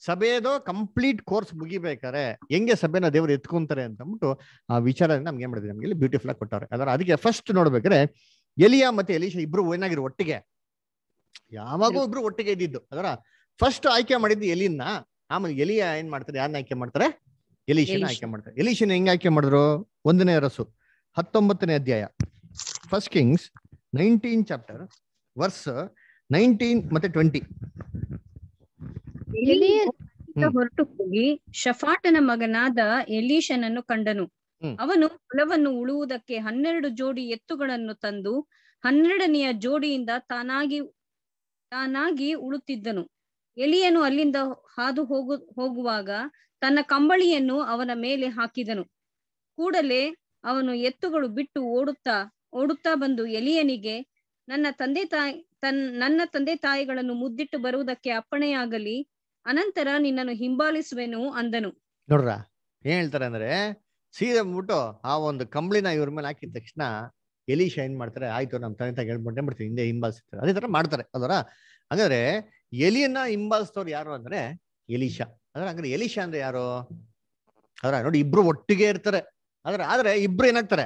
ಸಭೆದು ಕಂಪ್ಲೀಟ್ ಕೋರ್ಸ್ ಮುಗಿಬೇಕಾರೆ ಹೆಂಗೆ ಸಭೆನ ದೇವರು ಎತ್ಕೊಂತಾರೆ ಅಂತ ಅಂದ್ಬಿಟ್ಟು ಆ ವಿಚಾರ ನಮ್ಗೆ ಏನ್ ಮಾಡಿದ್ರೆ ನಮ್ಗೆ ಇಲ್ಲಿ ಬ್ಯೂಟಿಫುಲ್ ಆಗಿ ಕೊಟ್ಟಾರೆ ಅದರ ಅದಕ್ಕೆ ಫಸ್ಟ್ ನೋಡ್ಬೇಕಾದ್ರೆ ಎಲಿಯಾ ಮತ್ತೆ ಎಲಿಶಾ ಇಬ್ರು ಏನಾಗಿರು ಒಟ್ಟಿಗೆ ಯಾವಾಗೂ ಇಬ್ರು ಒಟ್ಟಿಗೆ ಇದ್ದಿದ್ದು ಅದರ ಫಸ್ಟ್ ಆಯ್ಕೆ ಮಾಡಿದ್ದು ಎಲಿನ ಆಮೇಲೆ ಎಲಿಯಾ ಏನ್ ಮಾಡ್ತಾರೆ ಯಾರನ್ನ ಆಯ್ಕೆ ಮಾಡ್ತಾರೆ ಎಲೀಶನ್ ಆಯ್ಕೆ ಮಾಡ್ತಾರೆ ಎಲೀಶನ್ ಹೆಂಗ್ ಆಯ್ಕೆ ಮಾಡಿದ್ರು ಒಂದನೇ ಅರಸು ಹತ್ತೊಂಬತ್ತನೇ ಅಧ್ಯಾಯ first kings nineteen chapter verse nineteen ಮತ್ತೆ ಟ್ವೆಂಟಿ ಹೊರಟು ಹೋಗಿ ಶಫಾಟನ ಮಗನಾದ ಎಲೀಶನನ್ನು ಕಂಡನು ಅವನು ಹೊಲವನ್ನು ಉಳುವುದಕ್ಕೆ ಹನ್ನೆರಡು ಜೋಡಿ ಎತ್ತುಗಳನ್ನು ತಂದು ಹನ್ನೆರಡನೆಯ ಜೋಡಿಯಿಂದ ತಾನಾಗಿ ತಾನಾಗಿ ಉಳುತ್ತಿದ್ದನು ಎಲಿಯನು ಅಲ್ಲಿಂದ ಹಾದು ಹೋಗು ಹೋಗುವಾಗ ತನ್ನ ಕಂಬಳಿಯನ್ನು ಅವನ ಮೇಲೆ ಹಾಕಿದನು ಕೂಡಲೇ ಅವನು ಎತ್ತುಗಳು ಬಿಟ್ಟು ಓಡುತ್ತಾ ಓಡುತ್ತಾ ಬಂದು ಎಲಿಯನಿಗೆ ನನ್ನ ತಂದೆ ತಾಯಿ ತನ್ ನನ್ನ ತಂದೆ ತಾಯಿಗಳನ್ನು ಮುದ್ದಿಟ್ಟು ಬರುವುದಕ್ಕೆ ಅಪ್ಪಣೆಯಾಗಲಿ ಅನಂತರ ನಿನ್ನನ್ನು ಹಿಂಬಾಲಿಸುವೆನು ಅಂದನು ನೋಡ್ರ ಏನ್ ಹೇಳ್ತಾರೆ ಅಂದ್ರೆ ಸೀರೆ ಬಿಟ್ಟು ಆ ಒಂದು ಕಂಬಳಿನ ಇವ್ರ ಮೇಲೆ ಹಾಕಿದ ತಕ್ಷಣ ಎಲಿಶಾ ಏನ್ ಮಾಡ್ತಾರೆ ಆಯ್ತು ನಮ್ಮ ತಂದೆ ತಾಯಿ ಹೇಳ್ಬಿಟ್ಟೆ ಬಿಡ್ತೀನಿ ಹಿಂದೆ ಹಿಂಬಾಲಿಸ್ತಾರೆ ಅದೇ ತರ ಮಾಡ್ತಾರೆ ಅದರ ಹಾಗಾದ್ರೆ ಎಲಿಯನ್ನ ಹಿಂಬಾಲಿಸ್ತವ್ರು ಯಾರು ಅಂದ್ರೆ ಎಲಿಶಾ ಅಂದ್ರೆ ಹಂಗ್ರೆ ಎಲಿಶಾ ಅಂದ್ರೆ ಯಾರು ಆದ್ರೆ ನೋಡಿ ಇಬ್ರು ಒಟ್ಟಿಗೆ ಇರ್ತಾರೆ ಆದ್ರೆ ಆದ್ರೆ ಇಬ್ರು ಏನಾಗ್ತಾರೆ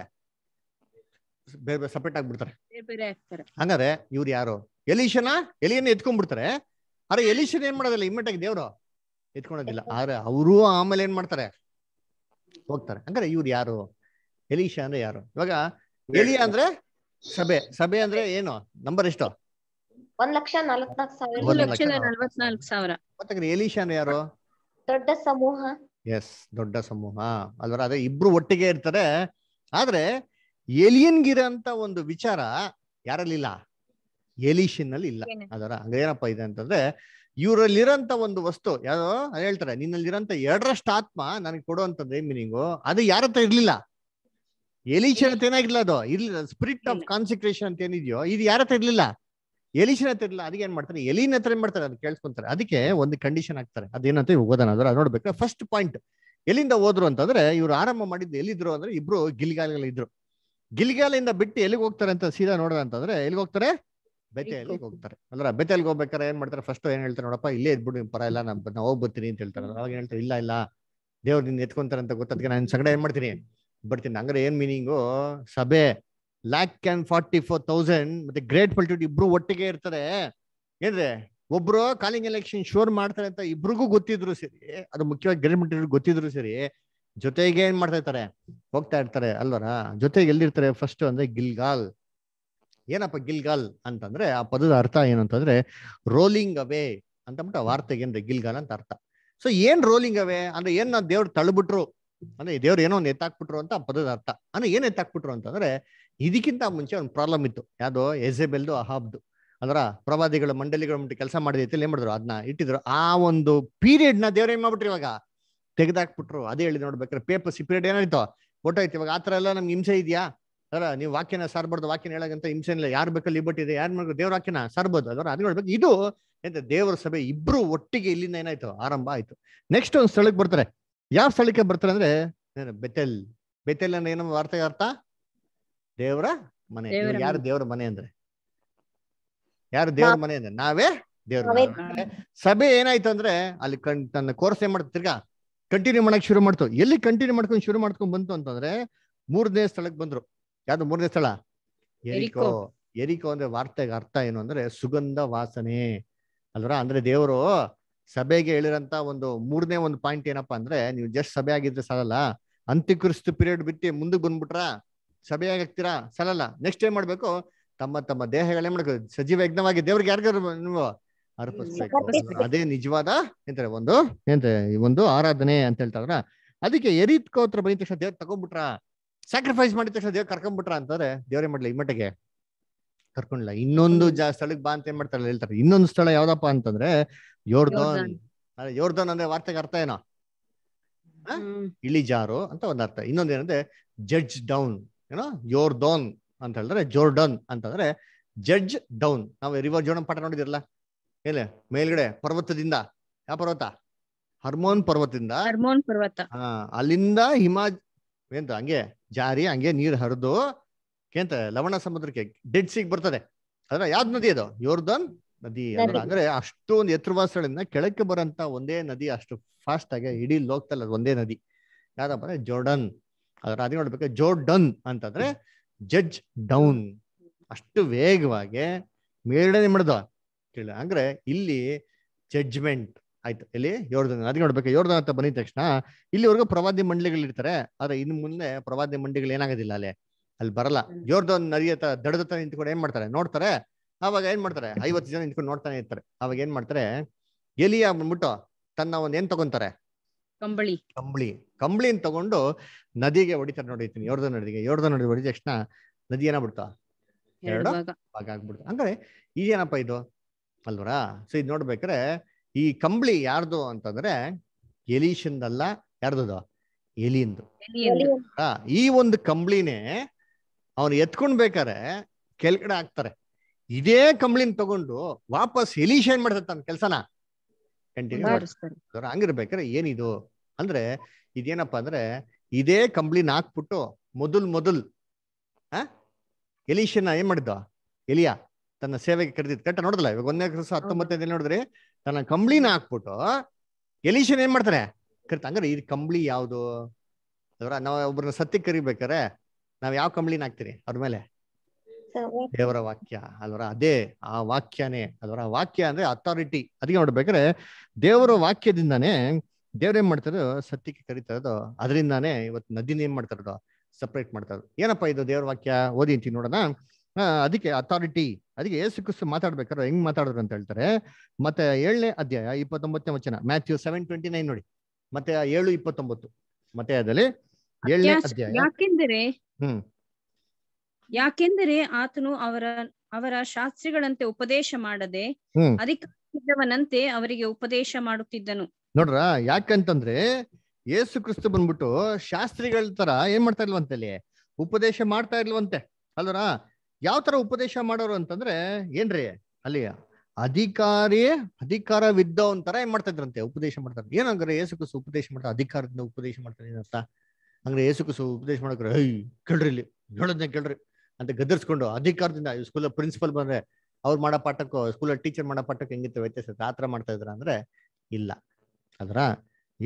ಬೇರೆ ಬೇರೆ ಸಪ್ರೇಟ್ ಆಗ್ಬಿಡ್ತಾರೆ ಹಂಗಾದ್ರೆ ಇವ್ರು ಯಾರು ಎಲಿಶನ ಎಲಿಯನ್ನ ಎತ್ಕೊಂಡ್ಬಿಡ್ತಾರೆ ಆದ್ರೆ ಎಲಿಶನ್ ಏನ್ ಮಾಡೋದಿಲ್ಲ ಇಮ್ಮಿಟ್ ಆಗಿ ದೇವ್ರು ಎತ್ಕೊಳೋದಿಲ್ಲ ಆದ್ರೆ ಅವರು ಆಮೇಲೆ ಏನ್ ಮಾಡ್ತಾರೆ ಹೋಗ್ತಾರೆ ಹಂಗಾರೆ ಇವ್ರು ಯಾರು ಎಲಿಶಾ ಅಂದ್ರೆ ಯಾರು ಇವಾಗ ಎಲಿಯ ಅಂದ್ರೆ ಸಭೆ ಸಭೆ ಅಂದ್ರೆ ಏನು ನಂಬರ್ ಎಷ್ಟು ಒಂದ್ ಲಕ್ಷ ನಲ್ವತ್ನಾಲ್ಕು ಸಾವಿರ ಎಲಿಶಾ ಅಂದ್ರೆ ಯಾರು ದೊಡ್ಡ ಸಮೂಹ ಎಸ್ ದೊಡ್ಡ ಸಮೂಹ ಅಲ್ವರ ಅದೇ ಇಬ್ರು ಒಟ್ಟಿಗೆ ಇರ್ತಾರೆ ಆದ್ರೆ ಎಲಿಯನ್ಗಿರ ಅಂತ ಒಂದು ವಿಚಾರ ಯಾರಲ್ಲಿಲ್ಲ ಎಲಿಷನ್ ಅಲ್ಲಿ ಇಲ್ಲ ಅದರ ಏನಪ್ಪ ಇದೆ ಅಂತಂದ್ರೆ ಇವರಲ್ಲಿರೋಂತ ಒಂದು ವಸ್ತು ಯಾವ್ದೋ ಹೇಳ್ತಾರೆ ನಿನ್ನಲ್ಲಿರೋಂತ ಎರಡರಷ್ಟು ಆತ್ಮ ನನಗೆ ಕೊಡುವಂತದ್ದು ಮೀನಿಂಗು ಅದು ಯಾರ ಹತ್ರ ಇರ್ಲಿಲ್ಲ ಎಲಿಷನ್ ಅಂತ ಏನಾಗಿಲ್ಲ ಅದು ಇರ್ಲಿಲ್ಲ ಸ್ಪಿರಿಟ್ ಆಫ್ ಕಾನ್ಸಿಕ್ರೇಷನ್ ಅಂತ ಏನಿದೆಯೋ ಇದು ಯಾರ ಹತ್ರ ಇರ್ಲಿಲ್ಲ ಎಲಿಶನ್ ಹತ್ರ ಇರಲ್ಲ ಅದಕ್ಕೆ ಏನ್ ಮಾಡ್ತಾರೆ ಎಲಿನ ಹತ್ರ ಏನ್ ಮಾಡ್ತಾರೆ ಅದು ಕೇಳಿಸ್ಕೊಂತಾರೆ ಅದಕ್ಕೆ ಒಂದು ಕಂಡೀಷನ್ ಹಾಕ್ತಾರೆ ಅದೇನಂತ ಓದೋಣ ಅದರ ನೋಡ್ಬೇಕು ಫಸ್ಟ್ ಪಾಯಿಂಟ್ ಎಲ್ಲಿಂದ ಹೋದ್ರು ಅಂತಂದ್ರೆ ಇವ್ರು ಆರಂಭ ಮಾಡಿದ್ದು ಎಲ್ಲಿದ್ರು ಅಂದ್ರೆ ಇಬ್ರು ಗಿಲ್ಗಾಲ ಇದ್ರು ಗಿಲ್ಗಾಲಿಂದ ಬಿಟ್ಟು ಎಲ್ಲಿಗೆ ಹೋಗ್ತಾರೆ ಅಂತ ಸೀದಾ ನೋಡೋಣ ಅಂತಂದ್ರೆ ಎಲ್ಲಿಗೆ ಹೋಗ್ತಾರೆ ಎಲ್ಲಿ ಹೋಗ್ತಾರೆ ಅಂದ್ರೆ ಎಲ್ಲಿ ಹೋಗ್ಬೇಕಾದ್ರೆ ಏನ್ ಮಾಡ್ತಾರೆ ಫಸ್ಟ್ ಏನ್ ಹೇಳ್ತಾರೆ ನೋಡಪ್ಪ ಇಲ್ಲೇ ಇದ್ಬಿಡು ಪರ ಇಲ್ಲ ನಮ್ ನಾ ಹೋಗ್ಬರ್ತೀನಿ ಅಂತ ಹೇಳ್ತಾರೆ ಅವಾಗ ಹೇಳ್ತಾರೆ ಇಲ್ಲ ಇಲ್ಲ ದೇವ್ರದಿಂದ ನಿನ್ನ ಎತ್ಕೊಂತಾರೆ ಅಂತ ಗೊತ್ತದಕ್ಕೆ ನಾನು ಸಂಗಡ ಏನ್ ಮಾಡ್ತೀನಿ ಬರ್ತೀನಿ ಹಂಗ್ರೆ ಏನ್ ಮೀನಿಂಗು ಸಭೆ lakh and forty four thousand ಮತ್ತೆ ಗ್ರೇಟ್ ಪಲ್ಟಿಟ್ಯೂಡ್ ಇಬ್ರು ಒಟ್ಟಿಗೆ ಇರ್ತಾರೆ ಏನ್ರೆ ಒಬ್ರು ಕಾಲಿಂಗ್ ಎಲೆಕ್ಷನ್ ಶೋರ್ ಮಾಡ್ತಾರೆ ಅಂತ ಇಬ್ರಿಗೂ ಗೊತ್ತಿದ್ರು ಸರಿ ಅದು ಮುಖ್ಯವಾಗಿ ಗ್ರೇಟ್ ಮಲ್ಟಿ ಗೊತ್ತಿದ್ರು ಸರಿ ಜೊತೆಗೆ ಏನ್ ಮಾಡ್ತಾ ಇರ್ತಾರೆ ಹೋಗ್ತಾ ಇರ್ತಾರೆ ಅಲ್ವರ ಜೊತೆಗೆ ಎಲ್ಲಿರ್ತಾರೆ ಫಸ್ಟ್ ಅಂದ್ರೆ ಗಿಲ್ಗಾಲ್ ಏನಪ್ಪ ಗಿಲ್ಗಾಲ್ ಅಂತಂದ್ರೆ ಆ ಪದದ ಅರ್ಥ ಏನಂತಂದ್ರೆ ರೋಲಿಂಗ್ ಅವೇ ಅಂತ ಆ ವಾರ್ತೆಗೆ ಏನ್ರಿ ಗಿಲ್ಗಾಲ್ ಅಂತ ಅರ್ಥ ಸೊ ಏನ್ ರೋಲಿಂಗ್ ಅವೇ ಅಂದ್ರೆ ಏನ್ ದೇವ್ರು ತಳ್ಬಿಟ್ರು ಅಂದ್ರೆ ದೇವ್ರು ಏನೋ ಒಂದು ಎತ್ತಾಕ್ಬಿಟ್ರು ಅಂತ ಆ ಪದದ ಅರ್ಥ ಅಂದ್ರೆ ಏನ್ ಎತ್ತಾಕ್ಬಿಟ್ರು ಅಂತಂದ್ರೆ ಇದಕ್ಕಿಂತ ಮುಂಚೆ ಒಂದು ಪ್ರಾಬ್ಲಮ್ ಇತ್ತು ಯಾವುದೋ ಎಸೆಬೆಲ್ದು ಅಹಾಬ್ದು ಅದರ ಪ್ರವಾದಿಗಳು ಮಂಡಳಿಗಳ ಮಟ್ಟ ಕೆಲಸ ಮಾಡಿದೈತೆ ಏನ್ ಮಾಡಿದ್ರು ಅದನ್ನ ಇಟ್ಟಿದ್ರು ಆ ಒಂದು ಪೀರಿಯಡ್ ನ ದೇವ್ರ ಏನ್ ಮಾಡ್ಬಿಟ್ರಿ ಇವಾಗ ತೆಗೆದಾಕ್ಬಿಟ್ರು ಅದೇ ಹೇಳಿದ್ ನೋಡ್ಬೇಕಾದ್ರೆ ಪೇಪರ್ ಸಿ ಪೀರಿಯಡ್ ಏನಾಯ್ತು ಒಟ್ಟಾಯ್ತು ಇವಾಗ ಆತರ ಥರ ಎಲ್ಲ ನಮ್ಗೆ ಹಿಂಸೆ ಇದೆಯಾ ಅದರ ನೀವು ವಾಕ್ಯನ ಸಾರ್ಬಾರ್ದು ವಾಕ್ಯನ ಹೇಳಕ್ಕಂತ ಹಿಂಸೆ ಇಲ್ಲ ಯಾರು ಬೇಕಲ್ಲಿ ಲಿಬರ್ಟಿ ಇದೆ ಯಾರು ಮಾಡ್ಬೇಕು ದೇವ್ರ ವಾಕ್ಯನ ಸಾರ್ಬೋದು ಅದರ ಅದು ನೋಡ್ಬೇಕು ಇದು ಎಂತ ದೇವರ ಸಭೆ ಇಬ್ರು ಒಟ್ಟಿಗೆ ಇಲ್ಲಿಂದ ಏನಾಯ್ತು ಆರಂಭ ಆಯ್ತು ನೆಕ್ಸ್ಟ್ ಒಂದು ಸ್ಥಳಕ್ಕೆ ಬರ್ತಾರೆ ಯಾವ ಸ್ಥಳಕ್ಕೆ ಬರ್ತಾರೆ ಅಂದ್ರೆ ಬೆತೆಲ್ ಬೆತ್ತಲ್ ಅಂದ್ರೆ ಏನೋ ವಾರ್ತೆ ಅರ್ಥ ದೇವರ ಮನೆ ಯಾರು ದೇವರ ಮನೆ ಅಂದ್ರೆ ಯಾರು ದೇವ್ರ ಮನೆ ಅಂದ್ರೆ ನಾವೇ ದೇವ್ರ ಸಭೆ ಏನಾಯ್ತು ಅಂದ್ರೆ ಅಲ್ಲಿ ಕಣ್ ತನ್ನ ಕೋರ್ಸ್ ಏನ್ ಮಾಡ್ತಾ ತಿರ್ಗಾ ಕಂಟಿನ್ಯೂ ಮಾಡಕ್ ಶುರು ಮಾಡ್ತು ಎಲ್ಲಿ ಕಂಟಿನ್ಯೂ ಮಾಡ್ಕೊಂಡು ಶುರು ಮಾಡ್ಕೊಂಡ್ ಬಂತು ಅಂತಂದ್ರೆ ಮೂರನೇ ಸ್ಥಳಕ್ಕೆ ಬಂದ್ರು ಯಾವ್ದು ಮೂರನೇ ಸ್ಥಳ ಎರಿಕೋ ಎರಿಕೋ ಅಂದ್ರೆ ವಾರ್ತೆಗೆ ಅರ್ಥ ಏನು ಅಂದ್ರೆ ಸುಗಂಧ ವಾಸನೆ ಅಲ್ವರ ಅಂದ್ರೆ ದೇವರು ಸಭೆಗೆ ಹೇಳಿರಂತ ಒಂದು ಮೂರನೇ ಒಂದು ಪಾಯಿಂಟ್ ಏನಪ್ಪಾ ಅಂದ್ರೆ ನೀವು ಜಸ್ಟ್ ಸಭೆ ಆಗಿದ್ರೆ ಸಾಲಲ್ಲ ಅಂತ್ಯಕ್ರಿಸ್ತು ಪೀರಿಯಡ್ ಬಿಟ್ಟು ಮುಂದಕ್ಕೆ ಬಂದ್ಬಿಟ್ರಾ ಸಭೆಯಾಗಿ ಆಗ್ತೀರಾ ಸಲಲ್ಲ ನೆಕ್ಸ್ಟ್ ಏನ್ ಮಾಡ್ಬೇಕು ತಮ್ಮ ತಮ್ಮ ದೇಹಗಳೇನ್ ಮಾಡ್ಬೇಕು ಸಜೀವ ಯಜ್ಞವಾಗಿ ದೇವ್ರಿಗೆ ಯಾರಿಗಾರು ನೀವು ಅದೇ ನಿಜವಾದ ಎಂತಾರೆ ಒಂದು ಎಂತ ಒಂದು ಆರಾಧನೆ ಅಂತ ಹೇಳ್ತಾರ ಅದಕ್ಕೆ ಎರಿತ್ಕೋತ್ರ ಬಂದ ತಕ್ಷಣ ದೇವ್ರ ತಗೊಂಡ್ಬಿಟ್ರ ಸ್ಯಾಕ್ರಿಫೈಸ್ ಮಾಡಿದ ತಕ್ಷಣ ದೇವ್ರ ಕರ್ಕೊಂಡ್ಬಿಟ್ರ ಅಂತಾರೆ ದೇವ್ರೇ ಮಾಡ್ಲಿ ಈ ಮಟ್ಟಿಗೆ ಕರ್ಕೊಂಡ್ಲಾ ಇನ್ನೊಂದು ಜಾ ಸ್ಥಳಕ್ಕೆ ಬಾ ಅಂತ ಏನ್ ಮಾಡ್ತಾರೆ ಹೇಳ್ತಾರೆ ಇನ್ನೊಂದು ಸ್ಥಳ ಯಾವ್ದಪ್ಪ ಅಂತಂದ್ರೆ ಯೋರ್ದೋನ್ ಯೋರ್ದೋನ್ ಅಂದ್ರೆ ವಾರ್ತೆಗೆ ಅರ್ಥ ಏನೋ ಇಳಿಜಾರು ಅಂತ ಒಂದ್ ಅರ್ಥ ಏನಂದ್ರೆ ಜಡ್ಜ್ ಡೌನ್ ಏನೋ ಯೋರ್ದೋನ್ ಅಂತ ಹೇಳಿದ್ರೆ ಜೋರ್ಡನ್ ಅಂತಂದ್ರೆ ಜಡ್ಜ್ ಡೌನ್ ನಾವು ರಿವರ್ ಜೋರ್ಡನ್ ಪಾಠ ನೋಡಿದಿರಲ್ಲ ಏನೇ ಮೇಲ್ಗಡೆ ಪರ್ವತದಿಂದ ಯಾವ ಪರ್ವತ ಹರ್ಮೋನ್ ಪರ್ವತದಿಂದ ಹರ್ಮೋನ್ ಪರ್ವತ ಹಾ ಅಲ್ಲಿಂದ ಹಿಮಾ ಎಂತ ಹಂಗೆ ಜಾರಿ ಹಂಗೆ ನೀರು ಹರಿದು ಕೇಂತ ಲವಣ ಸಮುದ್ರಕ್ಕೆ ಡೆಡ್ ಸಿಗ್ ಬರ್ತದೆ ಅದ್ರ ಯಾವ್ದ್ ನದಿ ಅದು ಯೋರ್ದನ್ ನದಿ ಅಂದ್ರೆ ಅಷ್ಟೊಂದು ಒಂದು ಸ್ಥಳದಿಂದ ಕೆಳಕ್ಕೆ ಬರೋಂತ ಒಂದೇ ನದಿ ಅಷ್ಟು ಫಾಸ್ಟ್ ಆಗಿ ಇಡೀ ಲೋಕದಲ್ಲಿ ಅದು ಒಂದೇ ನದಿ ಯಾವ್ದಪ್ಪ ಜೋರ್ಡನ್ ಅದರ ಅದೇ ನೋಡ್ಬೇಕು ಜೋ ಡನ್ ಅಂತಂದ್ರೆ ಜಡ್ಜ್ ಡೌನ್ ಅಷ್ಟು ವೇಗವಾಗಿ ಮೇಲ್ಡನೆ ಮಾಡ್ದ ಕೇಳ ಅಂದ್ರೆ ಇಲ್ಲಿ ಜಡ್ಜ್ಮೆಂಟ್ ಆಯ್ತು ಇಲ್ಲಿ ಯೋರ್ಧನ್ ಅದಕ್ಕೆ ನೋಡ್ಬೇಕು ಯೋರ್ಧನ್ ಅಂತ ಬಂದಿದ ತಕ್ಷಣ ಇಲ್ಲಿವರೆಗೂ ಪ್ರವಾದಿ ಮಂಡಳಿಗಳು ಇರ್ತಾರೆ ಆದ್ರೆ ಇನ್ ಮುಂದೆ ಪ್ರವಾದಿ ಮಂಡಳಿಗಳು ಏನಾಗೋದಿಲ್ಲ ಅಲ್ಲೇ ಅಲ್ಲಿ ಬರಲ್ಲ ಯೋರ್ಧನ್ ನದಿ ಹತ್ರ ದಡದ ನಿಂತ್ಕೊಂಡು ಏನ್ ಮಾಡ್ತಾರೆ ನೋಡ್ತಾರೆ ಅವಾಗ ಏನ್ ಮಾಡ್ತಾರೆ ಐವತ್ತು ಜನ ನಿಂತ್ಕೊಂಡು ನೋಡ್ತಾನೆ ಇರ್ತಾರೆ ಅವಾಗ ಏನ್ ಮಾಡ್ತಾರೆ ಎಲಿಯ ಬಂದ್ಬಿಟ್ಟು ತನ್ನ ಒಂದ್ ಏನ್ ತಗೊಂತಾರೆ ಕಂಬಳಿ ಕಂಬಳಿ ಅಂತ ತಗೊಂಡು ನದಿಗೆ ಹೊಡಿತಾರೆ ನೋಡಿತೀನಿ ಯೋರ್ದ ನದಿಗೆ ಯೋರ್ದ ನದಿ ಹೊಡಿದ ತಕ್ಷಣ ನದಿ ಏನ ಬಿಡ್ತಾ ಎರಡು ಭಾಗ ಆಗ್ಬಿಡ್ತಾ ಹಂಗಾರೆ ಈಗೇನಪ್ಪ ಇದು ಅಲ್ವರಾ ಸೊ ಇದು ನೋಡ್ಬೇಕ್ರೆ ಈ ಕಂಬಳಿ ಯಾರ್ದು ಅಂತಂದ್ರೆ ಎಲೀಶಂದಲ್ಲ ಯಾರ್ದು ಎಲಿಯಂದು ಈ ಒಂದು ಕಂಬಳಿನೇ ಅವನು ಎತ್ಕೊಂಡ್ ಬೇಕಾರೆ ಕೆಳಗಡೆ ಹಾಕ್ತಾರೆ ಇದೇ ಕಂಬಳಿನ ತಗೊಂಡು ವಾಪಸ್ ಎಲೀಶ ಏನ್ ಮಾಡ್ತಾರೆ ತನ್ನ ಕೆಲ್ಸನ ಕಂಟಿನ್ಯೂ ಹಂಗಿರ್ಬೇಕಾರೆ ಏನಿದು ಅಂದ್ರೆ ಇದೇನಪ್ಪ ಅಂದ್ರೆ ಇದೇ ಕಂಬ್ಳಿನ ಹಾಕ್ಬಿಟ್ಟು ಮೊದಲ್ ಮೊದಲ್ ಆ ಎಲೀಶನ ಏನ್ ಮಾಡಿದ್ದ ಎಲಿಯಾ ತನ್ನ ಸೇವೆಗೆ ಕರೆದಿದ್ ಕಟ್ಟ ನೋಡಿದ್ಲ ಇವಾಗ ಒಂದನೇ ಕ್ರಸ್ ಹತ್ತೊಂಬತ್ತನೇ ನೋಡಿದ್ರೆ ತನ್ನ ಕಂಬ್ಳಿನ ಹಾಕ್ಬಿಟ್ಟು ಎಲೀಶನ್ ಏನ್ ಮಾಡ್ತಾರೆ ಕರಿತ ಹಂಗಾರೆ ಇದು ಕಂಬ್ಳಿ ಯಾವ್ದು ಅದರ ನಾವ್ ಒಬ್ರನ್ನ ಸತ್ಯ ಕರಿಬೇಕಾರೆ ನಾವ್ ಯಾವ ಕಂಬ್ಳಿನ ಹಾಕ್ತೀರಿ ಅವ್ರ ಮೇಲೆ ದೇವರ ವಾಕ್ಯ ಅಲ್ವರ ಅದೇ ಆ ವಾಕ್ಯನೇ ಅಲ್ವರ ವಾಕ್ಯ ಅಂದ್ರೆ ಅಥಾರಿಟಿ ಅದಕ್ಕೆ ನೋಡ್ಬೇಕಾರೆ ದೇವರ ವಾಕ್ಯದಿಂದಾನೇ ದೇವ್ರೇನ್ ಮಾಡ್ತಾರೋ ಸತ್ಯಕ್ಕೆ ಕರಿತಾ ಅದರಿಂದಾನೇ ಇವತ್ತು ನದಿನ ಏನ್ ಮಾಡ್ತಾರೋ ಸೆಪರೇಟ್ ಸಪ್ರೇಟ್ ಮಾಡ್ತಾರ ಏನಪ್ಪಾ ಇದು ದೇವ್ರ ವಾಕ್ಯ ಓದಿ ಅಂತೀನಿ ನೋಡೋಣ ಅದಕ್ಕೆ ಅಥಾರಿಟಿ ಅದಕ್ಕೆ ಏಸು ಕ್ರಿಸ್ತು ಮಾತಾಡ್ಬೇಕಾದ್ರೆ ಹೆಂಗ್ ಮಾತಾಡಿದ್ರು ಅಂತ ಹೇಳ್ತಾರೆ ಮತ್ತೆ ಏಳನೇ ಅಧ್ಯಾಯ ಇಪ್ಪತ್ತೊಂಬತ್ತನೇ ವಚನ ಮ್ಯಾಥ್ಯೂ ಸೆವೆನ್ ಟ್ವೆಂಟಿ ನೈನ್ ನೋಡಿ ಮತ್ತೆ ಏಳು ಇಪ್ಪತ್ತೊಂಬತ್ತು ಮತ್ತೆ ಅದರಲ್ಲಿ ಏಳನೇ ಅಧ್ಯಾಯ ಯಾಕೆಂದರೆ ಹ್ಮ್ ಯಾಕೆಂದರೆ ಆತನು ಅವರ ಅವರ ಶಾಸ್ತ್ರಿಗಳಂತೆ ಉಪದೇಶ ಮಾಡದೆ ಅದಕ್ಕೆ ಅವರಿಗೆ ಉಪದೇಶ ಮಾಡುತ್ತಿದ್ದನು ನೋಡ್ರ ಯಾಕಂತಂದ್ರೆ ಯೇಸು ಕ್ರಿಸ್ತು ಬಂದ್ಬಿಟ್ಟು ಶಾಸ್ತ್ರಿಗಳ ತರ ಏನ್ ಮಾಡ್ತಾ ಇಲ್ವಂತೆ ಅಲ್ಲಿ ಉಪದೇಶ ಮಾಡ್ತಾ ಇಲ್ವಂತೆ ಅಲ್ರ ಯಾವ ತರ ಉಪದೇಶ ಮಾಡೋರು ಅಂತಂದ್ರೆ ಏನ್ರಿ ಅಲ್ಲಿ ಅಧಿಕಾರಿ ಒಂಥರ ಏನ್ ಮಾಡ್ತಾ ಇದ್ರಂತೆ ಉಪದೇಶ ಮಾಡ್ತಾರೆ ಏನಂಗ್ರೆ ಯೇಸು ಕಸು ಉಪದೇಶ ಮಾಡ್ತಾರೆ ಅಧಿಕಾರದಿಂದ ಉಪದೇಶ ಮಾಡ್ತಾರೆ ಏನಂತ ಅಂದ್ರೆ ಯೇಸು ಕಸು ಉಪದೇಶ ಮಾಡಕ್ರೆ ಐ ಕೇಳ್ರಿ ಇಲ್ಲಿ ಹೇಳೋದ್ನ ಕೇಳ್ರಿ ಅಂತ ಗದರ್ಸ್ಕೊಂಡು ಅಧಿಕಾರದಿಂದ ಸ್ಕೂಲ ಪ್ರಿನ್ಸಿಪಲ್ ಬಂದ್ರೆ ಅವ್ರು ಮಾಡೋ ಪಾಠಕ್ಕೋ ಸ್ಕೂಲ ಟೀಚರ್ ಮಾಡೋ ಪಾಠಕ್ಕೆ ಹೆಂಗಿತ್ತು ವ್ಯತ್ಯಾಸ ಆತರ ಮಾಡ್ತಾ ಇದ್ರ ಅಂದ್ರೆ ಇಲ್ಲ ಅದರ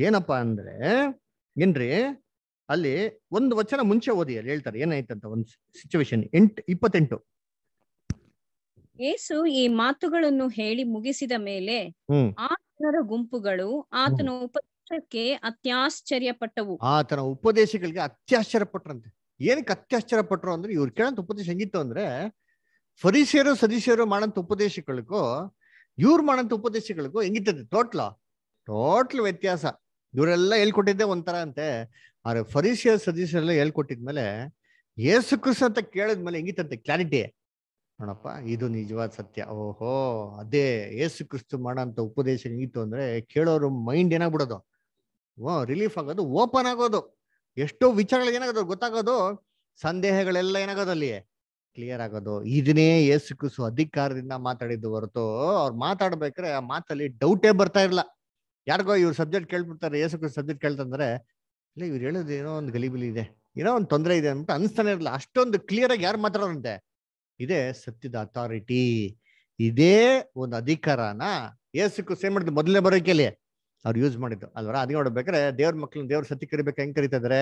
ಏನಪ್ಪಾ ಅಂದ್ರೆ ಏನ್ರಿ ಅಲ್ಲಿ ಒಂದು ವಚನ ಮುಂಚೆ ಓದಿ ಅಲ್ಲಿ ಹೇಳ್ತಾರೆ ಏನಾಯ್ತಂತ ಒಂದು ಸಿಚುವೇಶನ್ ಎಂಟ್ ಇಪ್ಪತ್ತೆಂಟು ಏಸು ಈ ಮಾತುಗಳನ್ನು ಹೇಳಿ ಮುಗಿಸಿದ ಮೇಲೆ ಆ ಗುಂಪುಗಳು ಆತನ ಉಪದೇಶಕ್ಕೆ ಅತ್ಯಾಶ್ಚರ್ಯ ಪಟ್ಟವು ಆತನ ಉಪದೇಶಗಳಿಗೆ ಅತ್ಯಾಶ್ಚರ್ಯ ಪಟ್ರಂತೆ ಏನಕ್ಕೆ ಅತ್ಯಾಶ್ಚರ್ಯ ಪಟ್ರು ಅಂದ್ರೆ ಇವ್ರು ಕೇಳಂತ ಉಪದೇಶ ಹೆಂಗಿತ್ತು ಅಂದ್ರೆ ಫರಿಸಿಯರು ಸದಸ್ಯರು ಮಾಡಂತ ಉಪದೇಶಗಳಿಗೂ ಇವ್ರು ಮಾಡಂತ ಉಪದೇಶಗಳಿಗೂ ಹೆಂಗಿತ್ತದೆ ತೋಟ್ಲಾ ಟೋಟಲ್ ವ್ಯತ್ಯಾಸ ಇವರೆಲ್ಲ ಹೇಳ್ಕೊಟ್ಟಿದ್ದೆ ಒಂಥರ ಅಂತೆ ಆದ್ರೆ ಫರೀಸಿಯ ಎಲ್ಲ ಹೇಳ್ಕೊಟ್ಟಿದ್ಮೇಲೆ ಏಸು ಕ್ರಿಸು ಅಂತ ಕೇಳಿದ್ಮೇಲೆ ಹೆಂಗಿತ್ತಂತೆ ಕ್ಲಾರಿಟಿ ನೋಡಪ್ಪ ಇದು ನಿಜವಾದ ಸತ್ಯ ಓಹೋ ಅದೇ ಏಸು ಕ್ರಿಸ್ತು ಮಾಡೋಂಥ ಉಪದೇಶ ಹೆಂಗಿತ್ತು ಅಂದ್ರೆ ಕೇಳೋರು ಮೈಂಡ್ ಏನಾಗ್ಬಿಡೋದು ಓ ರಿಲೀಫ್ ಆಗೋದು ಓಪನ್ ಆಗೋದು ಎಷ್ಟೋ ವಿಚಾರಗಳು ಏನಾಗೋದು ಗೊತ್ತಾಗೋದು ಸಂದೇಹಗಳೆಲ್ಲ ಏನಾಗೋದು ಅಲ್ಲಿ ಕ್ಲಿಯರ್ ಆಗೋದು ಇದನ್ನೇ ಏಸು ಕ್ರಿಸ್ತು ಅಧಿಕಾರದಿಂದ ಮಾತಾಡಿದ್ದು ಹೊರತು ಅವ್ರು ಮಾತಾಡ್ಬೇಕ್ರೆ ಆ ಮಾತಲ್ಲಿ ಡೌಟೇ ಬರ್ತಾ ಇರಲ್ಲ ಯಾರಿಗೋ ಇವ್ರ ಸಬ್ಜೆಕ್ಟ್ ಕೇಳ್ಬಿಡ್ತಾರೆ ಏಸು ಸಬ್ಜೆಕ್ಟ್ ಕೇಳ್ತಂದ್ರೆ ಇಲ್ಲ ಇವ್ರು ಹೇಳೋದು ಏನೋ ಒಂದು ಗಲಿಬಿಲಿ ಇದೆ ಏನೋ ಒಂದು ತೊಂದರೆ ಇದೆ ಅಂತ ಅನಿಸ್ತಾನೆ ಇರಲ್ಲ ಅಷ್ಟೊಂದು ಕ್ಲಿಯರ್ ಆಗಿ ಯಾರು ಮಾತಾಡೋರಂತೆ ಇದೇ ಸತ್ಯದ ಅಥಾರಿಟಿ ಇದೇ ಒಂದು ಅಧಿಕಾರನ ಏಸಕ್ಕೂ ಸೇಮ್ ಮಾಡಿದ್ರು ಮೊದಲನೇ ಬರೋಕೆಲಿ ಅವ್ರು ಯೂಸ್ ಮಾಡಿದ್ರು ಅಲ್ವರ ಅದಕ್ಕೆ ನೋಡ್ಬೇಕಾದ್ರೆ ದೇವ್ರ ಮಕ್ಕಳನ್ನ ದೇವ್ರ ಸತ್ಯ ಕರಿಬೇಕು ಹೆಂಗ್ ಕರಿತಿದ್ರೆ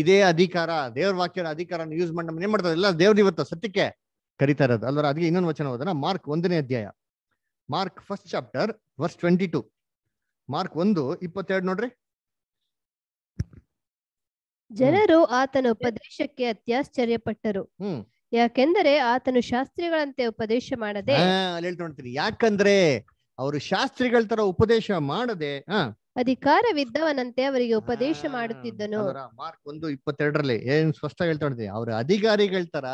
ಇದೇ ಅಧಿಕಾರ ದೇವ್ರ ವಾಕ್ಯದ ಅಧಿಕಾರನ ಯೂಸ್ ಮಾಡಿ ಏನ್ ಮಾಡ್ತಾರೆ ಎಲ್ಲ ದೇವ್ರ ಇವತ್ತು ಸತ್ಯಕ್ಕೆ ಕರಿತಾ ಇರೋದು ಅಲ್ವರ ಅದಕ್ಕೆ ಇನ್ನೊಂದು ವಚನ ಹೋದ ಮಾರ್ಕ್ ಒಂದನೇ ಅಧ್ಯಾಯ Mark first chapter verse twenty two Mark ಒಂದು ಇಪ್ಪತ್ತೆರಡು ನೋಡ್ರಿ ಜನರು ಆತನ ಉಪದೇಶಕ್ಕೆ ಅತ್ಯಾಶ್ಚರ್ಯಪಟ್ಟರು ಯಾಕೆಂದರೆ ಆತನು ಶಾಸ್ತ್ರಿಗಳಂತೆ ಉಪದೇಶ ಮಾಡದೆ ನೋಡ್ತೀನಿ ಯಾಕಂದ್ರೆ ಅವರು ಶಾಸ್ತ್ರಿಗಳ ತರ ಉಪದೇಶ ಮಾಡದೆ ಅಧಿಕಾರವಿದ್ದವನಂತೆ ಅವರಿಗೆ ಉಪದೇಶ ಮಾಡುತ್ತಿದ್ದನು ಮಾರ್ಕ್ ಒಂದು ಇಪ್ಪತ್ತೆರಡರಲ್ಲಿ ಏನ್ ಸ್ಪಷ್ಟ ಹೇಳ್ತಾ ಇದ್ದೀವಿ ಅವ್ರ ಅಧಿಕಾರಿಗಳ ತರ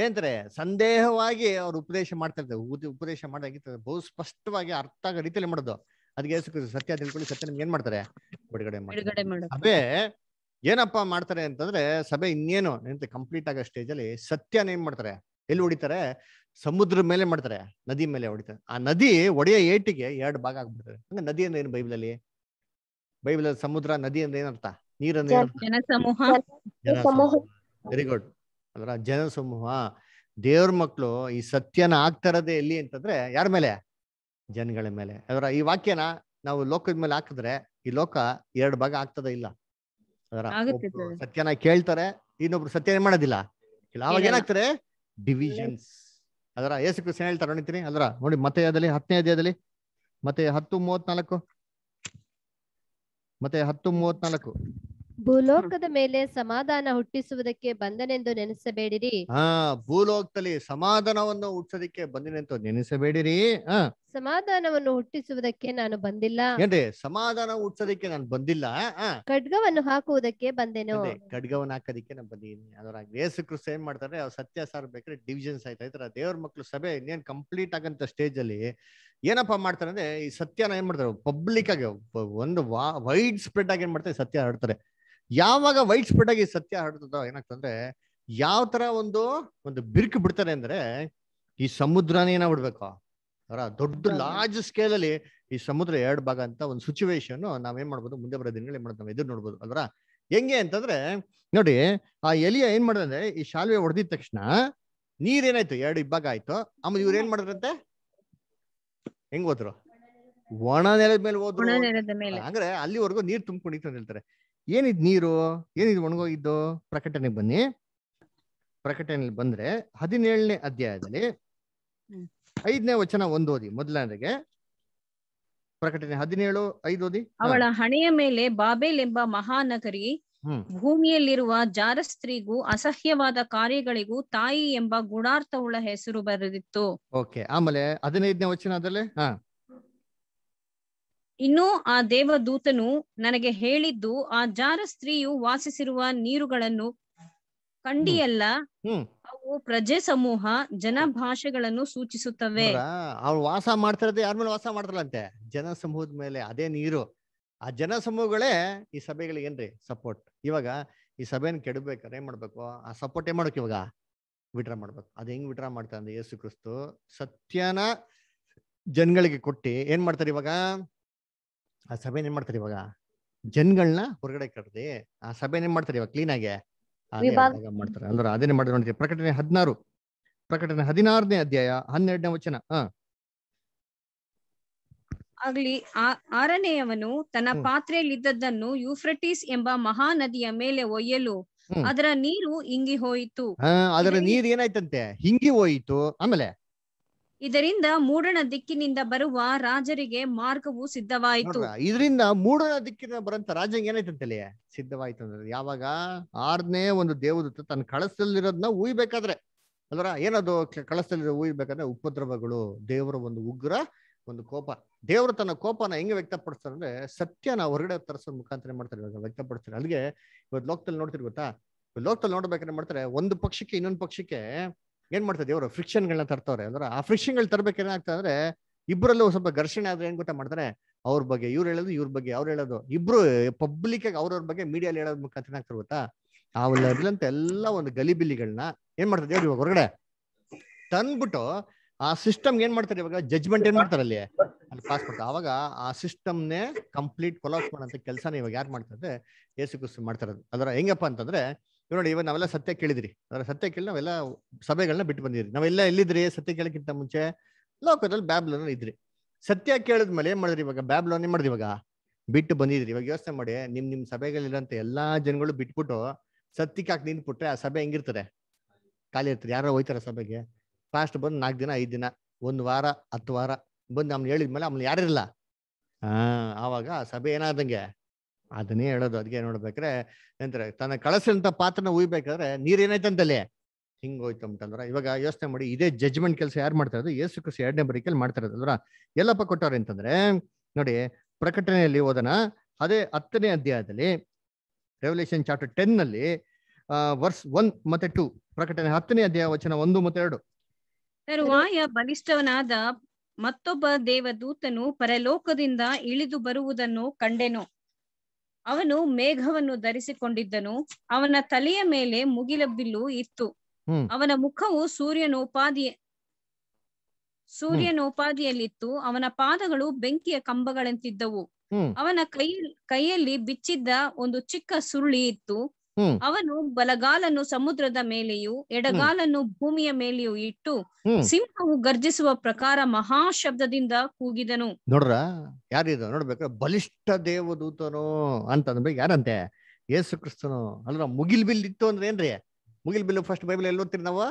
ಏನಂತಾರೆ ಸಂದೇಹವಾಗಿ ಅವ್ರು ಉಪದೇಶ ಮಾಡ್ತಾ ಇರ್ತಾರೆ ಉಪದೇಶ ಮಾಡಾಗಿತ್ತು ಬಹು ಸ್ಪಷ್ಟವಾಗಿ ಅರ್ಥ ಆಗೋ ರೀತಿಯಲ್ಲಿ ಮಾಡೋದು ಅದಕ್ಕೆ ಯೇಸು ಸತ್ಯ ತಿಳ್ಕೊಂಡು ಸತ್ಯ ನಿಮ್ಗೆ ಏನ್ ಮಾಡ್ತಾರೆ ಬಿಡುಗಡೆ ಅದೇ ಏನಪ್ಪಾ ಮಾಡ್ತಾರೆ ಅಂತಂದ್ರೆ ಸಭೆ ಇನ್ನೇನು ಕಂಪ್ಲೀಟ್ ಆಗೋ ಸ್ಟೇಜ್ ಅಲ್ಲಿ ಸತ್ಯನ ಏನ್ ಮಾಡ್ತಾರೆ ಎಲ್ಲಿ ಹೊಡಿತಾರೆ ಸಮುದ್ರ ಮೇಲೆ ಮಾಡ್ತಾರೆ ನದಿ ಮೇಲೆ ಹೊಡಿತಾರೆ ಆ ನದಿ ಒಡೆಯ ಏಟಿಗೆ ಎರಡು ಭಾಗ ಆಗ್ಬಿಡ್ತಾರೆ ಹಂಗ ನದಿ ಅಂದ್ರೆ ಏನು ಬೈಬಲಲ್ಲಿ ಬೈಬಲ್ ಸಮುದ್ರ ನದಿ ಅಂದ್ರೆ ಏನರ್ಥ ನೀರಂದ್ರೆ ವೆರಿ ಗುಡ್ ಅಂದ್ರ ಜನ ಸಮೂಹ ದೇವ್ರ ಮಕ್ಕಳು ಈ ಸತ್ಯನ ಆಗ್ತಾ ಎಲ್ಲಿ ಅಂತಂದ್ರೆ ಯಾರ ಮೇಲೆ ಜನಗಳ ಮೇಲೆ ಅದರ ಈ ವಾಕ್ಯನ ನಾವು ಲೋಕದ ಮೇಲೆ ಹಾಕಿದ್ರೆ ಈ ಲೋಕ ಎರಡು ಭಾಗ ಆಗ್ತದ ಇಲ್ಲ ಅದರ ಸತ್ಯನ ಕೇಳ್ತಾರೆ ಇನ್ನೊಬ್ರು ಸತ್ಯನೇ ಮಾಡೋದಿಲ್ಲ ಅವಾಗ ಏನಾಗ್ತಾರೆ ಡಿವಿಷನ್ಸ್ ಅದರ ಏಸು ಕೃಷ್ಣ ಹೇಳ್ತಾರೆ ನೋಡಿತೀನಿ ಅದರ ನೋಡಿ ಅದಲ್ಲಿ ಹತ್ತನೇ ಅಧ್ಯಾಯದಲ್ಲಿ ಮತ್ತೆ ಹತ್ತು ಮೂವತ್ನಾಲ್ಕು ಮತ್ತೆ ಹತ್ತು ಮೂವತ್ನಾಲ್ಕು ಭೂಲೋಕದ ಮೇಲೆ ಸಮಾಧಾನ ಹುಟ್ಟಿಸುವುದಕ್ಕೆ ಬಂದನೆಂದು ನೆನೆಸಬೇಡಿರಿ ಹಾ ಭೂಲೋಕದಲ್ಲಿ ಸಮಾಧಾನವನ್ನು ಹುಟ್ಟಿಸೋದಕ್ಕೆ ಬಂದನೆಂದು ನೆನೆಸಬೇಡಿರಿ ಸಮಾಧಾನವನ್ನು ಹುಟ್ಟಿಸುವುದಕ್ಕೆ ನಾನು ಬಂದಿಲ್ಲ ಏನ್ರಿ ಸಮಾಧಾನ ಹುಟ್ಟಿಸೋದಕ್ಕೆ ನಾನು ಬಂದಿಲ್ಲ ಖಡ್ಗವನ್ನು ಹಾಕುವುದಕ್ಕೆ ಬಂದೇನು ಖಡ್ಗವನ್ನು ಹಾಕೋದಕ್ಕೆ ನಾನು ಬಂದಿದ್ದೀನಿ ಅದರ ಯೇಸು ಕ್ರಿಸ್ತ ಏನ್ ಮಾಡ್ತಾರೆ ಸತ್ಯ ಸಾರ್ ಬೇಕಾದ್ರೆ ಡಿವಿಷನ್ಸ್ ಆಯ್ತಾ ಇದ್ರ ದೇವ್ರ ಮಕ್ಳು ಸಭೆ ಇನ್ನೇನ್ ಕಂಪ್ಲೀಟ್ ಆಗಂತ ಸ್ಟೇಜ್ ಅಲ್ಲಿ ಏನಪ್ಪಾ ಮಾಡ್ತಾರೆ ಅಂದ್ರೆ ಈ ಸತ್ಯನ ಏನ್ ಮಾಡ್ತಾರೆ ಪಬ್ಲಿಕ್ ಆಗಿ ಒಂದು ವೈಡ್ ಸ್ಪ್ರೆಡ್ ಆಗಿ ಏನ್ ಮಾಡ್ತಾರೆ ಸತ್ಯ ಹಾಡ್ತಾರೆ ಯಾವಾಗ ವೈಟ್ ಸ್ಪ್ರೆಡ್ ಆಗಿ ಸತ್ಯ ಹರಡ್ತದೋ ಏನಾಗ್ತಂದ್ರೆ ಯಾವ ತರ ಒಂದು ಒಂದು ಬಿರುಕು ಬಿಡ್ತಾರೆ ಅಂದ್ರೆ ಈ ಸಮುದ್ರನೇ ಏನ ಬಿಡ್ಬೇಕು ಅವರ ದೊಡ್ಡ ಲಾರ್ಜ್ ಸ್ಕೇಲ್ ಅಲ್ಲಿ ಈ ಸಮುದ್ರ ಎರಡು ಭಾಗ ಅಂತ ಒಂದು ಸಿಚುವೇಶನ್ ನಾವೇನ್ ಮಾಡ್ಬೋದು ಮುಂದೆ ಬರೋ ದಿನಗಳಲ್ಲಿ ಮಾಡೋದು ನಾವು ಎದುರು ನೋಡ್ಬೋದು ಅಲ್ವಾ ಹೆಂಗೆ ಅಂತಂದ್ರೆ ನೋಡಿ ಆ ಎಲಿಯ ಏನ್ ಮಾಡಿದ್ರೆ ಈ ಶಾಲುವೆ ಹೊಡೆದಿದ ತಕ್ಷಣ ನೀರ್ ಏನಾಯ್ತು ಎರಡು ಇಬ್ಬಾಗ ಆಯ್ತು ಆಮೇಲೆ ಇವ್ರು ಏನ್ ಮಾಡಿದ್ರಂತೆ ಹೆಂಗ್ ಹೋದ್ರು ಒಣ ನೆಲದ ಮೇಲೆ ಹೋದ್ರು ಅಂದ್ರೆ ಅಲ್ಲಿವರೆಗೂ ನೀರ್ ತುಂಬಿಕೊಂಡಿತ್ತು ಅಂತ ಹೇಳ್ತಾರೆ ಏನಿದ್ ನೀರು ಏನಿದ್ ಒಣಗೋಗಿದ್ದು ಪ್ರಕಟಣೆಗೆ ಬನ್ನಿ ಪ್ರಕಟಣೆಯಲ್ಲಿ ಬಂದ್ರೆ ಹದಿನೇಳನೇ ಅಧ್ಯಾಯದಲ್ಲಿ ಐದನೇ ವಚನ ಒಂದೋದಿ ಮೊದಲನೇಗೆ ಪ್ರಕಟಣೆ ಹದಿನೇಳು ಓದಿ ಅವಳ ಹಣೆಯ ಮೇಲೆ ಬಾಬೆಲ್ ಎಂಬ ಮಹಾನಗರಿ ಭೂಮಿಯಲ್ಲಿರುವ ಜಾರಸ್ತ್ರೀಗೂ ಅಸಹ್ಯವಾದ ಕಾರ್ಯಗಳಿಗೂ ತಾಯಿ ಎಂಬ ಗುಣಾರ್ಥವುಳ್ಳ ಹೆಸರು ಬರೆದಿತ್ತು ಓಕೆ ಆಮೇಲೆ ಹದಿನೈದನೇ ವಚನದಲ್ಲಿ ಇನ್ನು ಆ ದೇವದೂತನು ನನಗೆ ಹೇಳಿದ್ದು ಆ ಜಾರ ಸ್ತ್ರೀಯು ವಾಸಿಸಿರುವ ನೀರುಗಳನ್ನು ಕಂಡಿಯಲ್ಲ ಅವು ಪ್ರಜೆ ಸಮೂಹ ಜನ ಭಾಷೆಗಳನ್ನು ಸೂಚಿಸುತ್ತವೆ ಅವ್ರು ವಾಸ ಮಾಡ್ತಾರದೆ ಯಾರ ಮೇಲೆ ವಾಸ ಮಾಡ್ತಾರಂತೆ ಜನ ಸಮೂಹದ ಮೇಲೆ ಅದೇ ನೀರು ಆ ಜನ ಸಮೂಹಗಳೇ ಈ ಸಭೆಗಳಿಗೆ ಏನ್ರಿ ಸಪೋರ್ಟ್ ಇವಾಗ ಈ ಸಭೆನ ಕೆಡಬೇಕಾದ್ರೆ ಏನ್ ಮಾಡ್ಬೇಕು ಆ ಸಪೋರ್ಟ್ ಏನ್ ಮಾಡ್ಬೇಕು ಇವಾಗ ವಿಡ್ರಾ ಮಾಡ್ಬೇಕು ಅದ್ ಹೆಂಗ್ ವಿಡ್ರಾ ಮಾಡ್ತಾರೆ ಯೇಸು ಕ್ರಿಸ್ತು ಸತ್ಯನ ಜನಗಳಿಗೆ ಕೊಟ್ಟಿ ಏನ್ ಮಾಡ್ತಾರೆ ಇವಾಗ ಆ ಸಭೆನ ಏನ್ ಮಾಡ್ತಾರೆ ಇವಾಗ ಜನ್ಗಳನ್ನ ಹೊರಗಡೆ ಕರೆದಿ ಆ ಸಭೆ ಏನ್ ಮಾಡ್ತಾರೆ ಇವಾಗ ಕ್ಲೀನ್ ಆಗಿ ಮಾಡ್ತಾರೆ ಅಂದ್ರೆ ಅದೇನೇ ಮಾಡಿದ್ರೆ ನೋಡ್ತೀವಿ ಪ್ರಕಟಣೆ ಹದಿನಾರು ಪ್ರಕಟಣೆ ಹದಿನಾರನೇ ಅಧ್ಯಾಯ ಹನ್ನೆರಡನೇ ವಚನ ಹ ಆಗ್ಲಿ ಆರನೆಯವನು ತನ್ನ ಪಾತ್ರೆಯಲ್ಲಿದ್ದದ್ದನ್ನು ಯೂಫ್ರಟಿಸ್ ಎಂಬ ಮಹಾ ನದಿಯ ಮೇಲೆ ಒಯ್ಯಲು ಅದರ ನೀರು ಹಿಂಗಿ ಹೋಯಿತು ಅದರ ನೀರ್ ಏನಾಯ್ತಂತೆ ಹಿಂಗಿ ಹೋಯಿತು ಆಮೇಲೆ ಇದರಿಂದ ಮೂಡಣ ದಿಕ್ಕಿನಿಂದ ಬರುವ ರಾಜರಿಗೆ ಮಾರ್ಗವು ಸಿದ್ಧವಾಯಿತು ಇದರಿಂದ ಮೂಡಣ ದಿಕ್ಕಿನ ಬರಂತ ರಾಜ ಏನಾಯ್ತಂತಲೇ ಸಿದ್ಧವಾಯ್ತು ಅಂದ್ರೆ ಯಾವಾಗ ಆರನೇ ಒಂದು ದೇವದತ್ತ ತನ್ನ ಕಳಸದಲ್ಲಿರೋದನ್ನ ಉಯ್ಬೇಕಾದ್ರೆ ಅಲ್ವರ ಏನದು ಕಳಸದಲ್ಲಿರೋ ಉಯ್ಬೇಕಂದ್ರೆ ಉಪದ್ರವಗಳು ದೇವರ ಒಂದು ಉಗ್ರ ಒಂದು ಕೋಪ ದೇವರು ತನ್ನ ಕೋಪನ ಹೆಂಗೆ ವ್ಯಕ್ತಪಡಿಸ್ತಾರೆ ಅಂದ್ರೆ ಸತ್ಯನ ಹೊರಗಡೆ ತರಿಸೋ ಮುಖಾಂತರ ಮಾಡ್ತಾರೆ ಇವಾಗ ವ್ಯಕ್ತಪಡಿಸ್ತಾರೆ ಅಲ್ಲಿಗೆ ಇವತ್ತು ಲೋಕದಲ್ಲಿ ನೋಡ್ತೀರಿ ಗೊತ್ತಾ ಲೋಕದಲ್ಲಿ ನೋಡ್ಬೇಕಾದ್ರೆ ಮಾಡ್ತಾರೆ ಒಂದು ಪಕ್ಷಕ್ಕೆ ಇನ್ನೊಂದು ಪಕ್ಷಕ್ಕೆ ಏನ್ ಮಾಡ್ತಾರೆ ಫ್ರಿಕ್ಷನ್ ಫ್ರಿಕ್ಷನ್ಗಳನ್ನ ತರ್ತವ್ರೆ ಅಂದ್ರೆ ಆ ಫ್ರಿಕ್ಷನ್ಗಳು ತರಬೇಕು ಏನಾಗ್ತದೆ ಅಂದ್ರೆ ಇಬ್ಬರಲ್ಲೂ ಸ್ವಲ್ಪ ಘರ್ಷಣೆ ಆದ್ರೆ ಏನ್ ಗೊತ್ತಾ ಮಾಡ್ತಾರೆ ಅವ್ರ ಬಗ್ಗೆ ಇವ್ರು ಹೇಳೋದು ಇವ್ರ ಬಗ್ಗೆ ಅವ್ರು ಹೇಳೋದು ಇಬ್ರು ಪಬ್ಲಿಕ್ ಆಗಿ ಅವ್ರವ್ರ ಬಗ್ಗೆ ಮೀಡಿಯಾ ಹೇಳೋದ್ ಮುಖಾಂತರ ಆಗ್ತಾರೆ ಗೊತ್ತಾ ಅವೆಲ್ಲಂತ ಎಲ್ಲ ಒಂದು ಗಲಿಬಿಲಿಗಳನ್ನ ಏನ್ ಮಾಡ್ತಾರೆ ದೇವ್ರು ಇವಾಗ ಹೊರಗಡೆ ತಂದ್ಬಿಟ್ಟು ಆ ಸಿಸ್ಟಮ್ ಏನ್ ಮಾಡ್ತಾರೆ ಇವಾಗ ಜಜ್ಮೆಂಟ್ ಏನ್ ಮಾಡ್ತಾರೆ ಅಲ್ಲಿ ಅಲ್ಲಿ ಪಾಸ್ ಮಾಡ್ತಾರೆ ಅವಾಗ ಆ ಸಿಸ್ಟಮ್ನೇ ಕಂಪ್ಲೀಟ್ ಕೊಲಾಪ್ಸ್ ಮಾಡೋ ಕೆಲಸನ ಇವಾಗ ಯಾರು ಮಾಡ್ತಾರೆ ಯೇಸು ಕ್ರಿಸ್ತು ಮಾಡ್ತಾರೆ ಅದರ ಹೆಂಗಪ್ಪ ಅಂತಂದ್ರೆ ನೋಡಿ ಇವಾಗ ನಾವೆಲ್ಲ ಸತ್ಯ ಕೇಳಿದ್ರಿ ಅದರ ಸತ್ಯ ಕೇಳಿ ನಾವೆಲ್ಲ ಸಭೆಗಳನ್ನ ಬಿಟ್ಟು ಬಂದಿದ್ರಿ ನಾವೆಲ್ಲ ಎಲ್ಲಿದ್ರಿ ಸತ್ಯ ಕೇಳಕ್ಕಿಂತ ಮುಂಚೆ ಲೋಕದಲ್ಲಿ ಬ್ಯಾಬ್ಲೋನ್ ಇದ್ರಿ ಸತ್ಯ ಕೇಳಿದ್ಮೇಲೆ ಏನ್ ಮಾಡಿದ್ರಿ ಇವಾಗ ಬ್ಯಾಬ್ಲೋನ್ ಏನ್ ಮಾಡಿದ್ರಿ ಇವಾಗ ಬಿಟ್ಟು ಬಂದಿದ್ರಿ ಇವಾಗ ಯೋಚನೆ ಮಾಡಿ ನಿಮ್ ನಿಮ್ ಸಭೆಗಳಿರಂತ ಎಲ್ಲಾ ಜನಗಳು ಬಿಟ್ಬಿಟ್ಟು ಸತ್ಯಕ್ಕೆ ಹಾಕಿ ನಿಂತ್ಬಿಟ್ರೆ ಆ ಸಭೆ ಹೆಂಗಿರ್ತಾರೆ ಖಾಲಿ ಇರ್ತಾರೆ ಯಾರೋ ಹೋಯ್ತಾರ ಸಭೆಗೆ ಫಾಸ್ಟ್ ಬಂದು ನಾಲ್ಕು ದಿನ ಐದು ದಿನ ಒಂದು ವಾರ ಹತ್ತು ವಾರ ಬಂದು ನಮ್ನ ಹೇಳಿದ್ಮೇಲೆ ಅವ್ನ ಯಾರಿರಲ್ಲ ಹಾ ಆವಾಗ ಸಭೆ ಏನಾದಂಗೆ ಅದನ್ನೇ ಹೇಳೋದು ಅದಕ್ಕೆ ನೋಡ್ಬೇಕ್ರೆ ನಂತರ ತನ್ನ ಕಳಸಿದಂತ ಪಾತ್ರನ ಉಯ್ಬೇಕಾದ್ರೆ ನೀರೇನಾಯ್ತಂತಲೇ ಹಿಂಗೋಯ್ತು ಅಂತಂದ್ರ ಇವಾಗ ಯೋಚನೆ ಮಾಡಿ ಇದೇ ಜಜ್ಮೆಂಟ್ ಕೆಲಸ ಯಾರು ಮಾಡ್ತಾ ಇರೋದು ಯೇಸು ಕೃಷಿ ಎರಡನೇ ಬರೀಕಲ್ಲಿ ಮಾಡ್ತಾ ಅಲ್ವಾ ಎಲ್ಲಪ್ಪ ಕೊಟ್ಟವ್ರೆ ಅಂತಂದ್ರೆ ನೋಡಿ ಪ್ರಕಟಣೆಯಲ್ಲಿ ಓದನ ಅದೇ ಹತ್ತನೇ ಅಧ್ಯಾಯದಲ್ಲಿ ರೆವಲ್ಯೂಷನ್ ಚಾಪ್ಟರ್ ಟೆನ್ ನಲ್ಲಿ ವರ್ಸ್ ಒನ್ ಮತ್ತೆ ಟೂ ಪ್ರಕಟಣೆ ಹತ್ತನೇ ಅಧ್ಯಾಯ ವಚನ ಒಂದು ಮತ್ತೆ ಎರಡು ತರುವಾಯ ಬಲಿಷ್ಠವನಾದ ಮತ್ತೊಬ್ಬ ದೇವದೂತನು ಪರಲೋಕದಿಂದ ಇಳಿದು ಬರುವುದನ್ನು ಕಂಡೆನು ಅವನು ಮೇಘವನ್ನು ಧರಿಸಿಕೊಂಡಿದ್ದನು ಅವನ ತಲೆಯ ಮೇಲೆ ಮುಗಿಲಬಿಲ್ಲು ಇತ್ತು ಅವನ ಮುಖವು ಸೂರ್ಯನೋಪಾದಿ ಸೂರ್ಯನೋಪಾದಿಯಲ್ಲಿತ್ತು ಅವನ ಪಾದಗಳು ಬೆಂಕಿಯ ಕಂಬಗಳಂತಿದ್ದವು ಅವನ ಕೈ ಕೈಯಲ್ಲಿ ಬಿಚ್ಚಿದ್ದ ಒಂದು ಚಿಕ್ಕ ಸುರುಳಿ ಇತ್ತು ಅವನು ಬಲಗಾಲನ್ನು ಸಮುದ್ರದ ಮೇಲೆಯೂ ಎಡಗಾಲನ್ನು ಭೂಮಿಯ ಮೇಲೆಯೂ ಇಟ್ಟು ಸಿಂಹವು ಗರ್ಜಿಸುವ ಪ್ರಕಾರ ಮಹಾ ಕೂಗಿದನು ನೋಡ್ರ ಯಾರಿದ ನೋಡ್ಬೇಕ ಬಲಿಷ್ಠ ದೇವದೂತನು ಅಂತ ಯಾರಂತೆ ಯೇಸು ಕ್ರಿಸ್ತನು ಅಲ್ರ ಮುಗಿಲ್ ಬಿಲ್ ಇತ್ತು ಅಂದ್ರೆ ಏನ್ರಿ ಮುಗಿಲ್ ಬಿಲ್ ಫಸ್ಟ್ ಬೈಬಲ್ ಎಲ್ಲಿ ಓದ್ತೀರಿ ನಾವು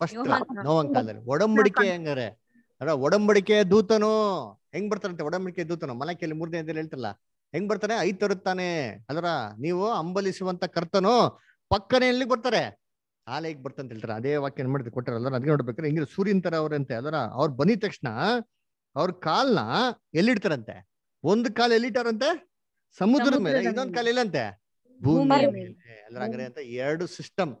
ಫಸ್ಟ್ ನೋವಂಕಾಲದಲ್ಲಿ ಒಡಂಬಡಿಕೆ ಹೆಂಗಾರೆ ಒಡಂಬಡಿಕೆ ದೂತನು ಹೆಂಗ್ ಬರ್ತಾರಂತೆ ಒಡಂಬಡಿಕೆ ದೂತನು ಮಲಕೆಯಲ್ಲಿ ಮೂರನೇ ಹೇಳ್ತಾರಲ್ಲ ಹೆಂಗ್ ಬರ್ತಾನೆ ಐ ತರುತ್ತಾನೆ ಅದರ ನೀವು ಅಂಬಲಿಸುವಂತ ಕರ್ತನು ಪಕ್ಕನೆ ಎಲ್ಲಿ ಬರ್ತಾರೆ ಆಲಯಕ್ಕೆ ಬರ್ತಂತ ಹೇಳ್ತಾರೆ ಅದೇ ವಾಕ್ಯ ಏನ್ ಮಾಡಿದ್ರು ಕೊಟ್ಟಾರಲ್ಲ ಅದ್ಗೆ ನೋಡ್ಬೇಕಾರೆ ಹಿಂಗಿರು ಸೂರ್ಯನ್ ತರ ಅವ್ರಂತೆ ಅದರ ಅವ್ರು ಬಂದಿದ ತಕ್ಷಣ ಅವ್ರ ಕಾಲ್ನ ಎಲ್ಲಿಡ್ತಾರಂತೆ ಒಂದ್ ಕಾಲ್ ಎಲ್ಲಿಟ್ಟಾರಂತೆ ಸಮುದ್ರದ ಮೇಲೆ ಇನ್ನೊಂದ್ ಕಾಲ ಇಲ್ಲಂತೆ ಭೂಮಿ ಮೇಲೆ ಎಲ್ಲರ ಅಂತ ಎರಡು ಸಿಸ್ಟಮ್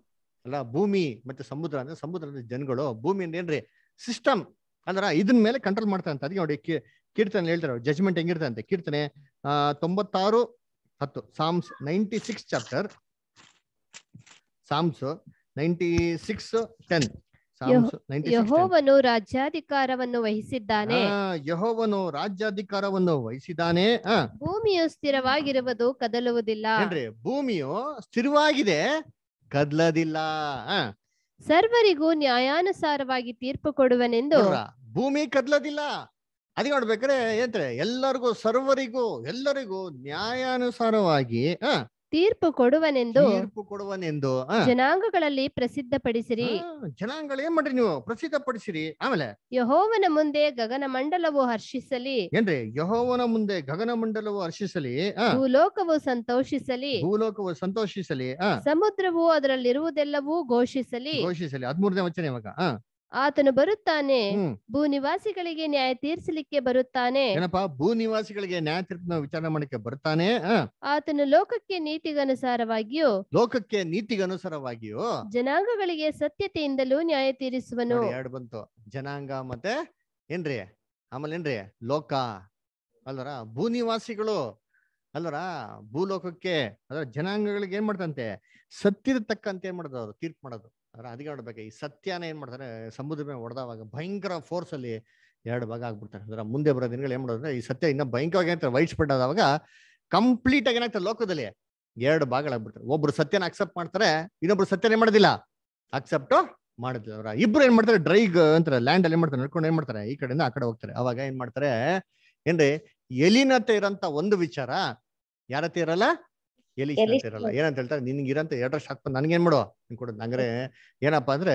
ಅಲ್ಲ ಭೂಮಿ ಮತ್ತೆ ಸಮುದ್ರ ಅಂದ್ರೆ ಸಮುದ್ರದ ಜನಗಳು ಭೂಮಿ ಅಂದ್ರೆ ಏನ್ರಿ ಸಿಸ್ಟಮ್ ಅಂದ್ರ ಇದನ್ ಮೇಲೆ ಕಂಟ್ರೋಲ್ ಮಾಡ್ತಾರಂತ ಅದಕ್ಕೆ ನೋಡಿ ಕೀರ್ತನೆ ಹೇಳ್ತಾರೆ ಜಜ್ಮೆಂಟ್ ಹೆಂಗಿರ್ತದೆ ಅಂತೆ ಕೀರ್ತನೆ ತೊಂಬತ್ತಾರು ಹತ್ತು Psalms ninety six chapter Psalms ninety six ten ಯಹೋವನು ರಾಜ್ಯಾಧಿಕಾರವನ್ನು ವಹಿಸಿದ್ದಾನೆ ಯಹೋವನು ರಾಜ್ಯಾಧಿಕಾರವನ್ನು ವಹಿಸಿದ್ದಾನೆ ಭೂಮಿಯು ಸ್ಥಿರವಾಗಿರುವುದು ಕದಲುವುದಿಲ್ಲ ಭೂಮಿಯು ಸ್ಥಿರವಾಗಿದೆ ಕದಲದಿಲ್ಲ ಸರ್ವರಿಗೂ ನ್ಯಾಯಾನುಸಾರವಾಗಿ ತೀರ್ಪು ಕೊಡುವನೆಂದು ಭೂಮಿ ಕದಲದಿಲ್ಲ ಅದಕ್ಕೆ ನೋಡ್ಬೇಕ್ರೆ ಏನ್ರೆ ಎಲ್ಲರಿಗೂ ಸರ್ವರಿಗೂ ಎಲ್ಲರಿಗೂ ನ್ಯಾಯಾನುಸಾರವಾಗಿ ತೀರ್ಪು ಕೊಡುವನೆಂದು ತೀರ್ಪು ಕೊಡುವನೆಂದು ಜನಾಂಗಗಳಲ್ಲಿ ಪ್ರಸಿದ್ಧಪಡಿಸಿರಿ ಜನಾಂಗಗಳು ಏನ್ ಮಾಡ್ರಿ ನೀವು ಪ್ರಸಿದ್ಧಪಡಿಸಿರಿ ಆಮೇಲೆ ಯಹೋವನ ಮುಂದೆ ಗಗನ ಮಂಡಲವು ಹರ್ಷಿಸಲಿ ಏನ್ರಿ ಯಹೋವನ ಮುಂದೆ ಗಗನ ಮಂಡಲವು ಹರ್ಷಿಸಲಿ ಭೂಲೋಕವು ಸಂತೋಷಿಸಲಿ ಭೂಲೋಕವು ಸಂತೋಷಿಸಲಿ ಸಮುದ್ರವು ಅದರಲ್ಲಿರುವುದೆಲ್ಲವೂ ಘೋಷಿಸಲಿ ಘೋಷಿಸಲಿ ಹದ್ಮೂರ್ನೇ ವಚನ ಇವಾಗ ಆತನು ಬರುತ್ತಾನೆ ಭೂ ನಿವಾಸಿಗಳಿಗೆ ನ್ಯಾಯ ತೀರಿಸಲಿಕ್ಕೆ ಬರುತ್ತಾನೆ ಏನಪ್ಪಾ ಭೂ ನಿವಾಸಿಗಳಿಗೆ ನ್ಯಾಯ ತೀರ್ಪನ್ನ ವಿಚಾರ ಮಾಡಕ್ಕೆ ಬರುತ್ತಾನೆ ಆತನು ಲೋಕಕ್ಕೆ ನೀತಿಗನುಸಾರವಾಗಿಯೂ ಲೋಕಕ್ಕೆ ನೀತಿಗನುಸಾರವಾಗಿಯೂ ಜನಾಂಗಗಳಿಗೆ ಸತ್ಯತೆಯಿಂದಲೂ ನ್ಯಾಯ ತೀರಿಸುವನು ಎರಡು ಬಂತು ಜನಾಂಗ ಮತ್ತೆ ಏನ್ರಿ ಆಮೇಲೆ ಏನ್ರಿ ಲೋಕ ಅಲ್ವರ ಭೂ ನಿವಾಸಿಗಳು ಅಲ್ವರ ಭೂಲೋಕಕ್ಕೆ ಅದರ ಜನಾಂಗಗಳಿಗೆ ಏನ್ ಮಾಡ್ತಂತೆ ಸತ್ಯದ ತಕ್ಕಂತೆ ಏನ್ ಮಾಡೋದು ಅವ್ರು ತೀರ್ಪು ಮಾಡೋದು ಅದಕ್ಕೆ ಹೊಡ್ಬೇಕು ಈ ಸತ್ಯನ ಏನ್ ಮಾಡ್ತಾರೆ ಸಮುದ್ರ ಮೇಲೆ ಹೊಡೆದವಾಗ ಭಯಂಕರ ಫೋರ್ಸ್ ಅಲ್ಲಿ ಎರಡು ಭಾಗ ಆಗ್ಬಿಡ್ತಾರೆ ಅದರ ಮುಂದೆ ಬರೋ ದಿನಗಳು ಏನ್ ಮಾಡೋದ್ರೆ ಈ ಸತ್ಯ ಇನ್ನ ಭಯಂಕರವಾಗಿ ಅಂತ ವೈಟ್ ಸ್ಪ್ರೆಡ್ ಆದಾಗ ಕಂಪ್ಲೀಟ್ ಆಗಿ ಏನಾಗ್ತಾರೆ ಲೋಕದಲ್ಲಿ ಎರಡು ಭಾಗಗಳಾಗ್ಬಿಡ್ತಾರೆ ಒಬ್ರು ಸತ್ಯನ ಅಕ್ಸೆಪ್ಟ್ ಮಾಡ್ತಾರೆ ಇನ್ನೊಬ್ರು ಸತ್ಯನೇ ಏನ್ ಮಾಡೋದಿಲ್ಲ ಅಕ್ಸೆಪ್ಟ್ ಮಾಡುದಿಲ್ಲ ಅವರ ಇಬ್ರು ಏನ್ ಮಾಡ್ತಾರೆ ಡ್ರೈಗ್ ಅಂತಾರೆ ಲ್ಯಾಂಡ್ ಅಲ್ಲಿ ಏನ್ ಮಾಡ್ತಾರೆ ನಡ್ಕೊಂಡು ಏನ್ ಮಾಡ್ತಾರೆ ಈ ಕಡೆಯಿಂದ ಆ ಕಡೆ ಹೋಗ್ತಾರೆ ಅವಾಗ ಏನ್ ಮಾಡ್ತಾರೆ ಏನ್ರಿ ಎಲಿನತೆ ಇರಂತ ಒಂದು ವಿಚಾರ ಯಾರತ್ತೆ ಇರಲ್ಲ ಎಲ್ಲ ಏನಂತ ಹೇಳ್ತಾರೆ ನಿನ್ಗೆ ಇರಂತ ಎರಡು ವರ್ಷ ಹಾಕ್ಬಂದು ನನ್ಗೇನ್ ಮಾಡುವ ನೀನ್ ಕೊಡ ನಂಗ್ರೆ ಏನಪ್ಪ ಅಂದ್ರೆ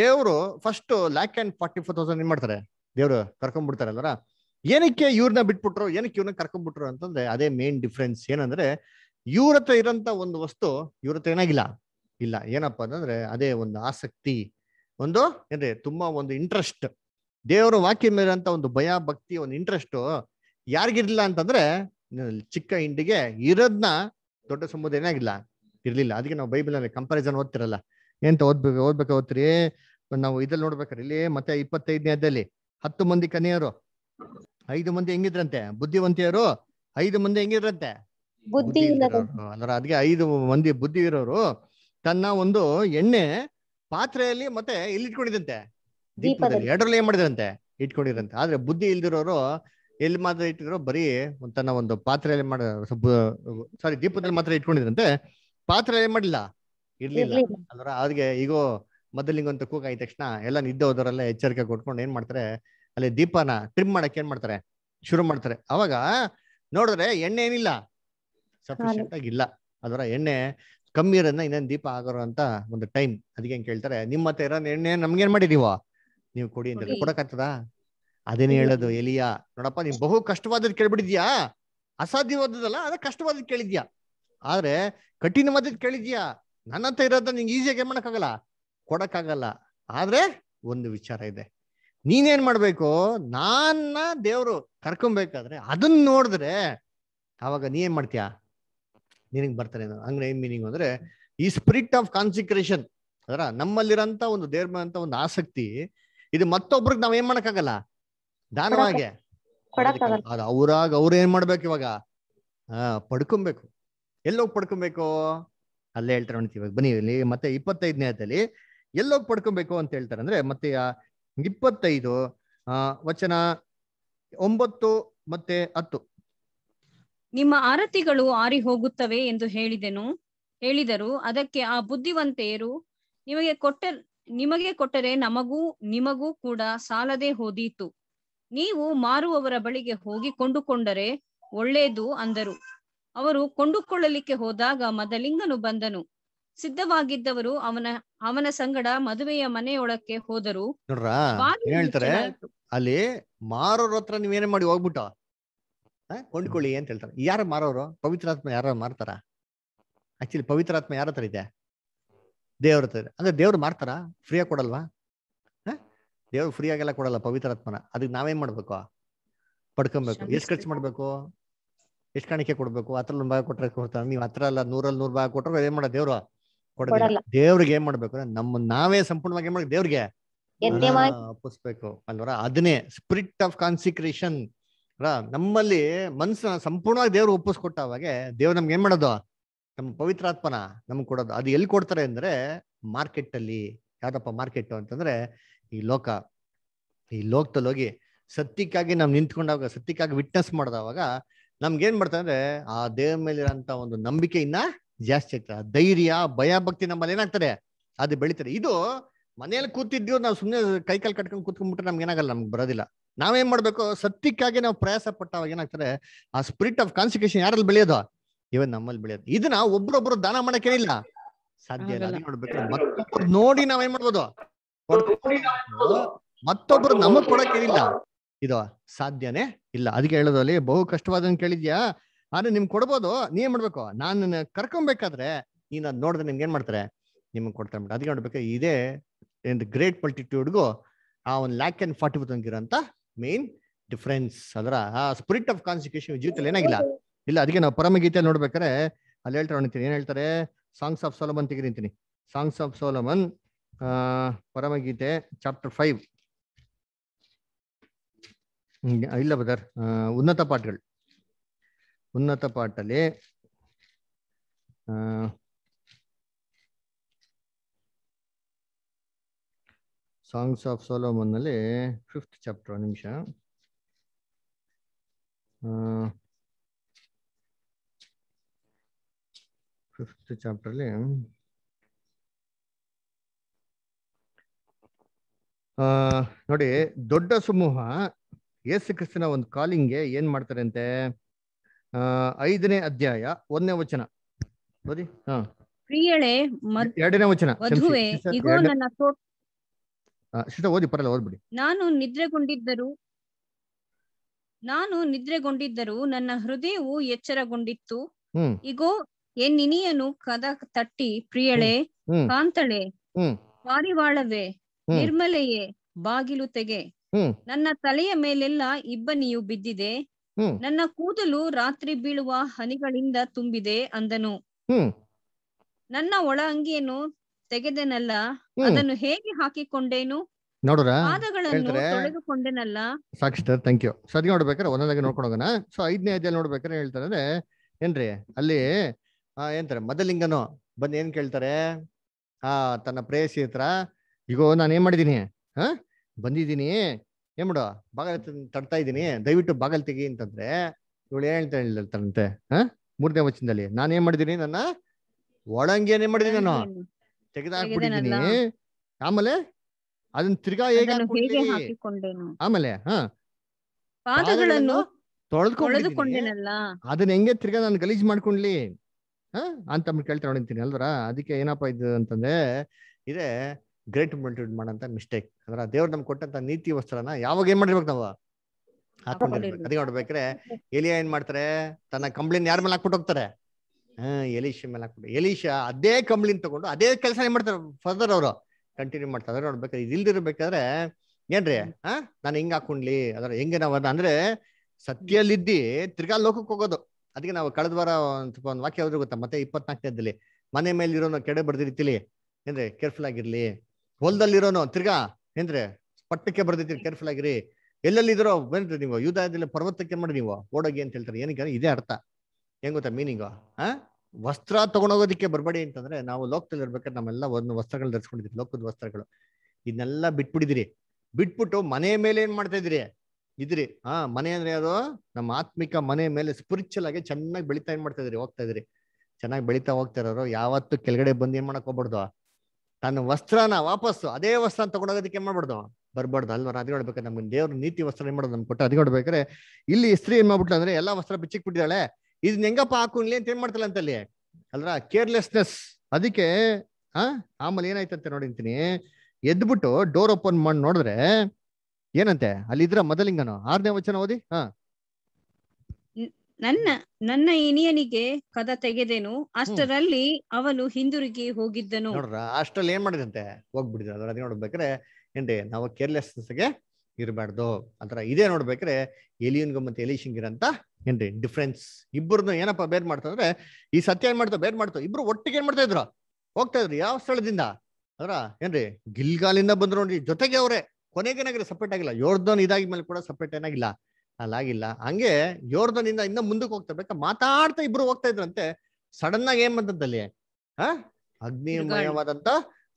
ದೇವ್ರು first lakh and forty four thousand ಏನ್ ಮಾಡ್ತಾರೆ ದೇವ್ರು ಕರ್ಕೊಂಡ್ಬಿಡ್ತಾರೆ ಅಲ್ವರ ಏನಕ್ಕೆ ಇವ್ರನ್ನ ಬಿಟ್ಬಿಟ್ರು ಏನಕ್ಕೆ ಇವ್ರನ್ನ ಕರ್ಕೊಂಡ್ಬಿಟ್ರು ಅಂತಂದ್ರೆ ಅದೇ ಮೇನ್ ಡಿಫ್ರೆನ್ಸ್ ಏನಂದ್ರೆ ಇವ್ರ ಹತ್ರ ಇರಂತ ಒಂದು ವಸ್ತು ಇವ್ರ ಹತ್ರ ಏನಾಗಿಲ್ಲ ಇಲ್ಲ ಏನಪ್ಪಾ ಅಂತಂದ್ರೆ ಅದೇ ಒಂದು ಆಸಕ್ತಿ ಒಂದು ಏನ್ರಿ ತುಂಬಾ ಒಂದು ಇಂಟ್ರೆಸ್ಟ್ ದೇವರ ವಾಕ್ಯ ಮೇಲಂತ ಒಂದು ಭಯ ಭಕ್ತಿ ಒಂದು ಇಂಟ್ರೆಸ್ಟ್ ಯಾರಿಗಿರ್ಲಿಲ್ಲ ಅಂತಂದ್ರೆ ಚಿಕ್ಕ ಇಂಡಿಗೆ ಇರೋದ್ನ ದೊಡ್ಡ ಸಮುದ್ರ ಏನಾಗಿಲ್ಲ ಇರ್ಲಿಲ್ಲ ಅದಕ್ಕೆ ನಾವು ಬೈಬಲ್ ಅಲ್ಲಿ ಕಂಪಾರಿಸನ್ ಓದ್ತಿರಲ್ಲ ಎಂತ ಓದ್ಬೇಕು ಓದ್ಬೇಕು ಓದ್ತೀರಿ ನಾವು ಇದ್ರಲ್ಲಿ ನೋಡ್ಬೇಕಾರೆ ಇಲ್ಲಿ ಮತ್ತೆ ಇಪ್ಪತ್ತೈದನೇ ಹತ್ತು ಮಂದಿ ಕನಿಯರು ಐದು ಮಂದಿ ಹೆಂಗಿದ್ರಂತೆ ಬುದ್ಧಿವಂತಿಯರು ಐದು ಮಂದಿ ಹೆಂಗಿದ್ರಂತೆ ಬುದ್ಧಿ ಅಂದ್ರೆ ಅದ್ಗೆ ಐದು ಮಂದಿ ಬುದ್ಧಿ ಇರೋರು ತನ್ನ ಒಂದು ಎಣ್ಣೆ ಪಾತ್ರೆಯಲ್ಲಿ ಮತ್ತೆ ಇಲ್ಲಿ ಇಟ್ಕೊಂಡಿದಂತೆ ದೀಪದಲ್ಲಿ ಎರಡರಲ್ಲಿ ಏನ್ ಮಾಡಿದ್ರಂತೆ ಇಟ್ಕೊಂಡಿರಂತೆ ಆದ್ರೆ ಬುದ್ಧಿ ಇಲ್ದಿರೋರು ಎಲ್ಲಿ ಮಾತ್ರ ಇಟ್ಟಿದ್ರು ಬರೀ ತನ್ನ ಒಂದು ಪಾತ್ರೆಯಲ್ಲಿ ಮಾಡ ಸಾರಿ ದೀಪದಲ್ಲಿ ಮಾತ್ರ ಇಟ್ಕೊಂಡಿದ್ರಂತೆ ಪಾತ್ರೆ ಮಾಡಿಲ್ಲ ಇರ್ಲಿಲ್ಲ ಅದರ ಅವ್ರಿಗೆ ಈಗೋ ಮೊದಲಿಂಗ ಅಂತ ಕೂಗ ಆಯ್ತ ತಕ್ಷಣ ಎಲ್ಲ ನಿದ್ದೆ ಹೋದವರೆಲ್ಲ ಎಚ್ಚರಿಕೆ ಕೊಟ್ಕೊಂಡು ಏನ್ ಮಾಡ್ತಾರೆ ಅಲ್ಲಿ ದೀಪನ ಟ್ರಿಮ್ ಮಾಡಕ್ ಏನ್ ಮಾಡ್ತಾರೆ ಶುರು ಮಾಡ್ತಾರೆ ಅವಾಗ ನೋಡಿದ್ರೆ ಎಣ್ಣೆ ಏನಿಲ್ಲ ಸಫಿಶಿಯಂಟ್ ಆಗಿ ಇಲ್ಲ ಅದರ ಎಣ್ಣೆ ಕಮ್ಮಿ ಇರೋದನ್ನ ಇನ್ನೊಂದು ದೀಪ ಆಗೋರು ಅಂತ ಒಂದು ಟೈಮ್ ಅದಕ್ಕೆ ಕೇಳ್ತಾರೆ ನಿಮ್ಮ ಹತ್ರ ಇರೋ ಎಣ್ಣೆ ಏನ್ ಮಾಡಿದೀವ ನೀವು ಕೊಡಿ ಅಂತ ಕೊಡಕ್ ಅದೇನೇ ಹೇಳೋದು ಎಲಿಯಾ ನೋಡಪ್ಪ ನೀನ್ ಬಹು ಕಷ್ಟವಾದದ್ ಕೇಳ್ಬಿಟ್ಟಿದ್ಯಾ ಅಸಾಧ್ಯವಾದದಲ್ಲ ಅದ ಕಷ್ಟವಾದದ್ ಕೇಳಿದ್ಯಾ ಆದ್ರೆ ಕಠಿಣವಾದದ್ ಕೇಳಿದ್ಯಾ ನನ್ನ ಹತ್ರ ನಿಂಗೆ ಈಸಿಯಾಗಿ ಏನ್ ಮಾಡಕ್ಕಾಗಲ್ಲ ಕೊಡಕ್ಕಾಗಲ್ಲ ಆದ್ರೆ ಒಂದು ವಿಚಾರ ಇದೆ ನೀನೇನ್ ಮಾಡ್ಬೇಕು ನಾನ್ನ ದೇವ್ರು ಕರ್ಕೊಂಬೇಕಾದ್ರೆ ಅದನ್ನ ನೋಡಿದ್ರೆ ಅವಾಗ ನೀ ಏನ್ ಮಾಡ್ತೀಯಾ ನಿನಗ್ ಬರ್ತಾನೆ ಅಂದ್ರೆ ಏನ್ ಮೀನಿಂಗ್ ಅಂದ್ರೆ ಈ ಸ್ಪಿರಿಟ್ ಆಫ್ ಕಾನ್ಸಿಕ್ರೇಷನ್ ಅದರ ನಮ್ಮಲ್ಲಿರಂತ ಒಂದು ದೇವ್ರ ಒಂದು ಆಸಕ್ತಿ ಇದು ಮತ್ತೊಬ್ರಿಗೆ ನಾವ್ ಏನ್ ಮಾಡಕ್ಕಾಗಲ್ಲ ದಾನವಾಗಿ ಅವ್ರಾಗ ಅವ್ರ ಏನ್ ಮಾಡ್ಬೇಕು ಇವಾಗ ಹಾ ಪಡ್ಕೊಬೇಕು ಎಲ್ಲೋಗಿ ಪಡ್ಕೊಬೇಕು ಅಲ್ಲೇ ಹೇಳ್ತಾರೆ ಅಂತ ಇವಾಗ ಬನ್ನಿ ಇಲ್ಲಿ ಮತ್ತೆ ಇಪ್ಪತ್ತೈದನೇ ಅದಲ್ಲಿ ಎಲ್ಲೋಗಿ ಪಡ್ಕೊಬೇಕು ಅಂತ ಹೇಳ್ತಾರೆ ಅಂದ್ರೆ ಮತ್ತೆ ಇಪ್ಪತ್ತೈದು ವಚನ ಒಂಬತ್ತು ಮತ್ತೆ ಹತ್ತು ನಿಮ್ಮ ಆರತಿಗಳು ಆರಿ ಹೋಗುತ್ತವೆ ಎಂದು ಹೇಳಿದೆನು ಹೇಳಿದರು ಅದಕ್ಕೆ ಆ ಬುದ್ಧಿವಂತೆಯರು ನಿಮಗೆ ಕೊಟ್ಟ ನಿಮಗೆ ಕೊಟ್ಟರೆ ನಮಗೂ ನಿಮಗೂ ಕೂಡ ಸಾಲದೆ ಹೋದೀತು ನೀವು ಮಾರುವವರ ಬಳಿಗೆ ಹೋಗಿ ಕೊಂಡುಕೊಂಡರೆ ಒಳ್ಳೆಯದು ಅಂದರು ಅವರು ಕೊಂಡುಕೊಳ್ಳಲಿಕ್ಕೆ ಹೋದಾಗ ಮದಲಿಂಗನು ಬಂದನು ಸಿದ್ಧವಾಗಿದ್ದವರು ಅವನ ಅವನ ಸಂಗಡ ಮದುವೆಯ ಮನೆಯೊಳಕ್ಕೆ ಹೋದರು ಹೇಳ್ತಾರೆ ಅಲ್ಲಿ ಮಾರೋರ ಹತ್ರ ನೀವೇನೇ ಮಾಡಿ ಹೋಗ್ಬಿಟ್ಟ ಕೊಂಡ್ಕೊಳ್ಳಿ ಅಂತ ಹೇಳ್ತಾರೆ ಯಾರು ಮಾರೋರು ಪವಿತ್ರಾತ್ಮ ಯಾರು ಮಾರ್ತಾರ ಆಕ್ಚುಲಿ ಪವಿತ್ರಾತ್ಮ ಯಾರ ಹತ್ರ ಇದೆ ದೇವ್ರ ಹತ್ರ ಅಂದ್ರೆ ದೇವ್ರು ಮಾರ್ತಾರ ಫ್ರೀಯಾಗಿ ಕೊಡಲ್ವಾ ದೇವ್ರು ಫ್ರೀ ಆಗೆಲ್ಲ ಕೊಡಲ್ಲ ಪವಿತ್ರಾತ್ಮನ ಅದಕ್ಕೆ ನಾವೇನ್ ಮಾಡ್ಬೇಕು ಪಡ್ಕೊಬೇಕು ಎಷ್ಟು ಖರ್ಚು ಮಾಡ್ಬೇಕು ಎಷ್ಟು ಕಾಣಿಕೆ ಕೊಡ್ಬೇಕು ಆತರ ಭಾಗ ಕೊಟ್ರೆ ಕೊಡ್ತಾರೆ ನೀವು ಹತ್ರ ಅಲ್ಲ ನೂರಲ್ಲಿ ನೂರ್ ಭಾಗ ಕೊಟ್ರೆ ಏನ್ ಮಾಡ ದೇವ್ರು ಕೊಡಬೇಕು ದೇವ್ರಿಗೆ ಏನ್ ಮಾಡ್ಬೇಕು ನಮ್ಮ ನಾವೇ ಸಂಪೂರ್ಣವಾಗಿ ಏನ್ ಮಾಡ್ಬೇಕು ದೇವ್ರಿಗೆ ಒಪ್ಪಿಸ್ಬೇಕು ಅಲ್ವರ ಅದನ್ನೇ ಸ್ಪಿರಿಟ್ ಆಫ್ ಕಾನ್ಸಿಕ್ರೇಷನ್ ನಮ್ಮಲ್ಲಿ ಮನ್ಸನ್ನ ಸಂಪೂರ್ಣವಾಗಿ ದೇವ್ರು ಕೊಟ್ಟವಾಗೆ ದೇವ್ರು ನಮ್ಗೆ ಏನ್ ಮಾಡೋದು ನಮ್ಮ ಪವಿತ್ರಾತ್ಮನ ನಮ್ಗೆ ಕೊಡೋದು ಅದು ಎಲ್ಲಿ ಕೊಡ್ತಾರೆ ಅಂದ್ರೆ ಮಾರ್ಕೆಟ್ ಅಲ್ಲಿ ಯಾವ್ದಪ್ಪ ಮಾರ್ಕೆಟ್ ಅಂತಂದ್ರೆ ಈ ಲೋಕ ಈ ಹೋಗಿ ಸತ್ಯಕ್ಕಾಗಿ ನಾವು ನಿಂತ್ಕೊಂಡಾಗ ಸತ್ಯಕ್ಕಾಗಿ ವಿಟ್ನೆಸ್ ಮಾಡಿದವಾಗ ನಮ್ಗೇನ್ ಮಾಡ್ತಾರೆ ಅಂದ್ರೆ ಆ ದೇವ್ರ ಇರೋಂತ ಒಂದು ನಂಬಿಕೆ ಇನ್ನ ಜಾಸ್ತಿ ಆಗ್ತದೆ ಧೈರ್ಯ ಭಯ ಭಕ್ತಿ ನಮ್ಮಲ್ಲಿ ಏನಾಗ್ತದೆ ಅದು ಬೆಳಿತಾರೆ ಇದು ಮನೆಯಲ್ಲಿ ಕೂತಿದ್ಯೋ ನಾವು ಸುಮ್ಮನೆ ಕೈಕಾಲು ಕಟ್ಕೊಂಡು ಕೂತ್ಕೊಂಡ್ಬಿಟ್ರೆ ನಮ್ಗೆ ಏನಾಗಲ್ಲ ನಮ್ಗೆ ಬರೋದಿಲ್ಲ ನಾವೇನ್ ಮಾಡ್ಬೇಕು ಸತ್ಯಕ್ಕಾಗಿ ನಾವು ಪ್ರಯಾಸ ಪಟ್ಟವಾಗ ಏನಾಗ್ತಾರೆ ಆ ಸ್ಪಿರಿಟ್ ಆಫ್ ಕಾನ್ಸಿಕೇಶನ್ ಯಾರಲ್ಲಿ ಬೆಳೆಯೋದು ಇವನ್ ನಮ್ಮಲ್ಲಿ ಬೆಳೆಯೋದು ಇದನ್ನ ಒಬ್ರೊಬ್ರು ದಾನ ಮಾಡಕ್ಕೇನಿಲ್ಲ ಸಾಧ್ಯ ಇಲ್ಲ ನೋಡ್ಬೇಕು ನೋಡಿ ನಾವೇನ್ ಮಾಡ್ಬೋದು ಮತ್ತೊಬ್ರು ನಮಗ್ ಕೊಡಕ್ಕೇನಿಲ್ಲ ಇದು ಸಾಧ್ಯನೇ ಇಲ್ಲ ಅದಕ್ಕೆ ಹೇಳೋದಲ್ಲಿ ಬಹು ಕಷ್ಟವಾದನ್ ಕೇಳಿದ್ಯಾ ಆದ್ರೆ ನಿಮ್ಗೆ ಕೊಡ್ಬೋದು ಏನ್ ಮಾಡ್ಬೇಕು ನಾನು ಕರ್ಕೊಂಬೇಕಾದ್ರೆ ನೀನ್ ಅದ್ ನೋಡಿದ್ರೆ ನಿಮ್ಗೆ ಏನ್ ಮಾಡ್ತಾರೆ ನಿಮ್ಗೆ ಕೊಡ್ತಾರೆ ಅದಕ್ಕೆ ನೋಡ್ಬೇಕು ಇದೇ ಗ್ರೇಟ್ ಮಲ್ಟಿಟ್ಯೂಡ್ಗೂ ಆ ಒಂದ್ ಲ್ಯಾಕ್ ಅಂಡ್ ಫಾರ್ಟಿ ತನಗಿರೋಂಥ ಮೇನ್ ಡಿಫ್ರೆನ್ಸ್ ಅದರ ಆ ಸ್ಪಿರಿಟ್ ಆಫ್ ಕಾನ್ಸ್ಟಿಟ್ಯೂಷನ್ ಜೀವಿತ ಏನಾಗಿಲ್ಲ ಇಲ್ಲ ಅದಕ್ಕೆ ನಾವು ಪರಮಗೀತೆ ನೋಡ್ಬೇಕಾದ್ರೆ ಅಲ್ಲಿ ಹೇಳ್ತಾರೆ ಏನ್ ಹೇಳ್ತಾರೆ ಸಾಂಗ್ಸ್ ಆಫ್ ಸೋಲಮನ್ ಅಂತೀನಿ ಸಾಂಗ್ಸ್ ಆಫ್ ಸೋಲಮನ್ பரமகீதை சாப்டர் ஃபைவ் இல்லை பதர் உன்னத பாட்டுகள் உன்னத பாட்டலே ಸಾಂಗ್ಸ್ ಆಫ್ சோலோ ನಲ್ಲಿ ಫಿಫ್ತ್ ಚಾಪ್ಟರ್ ஒரு ನಿಮಿಷ ಫಿಫ್ತ್ ಚಾಪ್ಟರ್ ಆ ನೋಡಿ ದೊಡ್ಡ ಸಮೂಹ ಯೇಸು ಕ್ರಿಸ್ತನ ಒಂದು ಕಾಲಿಂಗ್ಗೆ ಏನ್ ಮಾಡ್ತಾರೆ ಅಂತೆ ಆ ಐದನೇ ಅಧ್ಯಾಯ ಒಂದನೇ ವಚನ ಓದಿ ಹಾ ಪ್ರಿಯಳೆ ಎರಡನೇ ವಚನ ಓದಿ ಪರಲ್ಲ ಓದ್ಬಿಡಿ ನಾನು ನಿದ್ರೆಗೊಂಡಿದ್ದರು ನಾನು ನಿದ್ರೆಗೊಂಡಿದ್ದರು ನನ್ನ ಹೃದಯವು ಎಚ್ಚರಗೊಂಡಿತ್ತು ಇಗೋ ಎನ್ನಿನಿಯನು ಕದ ತಟ್ಟಿ ಪ್ರಿಯಳೆ ಕಾಂತಳೆ ಪಾರಿವಾಳವೇ ನಿರ್ಮಲೆಯೇ ಬಾಗಿಲು ತೆಗೆ ನನ್ನ ತಲೆಯ ಮೇಲೆಲ್ಲ ಇಬ್ಬನಿಯು ಬಿದ್ದಿದೆ ನನ್ನ ಕೂದಲು ರಾತ್ರಿ ಬೀಳುವ ಹನಿಗಳಿಂದ ತುಂಬಿದೆ ಅಂದನು ನನ್ನ ಒಳ ಅಂಗಿಯನ್ನು ತೆಗೆದನಲ್ಲ ಅದನ್ನು ಹೇಗೆ ಹಾಕಿಕೊಂಡೇನು ನೋಡ್ರ ತೊಳೆದುಕೊಂಡೆನಲ್ಲ ಸರ್ ಥ್ಯಾಂಕ್ ಯು ಸರಿ ನೋಡ್ಬೇಕಾರೆ ಒಂದೊಂದಾಗಿ ಹೋಗೋಣ ಸೊ ಐದನೇ ಅಧ್ಯಾಯ ನೋಡ್ಬೇಕಾರೆ ಹೇಳ್ತಾರೆ ಅಂದ್ರೆ ಏನ್ರಿ ಅಲ್ಲಿ ಏನಂತಾರೆ ಮದಲಿಂಗನು ಬಂದು ಏನ್ ಕೇಳ್ತಾರೆ ಆ ತನ್ನ ಪ್ರೇಯಸಿ ಹತ್ರ ಈಗ ಏನ್ ಮಾಡಿದೀನಿ ಹಾ ಬಂದಿದ್ದೀನಿ ಏನ್ ಮಾಡು ಬಾಗಲ್ ತಡ್ತಾ ಇದ್ದೀನಿ ದಯವಿಟ್ಟು ಬಾಗಲ್ ತೆಗಿ ಅಂತಂದ್ರೆ ಇವಳು ಏನ್ ಹೇಳ್ತಾ ಹೇಳ್ತಾರಂತೆ ಹ ಮೂರನೇ ವಚನದಲ್ಲಿ ನಾನೇನ್ ಮಾಡಿದೀನಿ ನನ್ನ ಒಳಂಗಿ ಏನ್ ಮಾಡಿದೀನಿ ನಾನು ತೆಗೆದಾಕ್ಬಿಟ್ಟಿದ್ದೀನಿ ಆಮೇಲೆ ಅದನ್ನ ತಿರ್ಗಾ ಹೇಗೆ ಆಮೇಲೆ ಹ ಪಾದಗಳನ್ನು ತೊಳೆದುಕೊಂಡಿದ್ದೀನಲ್ಲ ಅದನ್ನ ಹೆಂಗೆ ತಿರ್ಗಾ ನಾನು ಗಲೀಜ್ ಮಾಡ್ಕೊಂಡ್ಲಿ ಹ ಅಂತ ಕೇಳ್ತಾ ನೋಡಿಂತೀನಿ ಅಲ್ವರ ಅದಕ್ಕೆ ಏನಪ್ಪಾ ಇದು ಅಂತಂದ್ರೆ ಇದೇ ಗ್ರೇಟ್ ಇಂಪ್ರೂವ್ಮೆಂಟ್ ಮಾಡಂತ ಮಿಸ್ಟೇಕ್ ಅಂದ್ರೆ ದೇವ್ರ ನಮ್ಗೆ ಕೊಟ್ಟಂತ ನೀತಿ ವಸ್ತ್ರನ ಯಾವಾಗ ಏನ್ ಮಾಡಿರ್ಬೇಕು ನಾವು ಹಾಕೊಂಡಿರ್ಬೇಕು ಅದೇ ನೋಡ್ಬೇಕ್ರೆ ಎಲಿಯಾ ಏನ್ ಮಾಡ್ತಾರೆ ತನ್ನ ಕಂಪ್ಲೇಂಟ್ ಯಾರ ಮೇಲೆ ಹಾಕ್ಬಿಟ್ಟು ಹೋಗ್ತಾರೆ ಹ್ಮ್ ಎಲೀಶ್ ಮೇಲೆ ಹಾಕ್ಬಿಟ್ಟು ಎಲೀಶ ಅದೇ ಕಂಪ್ಲೇಂಟ್ ತಗೊಂಡು ಅದೇ ಕೆಲಸ ಏನ್ ಮಾಡ್ತಾರೆ ಫರ್ದರ್ ಅವರು ಕಂಟಿನ್ಯೂ ಮಾಡ್ತಾರೆ ನೋಡ್ಬೇಕು ಇದು ಇಲ್ದಿರ್ಬೇಕಾದ್ರೆ ಏನ್ರಿ ಹಾ ನಾನು ಹಿಂಗ್ ಹಾಕೊಂಡ್ಲಿ ಅದ್ರ ಹೆಂಗೆ ನಾವು ಅಂದ್ರೆ ಸತ್ಯಲ್ಲಿದ್ದಿ ತಿರ್ಗಾ ಲೋಕಕ್ಕೆ ಹೋಗೋದು ಅದಕ್ಕೆ ನಾವು ಕಳೆದ ವಾರ ಸ್ವಲ್ಪ ಒಂದು ವಾಕ್ಯ ಯಾವ್ದು ಗೊತ್ತಾ ಮತ್ತೆ ಇಪ್ಪತ್ನಾಲ್ಕನೇದಲ್ಲಿ ಮನೆ ಮೇಲೆ ಇರೋ ಕೆಡೆ ಬರ್ದಿರ್ತಿಲಿ ಏನ್ರಿ ಕೇರ್ಫುಲ್ ಆಗಿರ್ಲಿ ಹೊಲದಲ್ಲಿರೋನು ತಿರ್ಗಾ ಏನ್ರಿ ಪಟ್ಟಕ್ಕೆ ಬರ್ದಿರ್ತೀರಿ ಕೇರ್ಫುಲ್ ಆಗಿರಿ ಎಲ್ಲೆಲ್ಲಿದ್ರೋ ಬಂದ್ರಿ ನೀವು ಯುದ್ಧದಲ್ಲಿ ಪರ್ವತಕ್ಕೆ ಮಾಡಿ ನೀವು ಓಡೋಗಿ ಅಂತ ಹೇಳ್ತಾರೆ ಏನಕ್ಕೆ ಇದೇ ಅರ್ಥ ಹೆಂಗ್ ಗೊತ್ತಾ ಮೀನಿಂಗ್ ಆ ವಸ್ತ್ರ ತಗೊಂಡೋಗೋದಕ್ಕೆ ಬರಬೇಡಿ ಅಂತಂದ್ರೆ ನಾವು ಲೋಕದಲ್ಲಿ ಇರ್ಬೇಕಾದ್ರೆ ನಮ್ಮೆಲ್ಲ ಒಂದು ವಸ್ತ್ರಗಳು ಧರಿಸ್ಕೊಂಡಿದ್ವಿ ಲೋಕದ ವಸ್ತ್ರಗಳು ಇದನ್ನೆಲ್ಲ ಬಿಟ್ಬಿಡಿದಿರಿ ಬಿಟ್ಬಿಟ್ಟು ಮನೆ ಮೇಲೆ ಏನ್ ಮಾಡ್ತಾ ಇದ್ರಿ ಇದ್ರಿ ಹಾ ಮನೆ ಅಂದ್ರೆ ಅದು ನಮ್ಮ ಆತ್ಮಿಕ ಮನೆ ಮೇಲೆ ಸ್ಪಿರಿಚುವಲ್ ಆಗಿ ಚೆನ್ನಾಗಿ ಬೆಳಿತಾ ಏನ್ ಮಾಡ್ತಾ ಇದ್ರಿ ಹೋಗ್ತಾ ಇದ್ರಿ ಚೆನ್ನಾಗಿ ಬೆಳಿತಾ ಹೋಗ್ತಾ ಇರೋರು ಯಾವತ್ತು ಕೆಳಗಡೆ ಬಂದು ಏನ್ ಮಾಡಕ್ ಹೋಗ್ಬಾರ್ದು ತನ್ನ ವಸ್ತ್ರನ ವಾಪಸ್ಸು ಅದೇ ವಸ್ತ್ರ ತಗೊಂಡೋಗೋದಕ್ಕೆ ಏನ್ ಮಾಡ್ಬಾರ್ದು ಬರ್ಬಾರ್ದು ಅಲ್ವಾ ಅದ್ ಹೇಳ್ಬೇಕು ನಮ್ಗೆ ದೇವ್ರ ನೀತಿ ವಸ್ತ್ರ ಏನ್ ಮಾಡೋದು ನಮ್ಗೆ ಕೊಟ್ಟು ಅದ್ ನೋಡ್ಬೇಕ್ರೆ ಇಲ್ಲಿ ಇಸ್ತ್ರಿ ಏನ್ ಮಾಡ್ಬಿಟ್ಲು ಅಂದ್ರೆ ಎಲ್ಲಾ ವಸ್ತ್ರ ಬಿಚ್ಚಿಕ್ ಬಿಟ್ಟಿದ್ದಾಳೆ ಇದನ್ನ ಹೆಂಗಪ್ಪ ಹಾಕೊಂಡ್ಲಿ ಅಂತ ಏನ್ ಮಾಡ್ತಾಳೆ ಅಂತಲ್ಲಿ ಅಲ್ರ ಕೇರ್ಲೆಸ್ನೆಸ್ ಅದಕ್ಕೆ ಆ ಆಮೇಲೆ ಏನಾಯ್ತಂತೆ ನೋಡಿಂತೀನಿ ಎದ್ಬಿಟ್ಟು ಡೋರ್ ಓಪನ್ ಮಾಡಿ ನೋಡಿದ್ರೆ ಏನಂತೆ ಅಲ್ಲಿ ಇದ್ರ ಮೊದಲಿಂಗನು ಆರನೇ ವಚನ ಓದಿ ಹಾ ನನ್ನ ನನ್ನ ಇನಿಯನಿಗೆ ಕದ ತೆಗೆದೇನು ಅಷ್ಟರಲ್ಲಿ ಅವನು ಹಿಂದಿರುಗಿ ಹೋಗಿದ್ದನು ನೋಡ್ರ ಅಷ್ಟರಲ್ಲಿ ಏನ್ ಮಾಡಿದಂತೆ ಹೋಗ್ಬಿಡಿದ್ರೆ ಅದ್ರ ನೋಡ್ಬೇಕ್ರೆ ಏನ್ರಿ ನಾವು ಕೇರ್ಲೆಸ್ನೆಸ್ಗೆ ಇರಬಾರ್ದು ಅಂತರ ಇದೇ ನೋಡ್ಬೇಕ್ರೆ ಎಲಿಯನ್ಗ ಮತ್ತೆ ಶಿಂಗಿರ ಅಂತ ಏನ್ರಿ ಡಿಫ್ರೆನ್ಸ್ ಇಬ್ಬರನ್ನು ಏನಪ್ಪಾ ಬೇರ್ ಮಾಡ್ತಂದ್ರೆ ಈ ಸತ್ಯ ಏನ್ ಮಾಡ್ತಾವ್ ಬೇರ್ ಮಾಡ್ತಾವ ಇಬ್ರು ಒಟ್ಟಿಗೆ ಏನ್ ಮಾಡ್ತಾ ಇದ್ರು ಹೋಗ್ತಾ ಇದ್ರು ಯಾವ ಸ್ಥಳದಿಂದ ಅದ್ರ ಏನ್ರಿ ಗಿಲ್ಗಾಲಿಂದ ಬಂದ್ರು ನೋಡ್ರಿ ಜೊತೆಗೆ ಅವರೇ ಕೊನೆಗೇನಾಗ್ರೆ ಸಪ್ರೇಟ್ ಆಗಿಲ್ಲ ಯೋರ್ದನ್ ಇದಾಗಿ ಮೇಲೆ ಕೂಡ ಸಪ್ರೇಟ್ ಏನಾಗಿಲ್ಲ ಅಲ್ಲಾಗಿಲ್ಲ ಹಂಗೆ ಯೋರ್ಧನಿಂದ ಇನ್ನ ಮುಂದಕ್ಕೆ ಹೋಗ್ತಾ ಬೇಕಾ ಮಾತಾಡ್ತಾ ಇಬ್ರು ಹೋಗ್ತಾ ಇದ್ರಂತೆ ಸಡನ್ ಆಗಿ ಏನ್ ಬಂದದ್ದಲ್ಲಿ ಹ ಅಗ್ನಿಮಯವಾದಂತ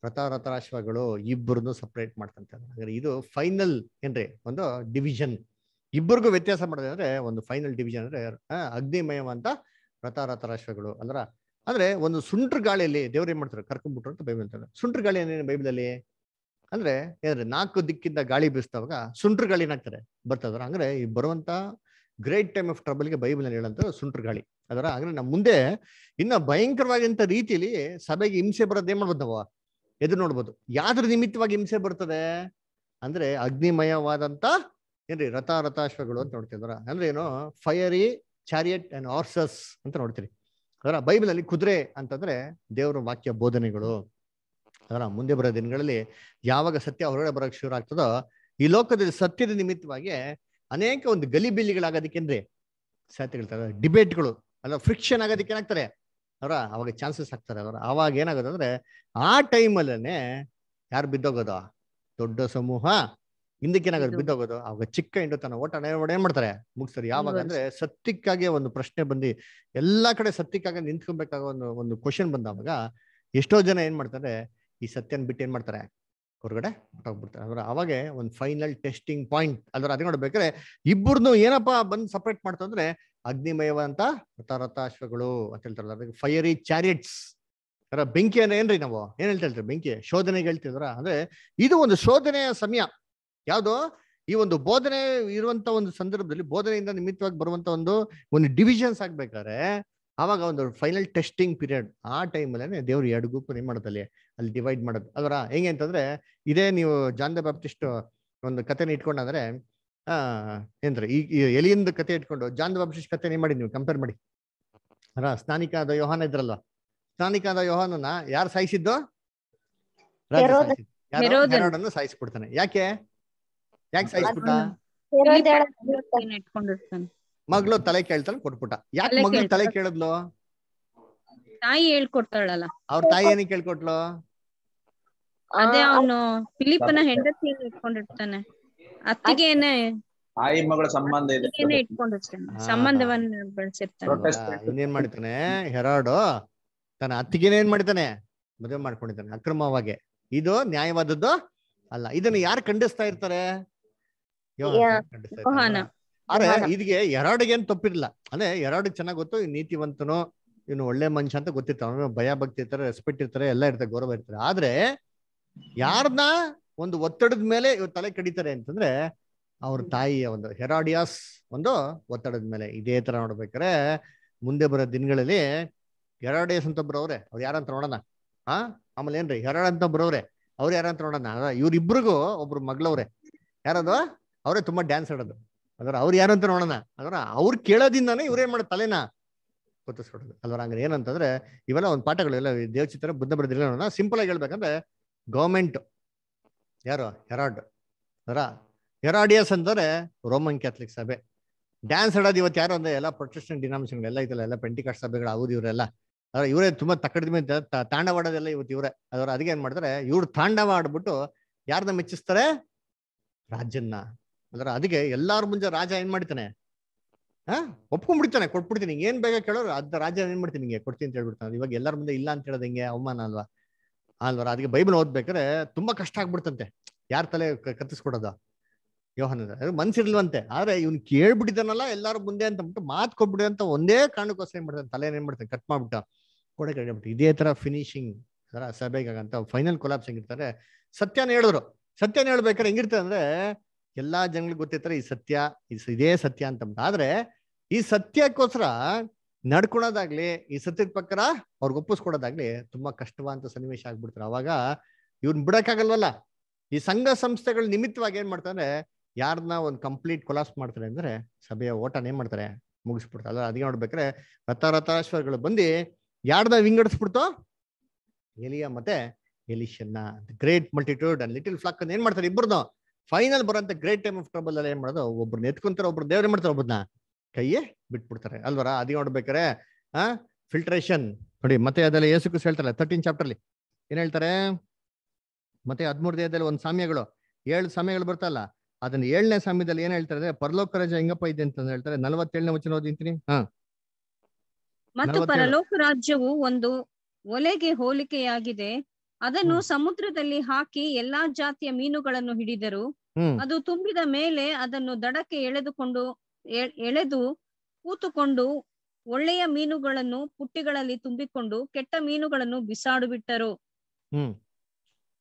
ರಥ ರಥರಾಶ್ವಗಳು ಇಬ್ಬರನ್ನು ಸಪ್ರೇಟ್ ಮಾಡ್ತಂತೆ ಹಾಗಾದ್ರೆ ಇದು ಫೈನಲ್ ಏನ್ರಿ ಒಂದು ಡಿವಿಷನ್ ಇಬ್ಬರಿಗೂ ವ್ಯತ್ಯಾಸ ಮಾಡಿದೆ ಅಂದ್ರೆ ಒಂದು ಫೈನಲ್ ಡಿವಿಷನ್ ಅಂದ್ರೆ ಅಗ್ನಿಮಯವಂತ ರಥ ರಥರಾಶ್ವಗಳು ಅಂದ್ರ ಅಂದ್ರೆ ಒಂದು ಸುಂಟ್ರ ಗಾಳಿಯಲ್ಲಿ ದೇವ್ರು ಏನ್ ಮಾಡ್ತಾರೆ ಕರ್ಕೊಂಡ್ಬಿಟ್ರು ಅಂತ ಬೈಬಲ್ ಅಂತಾರೆ ಸುಂಟ್ರ ಗಾಳಿ ಏನೇನು ಅಲ್ಲಿ ಅಂದ್ರೆ ಏನಂದ್ರೆ ನಾಲ್ಕು ದಿಕ್ಕಿಂದ ಗಾಳಿ ಬೀಸ್ತಾವಾಗ ಸುಂಟ್ರ ಗಾಳಿ ಏನಾಗ್ತಾರೆ ಬರ್ತದ್ರ ಅಂದ್ರೆ ಈ ಬರುವಂತ ಗ್ರೇಟ್ ಟೈಮ್ ಆಫ್ ಟ್ರಬಲ್ಗೆ ಬೈಬಲ್ ನಲ್ಲಿ ಹೇಳಂತ ಸುಂಟ್ರ ಗಾಳಿ ಅದರ ಅಂದ್ರೆ ನಮ್ಮ ಮುಂದೆ ಇನ್ನ ಭಯಂಕರವಾಗಿಂತ ರೀತಿಯಲ್ಲಿ ಸಭೆಗೆ ಹಿಂಸೆ ಬರೋದು ಏನ್ ಮಾಡ್ಬೋದು ನಾವು ಎದುರು ನೋಡ್ಬೋದು ಯಾವ್ದ್ರ ನಿಮಿತ್ತವಾಗಿ ಹಿಂಸೆ ಬರ್ತದೆ ಅಂದ್ರೆ ಅಗ್ನಿಮಯವಾದಂತ ಏನ್ರಿ ರಥ ರಥಾಶ್ವಗಳು ಅಂತ ನೋಡ್ತಿದ್ರ ಅಂದ್ರೆ ಏನು ಫೈರಿ ಚಾರಿಯಟ್ ಅಂಡ್ ಆರ್ಸಸ್ ಅಂತ ನೋಡ್ತೀರಿ ಅದರ ಬೈಬಲ್ ಅಲ್ಲಿ ಕುದುರೆ ಅಂತಂದ್ರೆ ದೇವರ ವಾಕ್ಯ ಬೋಧನೆಗಳು ಅದರ ಮುಂದೆ ಬರೋ ದಿನಗಳಲ್ಲಿ ಯಾವಾಗ ಸತ್ಯ ಹೊರಗಡೆ ಬರೋಕ್ ಶುರು ಆಗ್ತದೋ ಈ ಲೋಕದಲ್ಲಿ ಸತ್ಯದ ನಿಮಿತ್ತವಾಗಿ ಅನೇಕ ಒಂದು ಗಲಿಬಿಲಿಗಳಾಗೋದಕ್ಕೆಂದ್ರೆ ಸಾಹಿತ್ಯಗಳು ಡಿಬೇಟ್ಗಳು ಅಲ್ಲ ಫ್ರಿಕ್ಷನ್ ಆಗೋದಕ್ಕೆ ಏನಾಗ್ತಾರೆ ಅವರ ಅವಾಗ ಚಾನ್ಸಸ್ ಆಗ್ತಾರೆ ಅವಾಗ ಅವಾಗ ಏನಾಗೋದಂದ್ರೆ ಆ ಟೈಮಲ್ಲೇ ಯಾರು ಬಿದ್ದೋಗೋದು ದೊಡ್ಡ ಸಮೂಹ ಏನಾಗೋದು ಬಿದ್ದೋಗೋದು ಅವಾಗ ಚಿಕ್ಕ ಇಂಡು ತನ್ನ ಓಟ ಏನ್ ಮಾಡ್ತಾರೆ ಮುಗಿಸ್ತಾರೆ ಯಾವಾಗ ಅಂದ್ರೆ ಸತ್ಯಕ್ಕಾಗಿ ಒಂದು ಪ್ರಶ್ನೆ ಬಂದು ಎಲ್ಲಾ ಕಡೆ ಸತ್ಯಕ್ಕಾಗಿ ನಿಂತ್ಕೊಬೇಕಾಗ ಒಂದು ಒಂದು ಕ್ವಶನ್ ಅವಾಗ ಎಷ್ಟೋ ಜನ ಏನ್ ಮಾಡ್ತಾರೆ ಈ ಸತ್ಯನ ಬಿಟ್ಟು ಏನ್ ಮಾಡ್ತಾರೆ ಹೊರಗಡೆ ಹೊಟ್ಟೋಗ್ಬಿಡ್ತಾರೆ ಅಂದ್ರೆ ಅವಾಗೆ ಒಂದು ಫೈನಲ್ ಟೆಸ್ಟಿಂಗ್ ಪಾಯಿಂಟ್ ಅಂದ್ರೆ ಅದೇ ನೋಡ್ಬೇಕಾದ್ರೆ ಇಬ್ಬರನ್ನು ಏನಪ್ಪಾ ಬಂದ್ ಸಪ್ರೇಟ್ ಮಾಡ್ತಂದ್ರೆ ಅಗ್ನಿಮಯವ ಅಂತ ರಥರಥಾಶ್ವಗಳು ಅಂತ ಹೇಳ್ತಾರಲ್ಲ ಅದಕ್ಕೆ ಫೈರಿ ಚಾರಿಯಟ್ಸ್ ಅದರ ಬೆಂಕಿ ಅಂದ್ರೆ ಏನ್ರಿ ನಾವು ಏನ್ ಹೇಳ್ತಾ ಹೇಳ್ತೀವಿ ಬೆಂಕಿ ಶೋಧನೆಗೆ ಹೇಳ್ತಿದ್ರ ಅಂದ್ರೆ ಇದು ಒಂದು ಶೋಧನೆಯ ಸಮಯ ಯಾವುದು ಈ ಒಂದು ಬೋಧನೆ ಇರುವಂತ ಒಂದು ಸಂದರ್ಭದಲ್ಲಿ ಬೋಧನೆಯಿಂದ ನಿಮಿತ್ತವಾಗಿ ಬರುವಂತ ಒಂದು ಒಂದು ಡಿವಿಷನ್ಸ್ ಆಗ್ಬೇಕಾದ್ರೆ ಆವಾಗ ಒಂದು ಫೈನಲ್ ಟೆಸ್ಟಿಂಗ್ ಪೀರಿಯಡ್ ಆ ಟೈಮಲ್ಲೇ ದೇವ್ರು ಎರಡು ಗುಂಪು ನಿಮ್ಮ ಅಲ್ಲಿ ಡಿವೈಡ್ ಮಾಡೋದು ಅದರ ಹೆಂಗೆ ಅಂತಂದ್ರೆ ಇದೇ ನೀವು ಜಾನ್ದ ಬಾಪ್ಟಿಸ್ಟ್ ಒಂದು ಕಥೆನ ಇಟ್ಕೊಂಡಂದ್ರೆ ಆ ಏನ್ರಿ ಈ ಎಲಿಯಿಂದ ಕತೆ ಇಟ್ಕೊಂಡು ದ ಬಾಪ್ಟಿಸ್ಟ್ ಕಥೆ ನೀವು ಮಾಡಿ ನೀವು ಕಂಪೇರ್ ಮಾಡಿ ಅರ ಸ್ನಾನಿಕ ಆದ ಯೋಹಾನ ಇದ್ರಲ್ವ ಸ್ನಾನಿಕ ಆದ ಯೋಹಾನನ ಯಾರು ಸಾಯಿಸಿದ್ದು ರಾಜ ಸಾಯಿಸಿದ್ದು ಯಾರು ಸಾಯಿಸ್ಬಿಡ್ತಾನೆ ಯಾಕೆ ಯಾಕೆ ಸಾಯಿಸ್ಬಿಟ್ಟ ಮಗಳು ತಲೆ ಕೇಳ್ತಾನೆ ಕೊಟ್ಬಿಟ್ಟ ಯಾಕೆ ಮಗಳು ತಲೆ ಕೇಳಿದ್ಲು ತಾಯಿ ಹೇಳ್ಕೊಡ್ತಾಳಲ್ಲ ಅವ್ರ ತಾಯಿ ಏನಕ್ಕೆ ಹೇಳ್ಕೊಟ್ಲು ಅದೇ ಅವನು ಫಿಲಿಪನ ಹೆಂಡತಿ ಇಟ್ಕೊಂಡಿರ್ತಾನೆ ಏನೇ ತಾಯಿ ಮಗಳ ಸಂಬಂಧ ಇದೆ ಇಟ್ಕೊಂಡಿರ್ತಾನೆ ಸಂಬಂಧವನ್ನ ಬೆಳೆಸಿರ್ತಾನೆ ಇನ್ನೇನ್ ಮಾಡ್ತಾನೆ ಹೆರಾಡು ತನ್ನ ಅತ್ತಿಗೆನೇ ಏನ್ ಮಾಡ್ತಾನೆ ಮದುವೆ ಮಾಡ್ಕೊಂಡಿದ್ದಾನೆ ಅಕ್ರಮವಾಗಿ ಇದು ನ್ಯಾಯವಾದದ್ದು ಅಲ್ಲ ಇದನ್ನ ಯಾರು ಖಂಡಿಸ್ತಾ ಇರ್ತಾರೆ ಅರೆ ಇದಿಗೆ ಎರಡಿಗೆ ಏನ್ ತಪ್ಪಿರ್ಲಿಲ್ಲ ಅದೇ ಎರಡು ಚೆನ್ನಾಗ್ ಗೊತ್ತು ನೀತಿವಂತನು ಇವನು ಒಳ್ಳೆ ಮನುಷ್ಯ ಅಂತ ಗೊತ್ತಿರ್ತಾವ ಭಯ ಭಕ್ತಿ ಇರ್ತಾರೆ ರೆಸ್ಪೆಕ್ಟ್ ಇರ್ತಾರೆ ಎಲ್ಲ ಇರ್ತಾರೆ ಗೌರವ ಇರ್ತಾರೆ ಆದ್ರೆ ಯಾರನ್ನ ಒಂದು ಒತ್ತಡದ ಮೇಲೆ ಇವ್ರು ತಲೆ ಕಡಿತಾರೆ ಅಂತಂದ್ರೆ ಅವ್ರ ತಾಯಿಯ ಒಂದು ಹೆರಾಡಿಯಾಸ್ ಒಂದು ಒತ್ತಡದ ಮೇಲೆ ಇದೇ ತರ ನೋಡ್ಬೇಕಾರೆ ಮುಂದೆ ಬರೋ ದಿನಗಳಲ್ಲಿ ಹೆರಾಡಿಯಾಸ್ ಅಂತ ಬರೋವ್ರೆ ಅವ್ರು ಯಾರಂತ ನೋಡೋಣ ಹಾ ಆಮೇಲೆ ಏನ್ರಿ ಹೆರಾಡ ಅಂತ ಬರೋವ್ರೆ ಅವ್ರು ಯಾರಂತ ನೋಡೋಣ ಇವ್ರಿಬ್ರಿಗೂ ಒಬ್ರು ಮಗ್ಳವ್ರೆ ಯಾರದು ಅವರೇ ತುಂಬಾ ಡ್ಯಾನ್ಸ್ ಆಡೋದು ಅದರ ಅವ್ರು ಯಾರಂತ ನೋಡೋಣ ಅದರ ಅವ್ರು ಇವ್ರ ಏನ್ ಮಾಡೋದು ತಲೆನ ಗೊತ್ತಿಸ್ಕೊಡೋದು ಅಲ್ವಾ ಹಂಗ್ರೆ ಏನಂತಂದ್ರೆ ಇವೆಲ್ಲ ಒಂದು ಪಾಠಗಳು ದೇವಚಿತ್ರ ಬುದ್ಧ ಬರೆದಿಲ್ಲ ನೋಡೋಣ ಸಿಂಪಲ್ ಆಗಿ ಹೇಳ್ಬೇಕಂದ್ರೆ ಗೌರ್ಮೆಂಟ್ ಯಾರು ಹೆರಾಡ್ ಅದರ ಹೆರಾಡಿಯಸ್ ಅಂತಾರೆ ರೋಮನ್ ಕ್ಯಾಥಲಿಕ್ ಸಭೆ ಡ್ಯಾನ್ಸ್ ಆಡೋದು ಇವತ್ತು ಯಾರು ಅಂದ್ರೆ ಎಲ್ಲ ಪ್ರೊಟೆಸ್ಟನ್ ಡಿನಾಮಿನೇಷನ್ ಎಲ್ಲ ಇದೆಲ್ಲ ಎಲ್ಲ ಪೆಂಟಿಕಾಸ್ಟ್ ಸಭೆಗಳು ಆಗೋದು ಇವರೆಲ್ಲ ಅದರ ಇವರೇ ತುಂಬಾ ತಕ್ಕಡಿದ ಮೇಲೆ ತಾಂಡವಾಡೋದೆಲ್ಲ ಇವತ್ತು ಇವರೇ ಅದರ ಅದಕ್ಕೆ ಏನ್ ಮಾಡ್ತಾರೆ ಇವ್ರು ತಾಂಡವ ಆಡ್ಬಿಟ್ಟು ಯಾರನ್ನ ಮೆಚ್ಚಿಸ್ತಾರೆ ರಾಜನ್ನ ಅಂದ್ರೆ ಅದಕ್ಕೆ ಎಲ್ಲಾರ ಮುಂಜೆ ರಾಜ ಏನ್ ಮಾಡ್ತಾನೆ ಹಾ ಒಪ್ಕೊಂಡ್ಬಿಡ್ತಾನೆ ಕೊಟ್ಬಿಡ್ತೀನಿ ಏನ್ ಬೇಗ ಕೇಳೋರು ಅದ ರಾಜ ಏನ್ ಮಾಡ್ತೀನಿ ನಿಂಗೆ ಕೊಡ್ತೀನಿ ಅಂತ ಹೇಳ್ಬಿಡ್ತಾನೆ ಇವಾಗ ಎಲ್ಲಾರ ಮುಂದೆ ಇಲ್ಲ ಅಂತ ಹೇಳದ್ ಹಿಂಗೆ ಅವಮಾನ ಅಲ್ವಾ ಅಲ್ವಾರ ಅದಕ್ಕೆ ಬೈಬಲ್ ಓದ್ಬೇಕಾದ್ರೆ ತುಂಬಾ ಕಷ್ಟ ಆಗ್ಬಿಡ್ತಂತೆ ಯಾರ ತಲೆ ಕತ್ತಿಸ್ಕೊಡೋದ ಯೋಹನ ಮನ್ಸಿರ್ಲ್ವಂತೆ ಆದ್ರೆ ಇವ್ನು ಕೇಳ್ಬಿಟ್ಟಿದ್ದಾನಲ್ಲ ಎಲ್ಲಾರು ಮುಂದೆ ಅಂತ ಬಿಟ್ಟು ಮಾತು ಕೊಟ್ಬಿಡಿ ಅಂತ ಒಂದೇ ಕಾರಣಕ್ಕೋಸ್ಕರ ಏನ್ ಮಾಡ್ತಾನೆ ತಲೆ ಏನ್ ಮಾಡ್ತಾನೆ ಕಟ್ ಮಾಡ್ಬಿಟ್ಟ ಕೊಡೆ ಕಟ್ಬಿಟ್ಟು ಇದೇ ತರ ಫಿನಿಶಿಂಗ್ ತರ ಫೈನಲ್ ಕೊಲಾಪ್ಸ್ ಹೆಂಗಿರ್ತಾರೆ ಸತ್ಯನ ಹೇಳಿದ್ರು ಸತ್ಯನ ಹೇಳ್ಬೇಕಾದ್ರೆ ಹೆಂಗಿರ್ತದೆ ಅಂದ್ರೆ ಎಲ್ಲಾ ಜನಗಳಿಗೆ ಗೊತ್ತಿರ್ತಾರೆ ಈ ಸತ್ಯ ಇದೇ ಸತ್ಯ ಅಂತ ಆದ್ರೆ ಈ ಸತ್ಯಕ್ಕೋಸ್ಕರ ನಡ್ಕೊಳೋದಾಗ್ಲಿ ಈ ಸತ್ಯದ ಪ್ರಕಾರ ಅವ್ರಿಗೆ ಒಪ್ಪಿಸ್ಕೊಡೋದಾಗ್ಲಿ ತುಂಬಾ ಕಷ್ಟವಾದಂತ ಸನ್ನಿವೇಶ ಆಗ್ಬಿಡ್ತಾರೆ ಅವಾಗ ಇವ್ರನ್ನ ಬಿಡಕ್ಕಾಗಲ್ವಲ್ಲ ಈ ಸಂಘ ಸಂಸ್ಥೆಗಳ ನಿಮಿತ್ತವಾಗಿ ಏನ್ ಮಾಡ್ತಾರೆ ಯಾರನ್ನ ಒಂದು ಕಂಪ್ಲೀಟ್ ಕೊಲಾಸ್ ಮಾಡ್ತಾರೆ ಅಂದ್ರೆ ಸಭೆಯ ಓಟನ ಏನ್ ಮಾಡ್ತಾರೆ ಮುಗಿಸ್ಬಿಡ್ತಾರೆ ಅಲ್ಲ ಅದಕ್ಕೆ ರಥ ರಥಾಶ್ವರಗಳು ಬಂದು ಯಾರ್ದ ವಿಂಗಡಿಸ್ಬಿಡ್ತೋ ಎಲಿಯ ಮತ್ತೆ ಎಲಿಷನ್ನ great multitude and little flock ಅಂತ ಏನ್ ಮಾಡ್ತಾರೆ ಇಬ್ಬರು ಫೈನಲ್ ಬರೋ ಗ್ರೇಟ್ ಟೈಮ್ ಆಫ್ ಟ್ರಬಲ್ ಅಲ್ಲಿ ಏನ್ ಮಾಡೋದು ಒಬ್ರು ಎತ್ಕೊಂತಾರೆ ಒಬ್ರು ದೇವ್ರೇ ಮಾಡ್ತಾರೆ ಒಬ್ಬದ್ನ ಕೈಯೇ ಬಿಟ್ಬಿಡ್ತಾರೆ ಅಲ್ವರ ಅದೇ ನೋಡ್ಬೇಕಾರೆ ಆ ಫಿಲ್ಟ್ರೇಷನ್ ನೋಡಿ ಮತ್ತೆ ಅದೆಲ್ಲ ಯೇಸುಕ್ರಿಸ್ ಹೇಳ್ತಾರೆ ತರ್ಟೀನ್ ಅಲ್ಲಿ ಏನ್ ಹೇಳ್ತಾರೆ ಮತ್ತೆ ಹದಿಮೂರು ದೇಹದಲ್ಲಿ ಒಂದು ಸಾಮ್ಯಗಳು ಏಳು ಸಮಯಗಳು ಬರ್ತಲ್ಲ ಅದನ್ನ ಏಳನೇ ಸಮಯದಲ್ಲಿ ಏನ್ ಹೇಳ್ತಾರೆ ಪರಲೋಕ ರಾಜ ಹೆಂಗಪ್ಪ ಇದೆ ಅಂತ ಹೇಳ್ತಾರೆ ನಲವತ್ತೇಳನೇ ವಚನ ಓದಿಂತೀನಿ ಹಾ ಮತ್ತು ಪರಲೋಕ ರಾಜ್ಯವು ಒಂದು ಒಲೆಗೆ ಹೋಲಿಕೆಯಾಗಿದೆ ಅದನ್ನು ಸಮುದ್ರದಲ್ಲಿ ಹಾಕಿ ಎಲ್ಲಾ ಜಾತಿಯ ಮೀನುಗಳನ್ನು ಹಿಡಿದರು ಅದು ತುಂಬಿದ ಮೇಲೆ ಅದನ್ನು ದಡಕ್ಕೆ ಎಳೆದುಕೊಂಡು ಎಳೆದು ಕೂತುಕೊಂಡು ಒಳ್ಳೆಯ ಮೀನುಗಳನ್ನು ಪುಟ್ಟಿಗಳಲ್ಲಿ ತುಂಬಿಕೊಂಡು ಕೆಟ್ಟ ಮೀನುಗಳನ್ನು ಬಿಸಾಡುಬಿಟ್ಟರು ಬಿಟ್ಟರು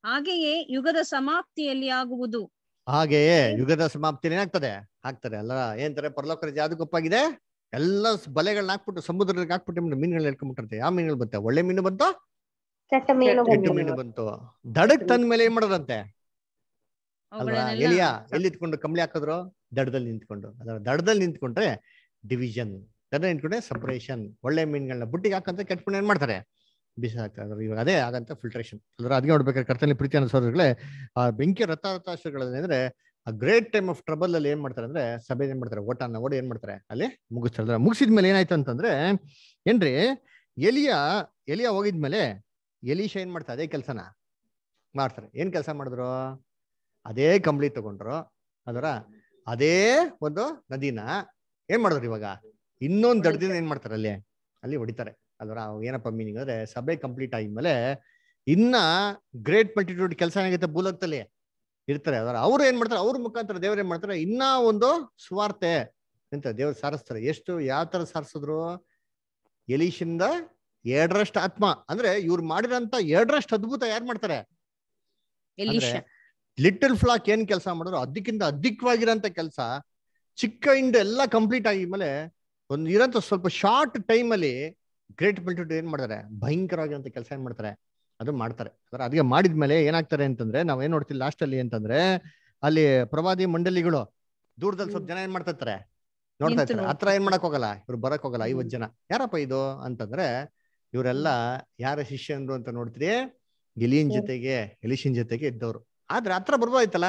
ಹಾಗೆಯೇ ಯುಗದ ಸಮಾಪ್ತಿಯಲ್ಲಿ ಆಗುವುದು ಹಾಗೆಯೇ ಯುಗದ ಸಮಾಪ್ತಿ ಏನಾಗ್ತದೆ ಆಗ್ತದೆ ಅಲ್ಲ ಏನಂತಾರೆ ಪರಲೋಕ ರಜೆ ಎಲ್ಲ ಬಲೆಗಳನ್ನ ಹಾಕ್ಬಿಟ್ಟು ಸಮುದ್ರದಲ್ಲಿ ಹಾಕ್ಬಿಟ್ಟು ಮೀನುಗಳನ್ನ ಹೇಳ್ಕೊಂಡ್ಬಿಟ್ಟಿರ್ತೆ ಯಾವ ಮೀನುಗಳು ಬರ್ತವೆ ಒಳ್ಳೆ ಮೀನು ಬಂತು ಕೆಟ್ಟ ಮೀನು ಬಂತು ದಡಕ್ ತಂದ ಮೇಲೆ ಏನ್ ಮಾಡೋದಂತೆ ಅಲ್ವಾ ಎಲಿಯ ಎಲ್ಲಿತ್ಕೊಂಡು ಕಂಬಳಿ ಹಾಕಿದ್ರು ದಡದಲ್ಲಿ ನಿಂತ್ಕೊಂಡು ಅದರ ದಡದಲ್ಲಿ ನಿಂತ್ಕೊಂಡ್ರೆ ಡಿವಿಷನ್ ದಡ ನಿಂತ್ಕೊಂಡ್ರೆ ಸಪರೇಷನ್ ಒಳ್ಳೆ ಮೀನುಗಳನ್ನ ಬುಟ್ಟಿಗೆ ಹಾಕಂತ ಕೆಟ್ಟ ಏನ್ ಮಾಡ್ತಾರೆ ಬಿಸಿ ಹಾಕ್ತಾರೆ ಇವಾಗ ಅದೇ ಆಗಂತ ಫಿಲ್ಟ್ರೇಷನ್ ಅಂದ್ರೆ ಅದ್ಗೆ ನೋಡ್ಬೇಕಾದ್ರೆ ಕರ್ತನಲ್ಲಿ ಪ್ರೀತಿ ಅನುಸೋದ್ರಗಳೇ ಆ ಬೆಂಕಿ ರಥಾರಥಾಶ್ರಗಳೇನಂದ್ರೆ ಆ ಗ್ರೇಟ್ ಟೈಮ್ ಆಫ್ ಟ್ರಬಲ್ ಅಲ್ಲಿ ಏನ್ ಮಾಡ್ತಾರೆ ಅಂದ್ರೆ ಸಭೆ ಏನ್ ಮಾಡ್ತಾರೆ ಅನ್ನ ಓಡಿ ಏನ್ ಮಾಡ್ತಾರೆ ಅಲ್ಲಿ ಮುಗಿಸ್ತಾರೆ ಮುಗಿಸಿದ ಮೇಲೆ ಏನಾಯ್ತು ಅಂತಂದ್ರೆ ಏನ್ರಿ ಎಲಿಯ ಎಲಿಯ ಹೋಗಿದ್ಮೇಲೆ ಎಲಿಶ ಏನ್ ಮಾಡ್ತಾರೆ ಅದೇ ಕೆಲಸನ ಮಾಡ್ತಾರೆ ಏನ್ ಕೆಲಸ ಮಾಡಿದ್ರು ಅದೇ ಕಂಬಳಿ ತಗೊಂಡ್ರು ಅದರ ಅದೇ ಒಂದು ನದಿನ ಏನ್ ಮಾಡಿದ್ರು ಇವಾಗ ಇನ್ನೊಂದು ದಿನ ಏನ್ ಮಾಡ್ತಾರೆ ಅಲ್ಲಿ ಅಲ್ಲಿ ಹೊಡಿತಾರೆ ಅದರ ಏನಪ್ಪ ಮೀನಿಂಗ್ ಅಂದ್ರೆ ಸಭೆ ಕಂಪ್ಲೀಟ್ ಆಗಿದ್ಮೇಲೆ ಇನ್ನ ಗ್ರೇಟ್ ಮಲ್ಟಿಟ್ಯೂಡ್ ಕೆಲಸ ಏನಾಗುತ್ತೆ ಭೂಲೋಕದಲ್ಲಿ ಇರ್ತಾರೆ ಅದರ ಅವ್ರು ಏನ್ ಮಾಡ್ತಾರೆ ಅವ್ರ ಮುಖಾಂತರ ದೇವ್ರ ಏನ್ ಮಾಡ್ತಾರೆ ಇನ್ನ ಒಂದು ಸ್ವಾರ್ಥೆ ಅಂತ ದೇವ್ರು ಸಾರಿಸ್ತಾರೆ ಎಷ್ಟು ಯಾವ ತರ ಸಾರಿಸಿದ್ರು ಎಲೀಶಿಂದ ಎರಡರಷ್ಟು ಆತ್ಮ ಅಂದ್ರೆ ಇವ್ರು ಮಾಡಿದಂತ ಎರಡರಷ್ಟು ಅದ್ಭುತ ಯಾರು ಮಾಡ್ತಾರೆ ಲಿಟಲ್ ಫ್ಲಾಕ್ ಏನ್ ಕೆಲಸ ಮಾಡಿದ್ರು ಅದಕ್ಕಿಂತ ಅಧಿಕವಾಗಿರೋಂಥ ಕೆಲಸ ಚಿಕ್ಕ ಇಂಡ್ ಎಲ್ಲ ಕಂಪ್ಲೀಟ್ ಮೇಲೆ ಒಂದು ಇರೋಂಥ ಸ್ವಲ್ಪ ಶಾರ್ಟ್ ಟೈಮಲ್ಲಿ ಗ್ರೇಟ್ ಮೆಲ್ಟಿಟ್ಯೂಡ್ ಏನ್ ಮಾಡ್ತಾರೆ ಭಯಂಕರವಾಗಿರೋಂಥ ಕೆಲಸ ಏನ್ ಮಾಡ್ತಾರೆ ಅದು ಮಾಡ್ತಾರೆ ಅದರ ಅದಕ್ಕೆ ಮಾಡಿದ್ಮೇಲೆ ಏನಾಗ್ತಾರೆ ಅಂತಂದ್ರೆ ನಾವ್ ಏನ್ ನೋಡ್ತೀವಿ ಲಾಸ್ಟ್ ಅಲ್ಲಿ ಅಂತಂದ್ರೆ ಅಲ್ಲಿ ಪ್ರವಾದಿ ಮಂಡಳಿಗಳು ದೂರದಲ್ಲಿ ಸ್ವಲ್ಪ ಜನ ಏನ್ ಮಾಡ್ತಾರೆ ನೋಡ್ತಾ ಇರ್ತಾರೆ ಹತ್ರ ಏನ್ ಮಾಡಕ್ ಹೋಗಲ್ಲ ಇವ್ರು ಬರಕ್ ಹೋಗಲ್ಲ ಐವತ್ ಜನ ಯಾರಪ್ಪ ಇದು ಅಂತಂದ್ರೆ ಇವರೆಲ್ಲ ಯಾರ ಶಿಷ್ಯನ್ರು ಅಂತ ನೋಡ್ತೀರಿ ಗಿಲಿಯನ್ ಜೊತೆಗೆ ಎಲಿಶಿನ್ ಜೊತೆಗೆ ಇದ್ದವ್ರು ಆದ್ರೆ ಹತ್ರ ಬರ್ಬೋದಾಯ್ತಲ್ಲ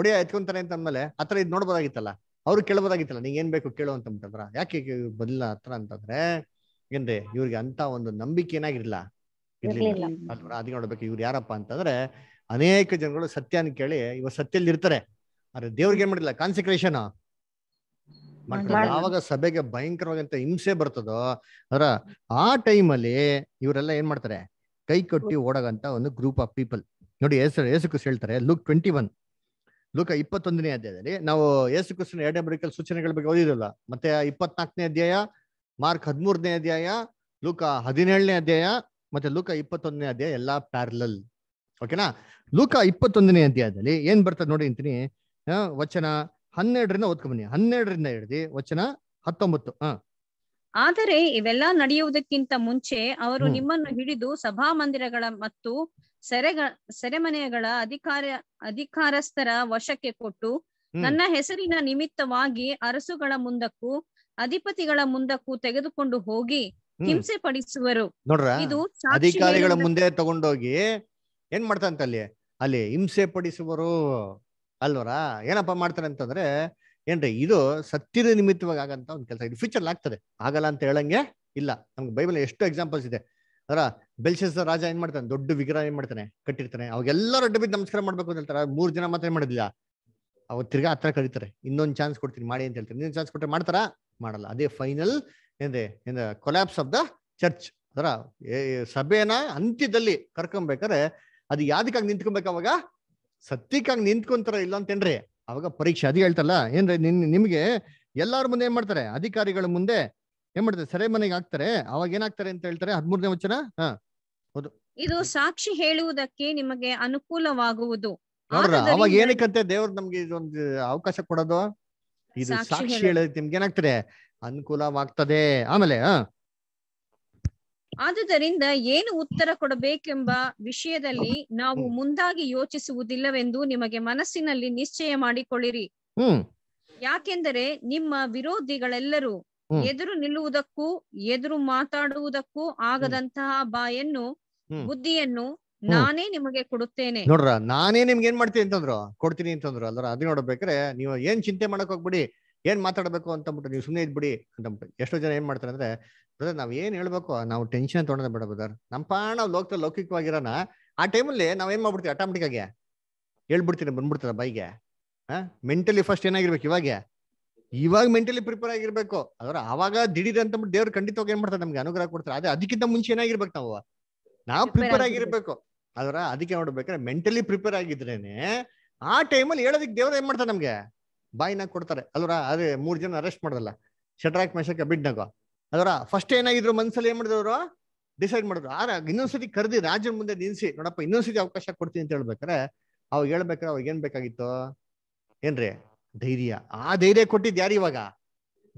ಒಡೆಯ ಎತ್ಕೊಂತಾನೆ ಅಂತ ಅಂದ್ಮೇಲೆ ಹತ್ರ ಇದು ನೋಡ್ಬೋದಾಗಿತ್ತಲ್ಲ ಅವ್ರು ಕೇಳ್ಬೋದಾಗಿತ್ತಲ್ಲ ನೀನ್ ಏನ್ ಬೇಕು ಕೇಳು ಅಂತ ಅಂತಂದ್ರ ಯಾಕೆ ಬದಲ ಹತ್ರ ಅಂತಂದ್ರೆ ಏನ್ರಿ ಇವ್ರಿಗೆ ಅಂತ ಒಂದು ನಂಬಿಕೆ ಏನಾಗಿರ್ಲಿಲ್ಲ ಅದ್ ನೋಡ್ಬೇಕು ಇವ್ರು ಯಾರಪ್ಪ ಅಂತಂದ್ರೆ ಅನೇಕ ಜನಗಳು ಸತ್ಯ ಅಂತ ಕೇಳಿ ಇವತ್ತು ಸತ್ಯಲ್ಲಿ ಇರ್ತಾರೆ ಆದ್ರೆ ದೇವ್ರಿಗೆ ಏನ್ ಮಾಡಿಲ್ಲ ಕಾನ್ಸಂಟ್ರೇಷನ್ ಯಾವಾಗ ಸಭೆಗೆ ಭಯಂಕರವಾಗಿಂತ ಹಿಂಸೆ ಬರ್ತದೋ ಅದ್ರ ಆ ಟೈಮಲ್ಲಿ ಇವರೆಲ್ಲ ಏನ್ ಮಾಡ್ತಾರೆ ಕೈ ಕಟ್ಟಿ ಓಡಗಂತ ಒಂದು ಗ್ರೂಪ್ ಆಫ್ ಪೀಪಲ್ ನೋಡಿ ಏಸು ಯೇಸು ಹೇಳ್ತಾರೆ ಲುಕ್ ಟ್ವೆಂಟಿ ಒನ್ ಲುಕ್ ಇಪ್ಪತ್ತೊಂದನೇ ಅಧ್ಯಾಯದಲ್ಲಿ ನಾವು ಏಸು ಕೃಷ್ಣ ಎರಡನೇ ಬರಿಕಲ್ ಸೂಚನೆಗಳ ಬಗ್ಗೆ ಓದಿದಲ್ಲ ಮತ್ತೆ ಇಪ್ಪತ್ನಾಲ್ಕನೇ ಅಧ್ಯಾಯ ಮಾರ್ಕ್ ಹದಿಮೂರನೇ ಅಧ್ಯಾಯ ಲುಕ ಹದಿನೇಳನೇ ಅಧ್ಯಾಯ ಮತ್ತೆ ಲುಕ ಇಪ್ಪತ್ತೊಂದನೇ ಅಧ್ಯಾಯ ಎಲ್ಲ ಪ್ಯಾರಲಲ್ ಓಕೆನಾ ಲೂಕ ಇಪ್ಪತ್ತೊಂದನೇ ಅಧ್ಯಾಯದಲ್ಲಿ ಏನ್ ಬರ್ತದೆ ನೋಡಿ ಅಂತೀನಿ ವಚನ ಹನ್ನೆರಡರಿಂದ ಬನ್ನಿ ಹನ್ನೆರಡರಿಂದ ಹಿಡಿದು ವಚನ ಹತ್ತೊಂಬತ್ತು ಹ ಆದರೆ ಇವೆಲ್ಲಾ ನಡೆಯುವುದಕ್ಕಿಂತ ಮುಂಚೆ ಅವರು ನಿಮ್ಮನ್ನು ಹಿಡಿದು ಸಭಾ ಮಂದಿರಗಳ ಮತ್ತು ಸೆರೆಗ ಸೆರೆಮನೆಗಳ ಅಧಿಕಾರ ಅಧಿಕಾರಸ್ಥರ ವಶಕ್ಕೆ ಕೊಟ್ಟು ನನ್ನ ಹೆಸರಿನ ನಿಮಿತ್ತವಾಗಿ ಅರಸುಗಳ ಮುಂದಕ್ಕೂ ಅಧಿಪತಿಗಳ ಮುಂದಕ್ಕೂ ತೆಗೆದುಕೊಂಡು ಹೋಗಿ ಹಿಂಸೆ ಪಡಿಸುವರು ಇದು ಅಧಿಕಾರಿಗಳ ಮುಂದೆ ತಗೊಂಡೋಗಿ ಏನ್ ಮಾಡ್ತಾರಂತ ಅಲ್ಲಿ ಅಲ್ಲಿ ಹಿಂಸೆ ಪಡಿಸುವರು ಅಲ್ವರ ಏನಪ್ಪ ಮಾಡ್ತಾರೆ ಅಂತಂದ್ರೆ ಏನ್ರಿ ಇದು ಸತ್ತಿರ ನಿಮಿತ್ತವಾಗಿ ಆಗಂತ ಒಂದು ಕೆಲಸ ಇದು ಫ್ಯೂಚರ್ ಆಗ್ತದೆ ಆಗಲ್ಲ ಅಂತ ಹೇಳಂಗೆ ಇಲ್ಲ ನಮ್ಗೆ ಬೈಬಲ್ ಎಷ್ಟು ಎಕ್ಸಾಂಪಲ್ಸ್ ಇದೆ ಅದರ ಬೆಲ್ಶಸ್ ರಾಜ ಏನ್ ಮಾಡ್ತಾನೆ ದೊಡ್ಡ ವಿಗ್ರಹ ಏನ್ ಮಾಡ್ತಾನೆ ಕಟ್ಟಿರ್ತಾನೆ ಅವಾಗೆಲ್ಲರೂ ಅಡ್ಡ ಬಿದ್ದು ನಮಸ್ಕಾರ ಮಾಡ್ಬೇಕು ಅಂತ ಹೇಳ್ತಾರೆ ಮೂರ್ ಜನ ಮಾತ್ರ ಏನ್ ಮಾಡಿದ್ಲ ಅವಾಗ ತಿರ್ಗಾ ಹತ್ರ ಕರೀತಾರೆ ಇನ್ನೊಂದು ಚಾನ್ಸ್ ಕೊಡ್ತೀನಿ ಮಾಡಿ ಅಂತ ಹೇಳ್ತಾರೆ ಇನ್ನೊಂದು ಚಾನ್ಸ್ ಕೊಟ್ಟರೆ ಮಾಡ್ತಾರ ಮಾಡಲ್ಲ ಅದೇ ಫೈನಲ್ ಏನಿದೆ ಏನ ಕೊಲ್ಯಾಪ್ಸ್ ಆಫ್ ದ ಚರ್ಚ್ ಅದರ ಸಭೆನ ಅಂತ್ಯದಲ್ಲಿ ಕರ್ಕೊಂಬೇಕಾದ್ರೆ ಅದು ಯಾದಕ್ಕಾಗಿ ನಿಂತ್ಕೊಬೇಕು ಅವಾಗ ಸತ್ಯಕ್ಕಾಗಿ ನಿಂತ್ಕೊಂತಾರ ಇಲ್ಲ ಅಂತೇನ್ರಿ ಅವಾಗ ಪರೀಕ್ಷೆ ಅದು ಹೇಳ್ತಲ್ಲ ಏನ್ರಿ ನಿನ್ ನಿಮ್ಗೆ ಎಲ್ಲಾರ ಮುಂದೆ ಏನ್ ಮಾಡ್ತಾರೆ ಅಧಿಕಾರಿಗಳ ಮುಂದೆ ಏನ್ ಮಾಡ್ತಾರೆ ಸೆರೆಮನೆಗೆ ಮನೆಗೆ ಹಾಕ್ತಾರೆ ಅವಾಗ ಏನಾಗ್ತಾರೆ ಅಂತ ಹೇಳ್ತಾರೆ ಹದ್ಮೂರನೇ ವಚನ ಹಾ ಹೌದು ಇದು ಸಾಕ್ಷಿ ಹೇಳುವುದಕ್ಕೆ ನಿಮಗೆ ಅನುಕೂಲವಾಗುವುದು ನೋಡ್ರ ಅವಾಗ ಏನಕ್ಕಂತೆ ದೇವ್ರು ನಮ್ಗೆ ಇದೊಂದು ಅವಕಾಶ ಕೊಡೋದು ಇದು ಸಾಕ್ಷಿ ಹೇಳೋದಕ್ಕೆ ನಿಮ್ಗೆ ಏನಾಗ್ತದೆ ಅನುಕೂಲವಾಗ್ತದೆ ಆಮೇಲೆ ಹಾ ಆದುದರಿಂದ ಏನು ಉತ್ತರ ಕೊಡಬೇಕೆಂಬ ವಿಷಯದಲ್ಲಿ ನಾವು ಮುಂದಾಗಿ ಯೋಚಿಸುವುದಿಲ್ಲವೆಂದು ನಿಮಗೆ ಮನಸ್ಸಿನಲ್ಲಿ ನಿಶ್ಚಯ ಮಾಡಿಕೊಳ್ಳಿರಿ ಯಾಕೆಂದರೆ ನಿಮ್ಮ ವಿರೋಧಿಗಳೆಲ್ಲರೂ ಎದುರು ನಿಲ್ಲುವುದಕ್ಕೂ ಎದುರು ಮಾತಾಡುವುದಕ್ಕೂ ಆಗದಂತಹ ಬಾಯನ್ನು ಬುದ್ಧಿಯನ್ನು ನಾನೇ ನಿಮಗೆ ಕೊಡುತ್ತೇನೆ ನೋಡ್ರ ನಾನೇ ನಿಮ್ಗೆ ಏನ್ ಮಾಡ್ತೀನಿ ಅಂತಂದ್ರು ಕೊಡ್ತೀನಿ ಅಂತಂದ್ರು ಅಲ್ರ ಅದ್ ನೋಡ್ಬೇಕ್ರೆ ನೀವು ಏನ್ ಚಿಂತೆ ಮಾಡಕ್ ಹೋಗ್ಬಿಡಿ ಏನ್ ಮಾತಾಡ್ಬೇಕು ಅಂತ ಬಿಟ್ಟು ನೀವು ಸುಮ್ಮನೆ ಇದ್ಬಿಡಿ ಅಂತಂದ್ಬಿಟ್ಟು ಎಷ್ಟೋ ಜನ ಏನ್ ಮಾಡ್ತಾರೆ ಅಂದ್ರೆ ಬ್ರದರ್ ನಾವ್ ಏನ್ ಹೇಳ್ಬೇಕು ನಾವು ಟೆನ್ಷನ್ ತೊಗೊಂಡ ಬೇಡ ಬ್ರದರ್ ನಮ್ಮ ಪಾಣ ಲೋಕ ಲೋಕದಲ್ಲಿ ಲೌಕಿಕವಾಗಿರೋಣ ಆ ಟೈಮಲ್ಲಿ ನಾವ್ ಏನ್ ಮಾಡ್ಬಿಡ್ತೀವಿ ಆಟೋಮೆಟಿಕ್ ಆಗಿ ಹೇಳ್ಬಿಡ್ತೀನಿ ಬಂದ್ಬಿಡ್ತಾರ ಬೈಗೆ ಮೆಂಟಲಿ ಫಸ್ಟ್ ಏನಾಗಿರ್ಬೇಕು ಇವಾಗ ಇವಾಗ ಮೆಂಟಲಿ ಪ್ರಿಪೇರ್ ಆಗಿರ್ಬೇಕು ಅದರ ಅವಾಗ ದಿಢೀರ್ ಅಂತ ದೇವ್ರು ಖಂಡಿತವಾಗಿ ಏನ್ ಮಾಡ್ತಾರೆ ನಮ್ಗೆ ಅನುಗ್ರಹ ಕೊಡ್ತಾರೆ ಅದೇ ಅದಕ್ಕಿಂತ ಮುಂಚೆ ಏನಾಗಿರ್ಬೇಕು ನಾವು ನಾವು ಪ್ರಿಪೇರ್ ಆಗಿರ್ಬೇಕು ಅದರ ಅದಕ್ಕೆ ನೋಡ್ಬೇಕಾದ್ರೆ ಮೆಂಟಲಿ ಪ್ರಿಪೇರ್ ಆಗಿದ್ರೇನೆ ಆ ಟೈಮಲ್ಲಿ ಹೇಳೋದಕ್ಕೆ ದೇವ್ರ ಏನ್ ಮಾಡ್ತಾರೆ ನಮ್ಗೆ ಬಾಯಿನಾಗ ಕೊಡ್ತಾರೆ ಅಲ್ವರ ಅದೇ ಮೂರ್ ಜನ ಅರೆಸ್ಟ್ ಮಾಡಲ್ಲ ಶಟ್ರಾಕ್ ಮೆಸಕ ಬಿಡ್ನಾಗ ಅದರ ಫಸ್ಟ್ ಏನಾಗಿದ್ರು ಮನ್ಸಲ್ಲಿ ಏನ್ ಅವರು ಡಿಸೈಡ್ ಮಾಡಿದ್ರು ಆರ ಇನ್ನೊಂದ್ಸತಿ ಕರೆದಿ ರಾಜನ ಮುಂದೆ ನಿನ್ಸಿ ನೋಡಪ್ಪ ಇನ್ನೊಂದ್ಸತಿ ಅವಕಾಶ ಕೊಡ್ತೀನಿ ಅಂತ ಹೇಳ್ಬೇಕಾರೆ ಅವಾಗ ಹೇಳ್ಬೇಕಾರೆ ಅವಾಗ ಏನ್ ಬೇಕಾಗಿತ್ತು ಏನ್ರಿ ಧೈರ್ಯ ಆ ಧೈರ್ಯ ಕೊಟ್ಟಿದ್ ಯಾರು ಇವಾಗ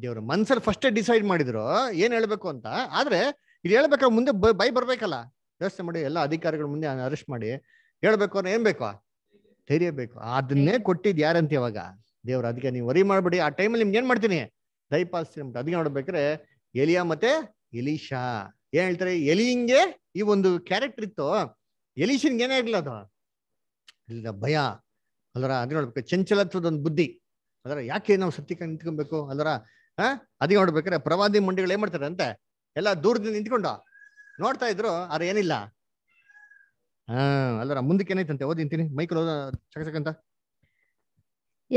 ದೇವ್ರ ಮನ್ಸಲ್ಲಿ ಫಸ್ಟೇ ಡಿಸೈಡ್ ಮಾಡಿದ್ರು ಏನ್ ಹೇಳ್ಬೇಕು ಅಂತ ಆದ್ರೆ ಇದು ಹೇಳ್ಬೇಕಾದ್ರೆ ಮುಂದೆ ಬೈ ಬರ್ಬೇಕಲ್ಲ ವ್ಯವಸ್ಥೆ ಮಾಡಿ ಎಲ್ಲ ಅಧಿಕಾರಿಗಳ ಮುಂದೆ ಅರೆಸ್ಟ್ ಮಾಡಿ ಹೇಳ್ಬೇಕು ಅಂದ್ರೆ ಏನ್ ಬೇಕು ಧೈರ್ಯ ಬೇಕು ಅದನ್ನೇ ಕೊಟ್ಟಿದ್ ಯಾರಂತ ಇವಾಗ ದೇವ್ರ ಅದಕ್ಕೆ ನೀವು ವರಿ ಮಾಡ್ಬಿಡಿ ಆ ಟೈಮಲ್ಲಿ ನಿಮ್ಗೆ ಏನ್ ಮಾಡ್ತೀನಿ ದಯಪಾಲಿಸ್ತೀನಿ ಅಂತ ಅದಕ್ಕೆ ನೋಡ್ಬೇಕ್ರೆ ಎಲಿಯಾ ಮತ್ತೆ ಎಲಿಶಾ ಏನ್ ಹೇಳ್ತಾರೆ ಎಲಿಯಂಗೆ ಈ ಒಂದು ಕ್ಯಾರೆಕ್ಟರ್ ಇತ್ತು ಎಲಿಶನ್ಗೆ ಏನೇ ಇರ್ಲಿಲ್ಲ ಅದು ಇಲ್ಲ ಭಯ ಅಲ್ರ ಅದ್ ನೋಡ್ಬೇಕು ಚಂಚಲತ್ವದ ಒಂದು ಬುದ್ಧಿ ಅದರ ಯಾಕೆ ನಾವು ಸತ್ಯಕ್ಕೆ ನಿಂತ್ಕೊಬೇಕು ಅದರ ಹಾ ಅದಿಗೆ ನೋಡ್ಬೇಕಾರೆ ಪ್ರವಾದಿ ಮಂಡಿಗಳು ಏನ್ ಮಾಡ್ತಾರೆ ಅಂತೆ ಎಲ್ಲ ದೂರದಿಂದ ನಿಂತ್ಕೊಂಡು ನೋಡ್ತಾ ಇದ್ರು ಅದ್ರ ಏನಿಲ್ಲ ಹಾ ಅಲ್ಲರ ಮುಂದಕ್ಕೆ ಏನೈತಂತೆ ಓದಿಂತೀನಿ ಮೈಕಲ್ ಓದ ಚಕಚಕಂತ